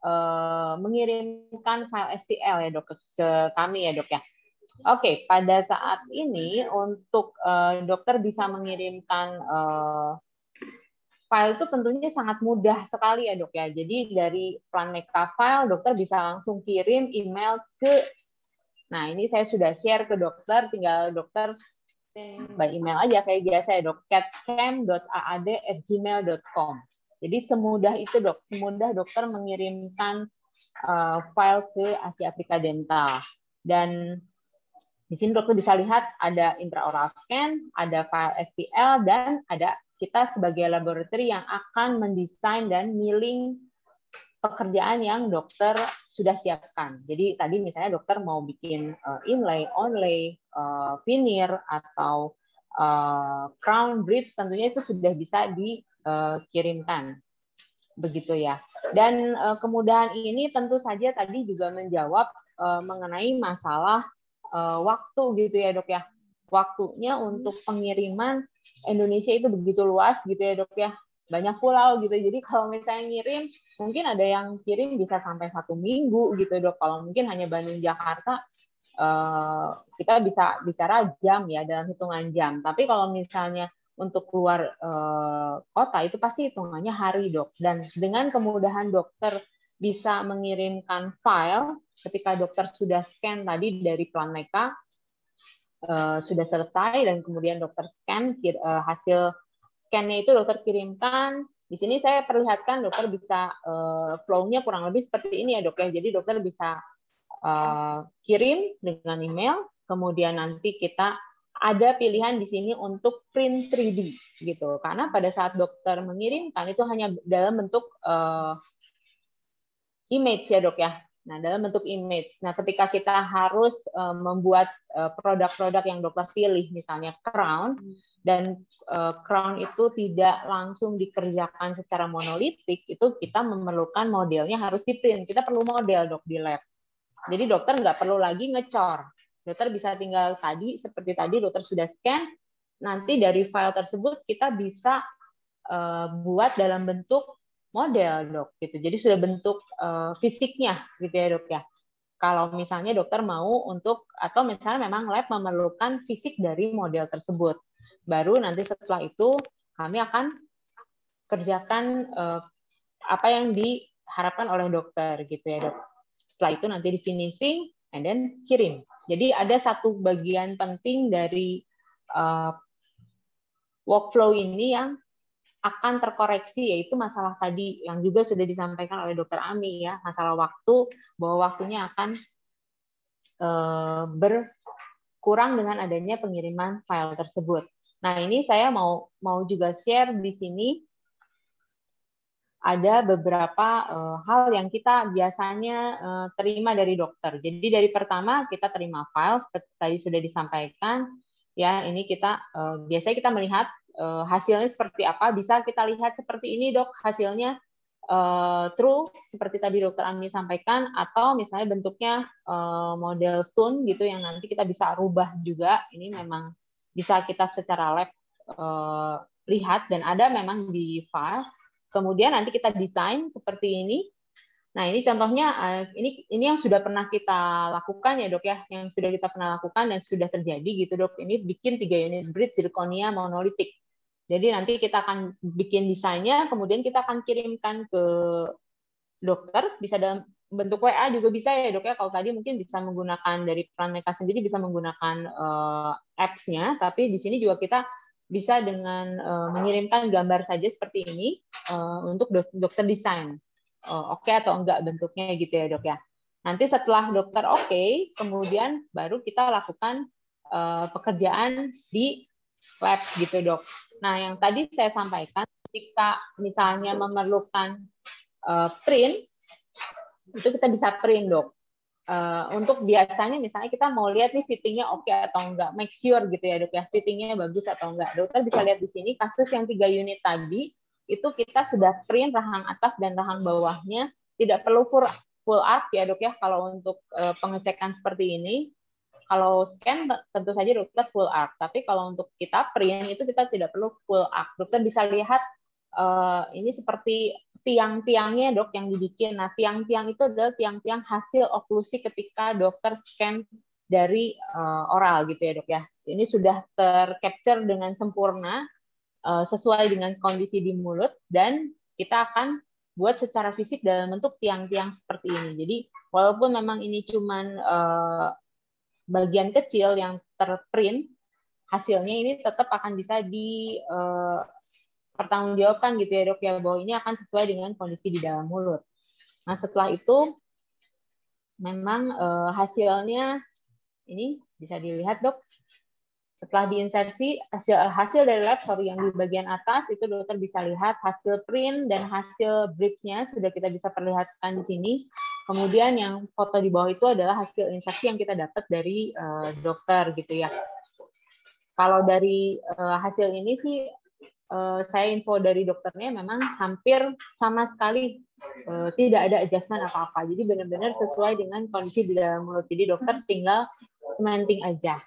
S1: uh, mengirimkan file STL ya dok ke kami ya dok ya Oke, okay, pada saat ini untuk uh, dokter bisa mengirimkan uh, file itu tentunya sangat mudah sekali ya dok ya. Jadi dari plan file dokter bisa langsung kirim email ke. Nah ini saya sudah share ke dokter, tinggal dokter by email aja kayak biasa ya dok. catcam.aad@gmail.com. Jadi semudah itu dok, semudah dokter mengirimkan uh, file ke Asia Afrika Dental dan di sini dokter bisa lihat ada intraoral scan, ada file SPL, dan ada kita sebagai laboratori yang akan mendesain dan milling pekerjaan yang dokter sudah siapkan. Jadi tadi misalnya dokter mau bikin eh, inlay, onlay, eh, veneer, atau eh, crown bridge, tentunya itu sudah bisa dikirimkan. Begitu ya. Dan kemudian kemudahan ini tentu saja tadi juga menjawab mengenai masalah uh, waktu gitu ya dok ya waktunya untuk pengiriman Indonesia itu begitu luas gitu ya dok ya banyak pulau gitu jadi kalau misalnya ngirim mungkin ada yang kirim bisa sampai satu minggu gitu dok kalau mungkin hanya Bandung Jakarta uh, kita bisa bicara jam ya dalam hitungan jam tapi kalau misalnya untuk keluar uh, kota itu pasti hitungannya hari dok dan dengan kemudahan dokter bisa mengirimkan file ketika dokter sudah scan tadi dari plan mereka eh, sudah selesai dan kemudian dokter scan uh, hasil scannya itu dokter kirimkan di sini saya perlihatkan dokter bisa uh, kurang lebih seperti ini ya dok ya jadi dokter bisa kirim dengan email kemudian nanti kita ada pilihan di sini untuk print 3D gitu karena pada saat dokter mengirimkan itu hanya dalam bentuk image ya dok ya. Nah, dalam bentuk image. Nah, ketika kita harus uh, membuat eh, produk-produk uh, yang dokter pilih, misalnya crown, hmm. dan uh, crown itu tidak langsung dikerjakan secara monolitik, itu kita memerlukan modelnya harus di-print. Kita perlu model, dok, di lab. Jadi dokter nggak perlu lagi ngecor. Dokter bisa tinggal tadi, seperti tadi dokter sudah scan, nanti dari file tersebut kita bisa uh, buat dalam bentuk model dok gitu jadi sudah bentuk uh, fisiknya gitu ya dok ya kalau misalnya dokter mau untuk atau misalnya memang lab memerlukan fisik dari model tersebut baru nanti setelah itu kami akan kerjakan uh, apa yang diharapkan oleh dokter gitu ya dok setelah itu nanti di finishing and then kirim jadi ada satu bagian penting dari uh, workflow ini yang akan terkoreksi yaitu masalah tadi yang juga sudah disampaikan oleh dokter Ami ya masalah waktu bahwa waktunya akan e, berkurang dengan adanya pengiriman file tersebut. Nah ini saya mau mau juga share di sini ada beberapa e, hal yang kita biasanya e, terima dari dokter. Jadi dari pertama kita terima file seperti tadi sudah disampaikan ya ini kita biasanya kita melihat Eh, hasilnya seperti apa bisa kita lihat seperti ini dok hasilnya uh, true seperti tadi dokter Ami sampaikan atau misalnya bentuknya uh, model stone gitu yang nanti kita bisa rubah juga ini memang bisa kita secara lab uh, lihat dan ada memang di file kemudian nanti kita desain seperti ini Nah, ini contohnya ini ini yang sudah pernah kita lakukan ya, Dok ya, yang sudah kita pernah lakukan dan sudah terjadi gitu, Dok. Ini bikin tiga unit bridge zirconia monolitik. Jadi nanti kita akan bikin desainnya, kemudian kita akan kirimkan ke dokter, bisa dalam bentuk WA juga bisa ya dok ya. Kalau tadi mungkin bisa menggunakan dari peran mereka sendiri bisa menggunakan uh, apps-nya, tapi di sini juga kita bisa dengan uh, mengirimkan gambar saja seperti ini uh, untuk dok dokter desain. Uh, oke okay atau enggak bentuknya gitu ya dok ya. Nanti setelah dokter oke, okay, kemudian baru kita lakukan uh, pekerjaan di lab gitu dok. Nah, yang tadi saya sampaikan, ketika misalnya memerlukan uh, print, itu kita bisa print, dok. Uh, untuk biasanya misalnya kita mau lihat nih fittingnya oke okay atau enggak, make sure gitu ya dok ya, fittingnya bagus atau enggak. Dokter bisa lihat di sini kasus yang tiga unit tadi itu kita sudah print rahang atas dan rahang bawahnya, tidak perlu full full ya dok ya kalau untuk eh, pengecekan seperti ini kalau scan tentu saja dokter full arc, tapi kalau untuk kita print itu kita tidak perlu full arc. Dokter bisa lihat uh, ini seperti tiang-tiangnya dok yang dibikin. Nah, tiang-tiang itu adalah tiang-tiang hasil oklusi ketika dokter scan dari uh, oral gitu ya dok ya. Ini sudah tercapture dengan sempurna uh, sesuai dengan kondisi di mulut dan kita akan buat secara fisik dalam bentuk tiang-tiang seperti ini. Jadi walaupun memang ini cuman uh, bagian kecil yang terprint, hasilnya ini tetap akan bisa di uh, pertanggungjawabkan gitu ya dok ya bahwa ini akan sesuai dengan kondisi di dalam mulut. Nah setelah itu memang uh, hasilnya ini bisa dilihat dok setelah diinsersi hasil hasil dari lab sorry yang di bagian atas itu dokter bisa lihat hasil print dan hasil bridge-nya sudah kita bisa perlihatkan di sini Kemudian yang foto di bawah itu adalah hasil inseksi yang kita dapat dari uh, dokter gitu ya. Kalau dari uh, hasil ini sih uh, saya info dari dokternya memang hampir sama sekali uh, tidak ada adjustment apa-apa. Jadi benar-benar sesuai dengan kondisi di dalam mulut. Jadi dokter tinggal sementing aja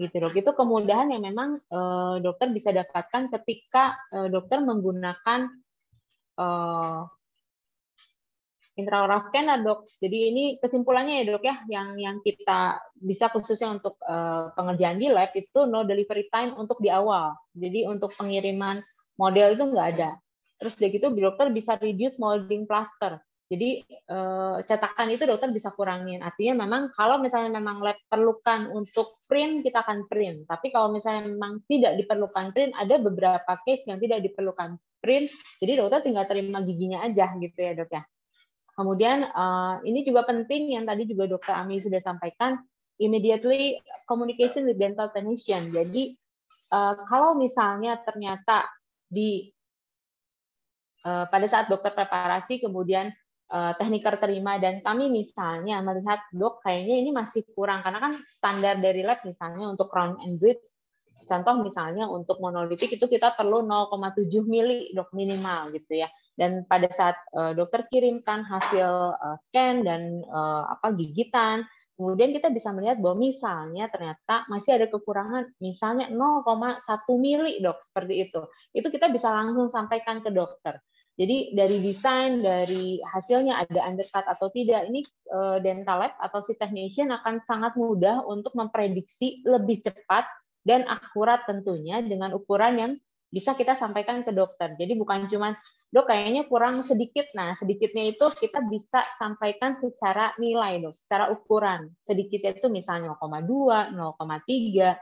S1: gitu loh. itu kemudahan yang memang uh, dokter bisa dapatkan ketika uh, dokter menggunakan uh, intraoral scanner dok. Jadi ini kesimpulannya ya dok ya, yang yang kita bisa khususnya untuk uh, pengerjaan di lab itu no delivery time untuk di awal. Jadi untuk pengiriman model itu nggak ada. Terus dari itu dokter bisa reduce molding plaster. Jadi uh, cetakan itu dokter bisa kurangin. Artinya memang kalau misalnya memang lab perlukan untuk print kita akan print. Tapi kalau misalnya memang tidak diperlukan print, ada beberapa case yang tidak diperlukan print. Jadi dokter tinggal terima giginya aja gitu ya dok ya. Kemudian uh, ini juga penting yang tadi juga Dokter Ami sudah sampaikan, immediately communication with dental technician. Jadi uh, kalau misalnya ternyata di uh, pada saat dokter preparasi kemudian uh, tekniker terima dan kami misalnya melihat dok kayaknya ini masih kurang karena kan standar dari lab misalnya untuk crown and bridge Contoh misalnya untuk monolitik itu kita perlu 0,7 mili dok minimal gitu ya. Dan pada saat eh, dokter kirimkan hasil eh, scan dan eh, apa gigitan, kemudian kita bisa melihat bahwa misalnya ternyata masih ada kekurangan misalnya 0,1 mili dok seperti itu. Itu kita bisa langsung sampaikan ke dokter. Jadi dari desain, dari hasilnya ada undercut atau tidak, ini dental lab atau si technician akan sangat mudah untuk memprediksi lebih cepat dan akurat tentunya dengan ukuran yang bisa kita sampaikan ke dokter. Jadi bukan cuma dok kayaknya kurang sedikit. Nah, sedikitnya itu kita bisa sampaikan secara nilai, Dok, secara ukuran. Sedikitnya itu misalnya 0,2, 0,3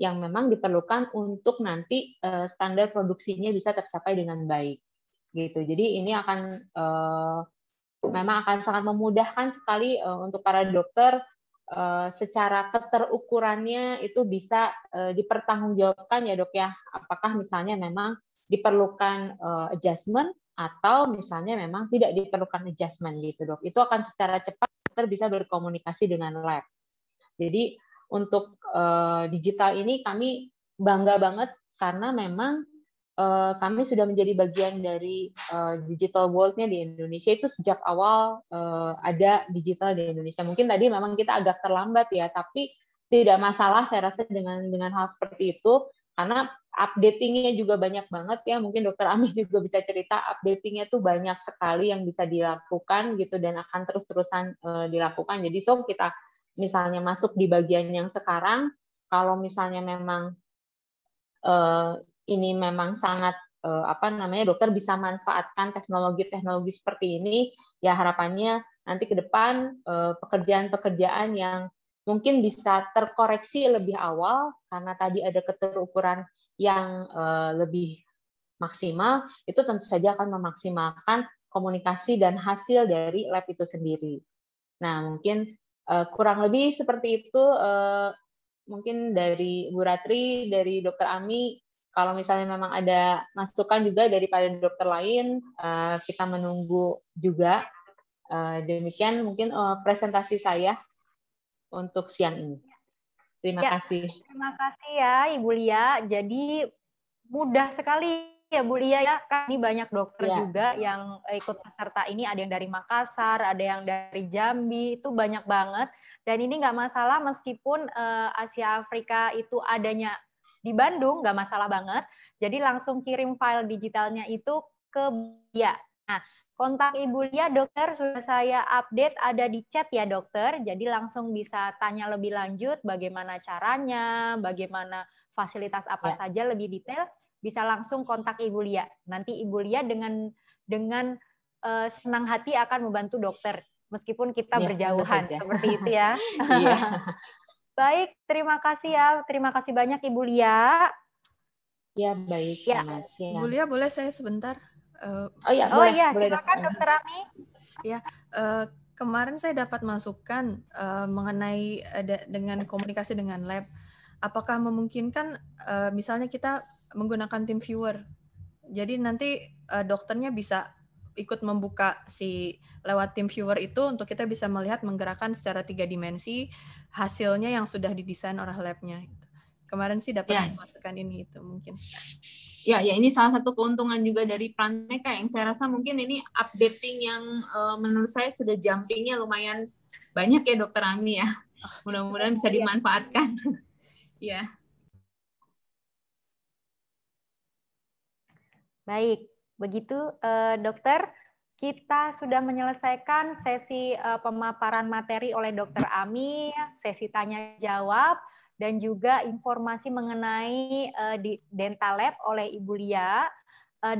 S1: yang memang diperlukan untuk nanti eh, standar produksinya bisa tercapai dengan baik. Gitu. Jadi ini akan eh, memang akan sangat memudahkan sekali eh, untuk para dokter Eh, secara keterukurannya itu bisa eh, dipertanggungjawabkan ya dok ya apakah misalnya memang diperlukan eh, adjustment atau misalnya memang tidak diperlukan adjustment gitu dok itu akan secara cepat dokter bisa berkomunikasi dengan lab jadi untuk digital ini kami bangga banget karena memang uh, kami sudah menjadi bagian dari uh, digital world-nya di Indonesia itu sejak awal uh, ada digital di Indonesia. Mungkin tadi memang kita agak terlambat ya, tapi tidak masalah saya rasa dengan dengan hal seperti itu karena updatingnya juga banyak banget ya mungkin dokter Ami *laughs* juga bisa cerita updatingnya tuh banyak sekali yang bisa dilakukan gitu dan akan terus terusan e, dilakukan jadi so kita misalnya masuk di bagian yang sekarang kalau misalnya memang e, ini memang sangat uh, apa namanya dokter bisa manfaatkan teknologi-teknologi seperti ini ya harapannya nanti ke depan eh, pekerjaan-pekerjaan yang mungkin bisa terkoreksi lebih awal karena tadi ada keterukuran yang eh, lebih maksimal itu tentu saja akan memaksimalkan komunikasi dan hasil dari lab itu sendiri. Nah, mungkin kurang lebih seperti itu mungkin dari Bu Ratri, dari Dokter Ami kalau misalnya memang ada masukan juga daripada dokter lain, eh, kita menunggu juga. Eh, demikian mungkin eh, presentasi saya untuk siang ini. Terima ya, kasih.
S2: Terima kasih ya Ibu Lia. Jadi mudah sekali ya Bu Lia ya. Kami banyak dokter ya. juga yang ikut peserta ini. Ada yang dari Makassar, ada yang dari Jambi. Itu banyak banget. Dan ini nggak masalah meskipun Asia Afrika itu adanya di Bandung nggak masalah banget. Jadi langsung kirim file digitalnya itu ke Lia. Nah, kontak Ibu Lia dokter sudah saya update ada di chat ya dokter. Jadi langsung bisa tanya lebih lanjut bagaimana caranya, bagaimana fasilitas apa ya. saja lebih detail bisa langsung kontak Ibu Lia. Nanti Ibu Lia dengan dengan uh, senang hati akan membantu dokter meskipun kita ya, berjauhan seperti itu ya. *laughs* Iya. *laughs* Baik, terima kasih ya. Terima kasih banyak Ibu Lia.
S1: Ya, baik. Ya. Ibu Lia,
S3: boleh saya sebentar? Uh, oh iya, oh, iya. silakan dokter, dokter Ami. Ya, uh, kemarin saya dapat masukan uh, mengenai uh, dengan komunikasi dengan lab. Apakah memungkinkan uh, misalnya kita menggunakan tim viewer? Jadi nanti uh, dokternya bisa ikut membuka si lewat tim viewer itu untuk kita bisa melihat menggerakkan secara tiga dimensi hasilnya yang sudah didesain oleh labnya. Kemarin sih dapat yeah. masukan ini itu mungkin. Ya, ya ini salah satu keuntungan juga dari Planeka yang saya rasa mungkin ini
S1: updating yang uh, menurut saya sudah jumpingnya lumayan banyak ya Dokter Ami ya.
S2: Ah, Mudah-mudahan bisa iya.
S1: dimanfaatkan. *laughs* ya.
S2: Baik, Begitu, eh, dokter. Kita sudah menyelesaikan sesi eh, pemaparan materi oleh dokter Ami, sesi tanya jawab, dan juga informasi mengenai eh, di dental lab oleh Ibu Lia.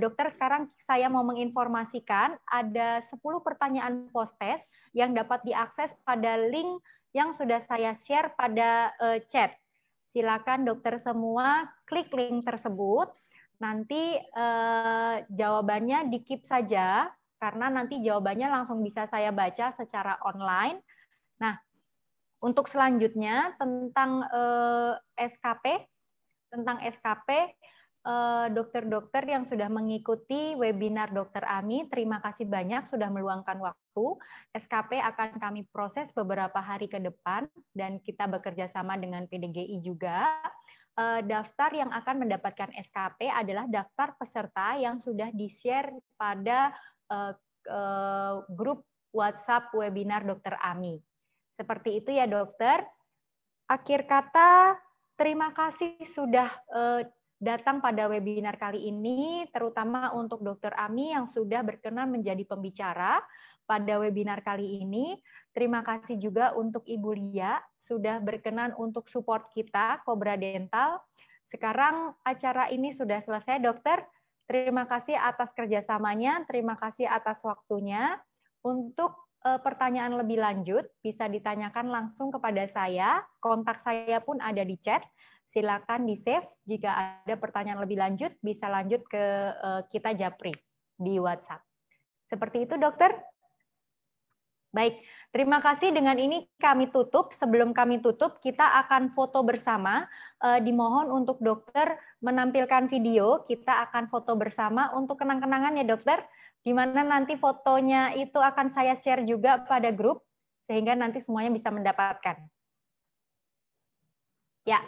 S2: dokter, sekarang saya mau menginformasikan ada 10 pertanyaan post-test yang dapat diakses pada link yang sudah saya share pada chat. Silakan dokter semua klik link tersebut Nanti eh, jawabannya dikip saja karena nanti jawabannya langsung bisa saya baca secara online. Nah, untuk selanjutnya tentang eh, SKP, tentang SKP eh, dokter-dokter yang sudah mengikuti webinar Dokter Ami, terima kasih banyak sudah meluangkan waktu. SKP akan kami proses beberapa hari ke depan dan kita bekerja sama dengan PDGI juga. Eh, daftar yang akan mendapatkan SKP adalah daftar peserta yang sudah di-share pada eh, eh, grup WhatsApp webinar Dokter Ami. Seperti itu ya dokter. Akhir kata, terima kasih sudah datang pada webinar kali ini, terutama untuk Dr. Ami yang sudah berkenan menjadi pembicara pada webinar kali ini. Terima kasih juga untuk Ibu Lia sudah berkenan untuk support kita, Cobra Dental. Sekarang acara ini sudah selesai, dokter. Terima kasih atas kerjasamanya, terima kasih atas waktunya. Untuk eh, pertanyaan lebih lanjut bisa ditanyakan langsung kepada saya. Kontak saya pun ada di chat. Silakan di-save. Jika ada pertanyaan lebih lanjut, bisa lanjut ke eh, kita Japri di WhatsApp. Seperti itu, dokter? Baik, terima kasih. Dengan ini kami tutup. Sebelum kami tutup, kita akan foto bersama. E, dimohon untuk dokter menampilkan video. Kita akan foto bersama untuk kenang-kenangan ya dokter. Di mana nanti fotonya itu akan saya share juga pada grup, sehingga nanti semuanya bisa mendapatkan. Ya,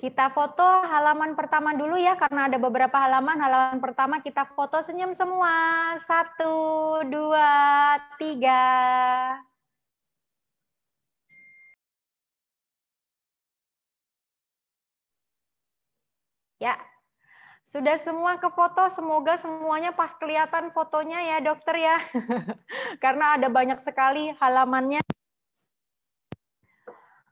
S2: kita foto halaman pertama dulu ya, karena ada beberapa halaman. Halaman pertama kita foto senyum semua. Satu, dua, tiga. Ya, sudah semua ke foto. Semoga semuanya pas kelihatan fotonya ya dokter ya. *laughs* karena ada banyak sekali halamannya.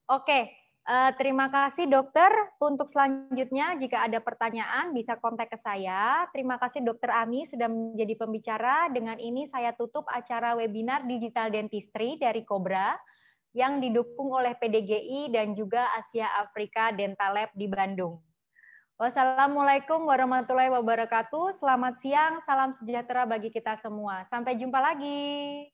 S2: Oke, Uh, terima kasih dokter. Untuk selanjutnya jika ada pertanyaan bisa kontak ke saya. Terima kasih dokter Ami sudah menjadi pembicara. Dengan ini saya tutup acara webinar Digital Dentistry dari Cobra yang didukung oleh PDGI dan juga Asia Afrika Dental Lab di Bandung. Wassalamualaikum warahmatullahi wabarakatuh. Selamat siang, salam sejahtera bagi kita semua. Sampai jumpa lagi.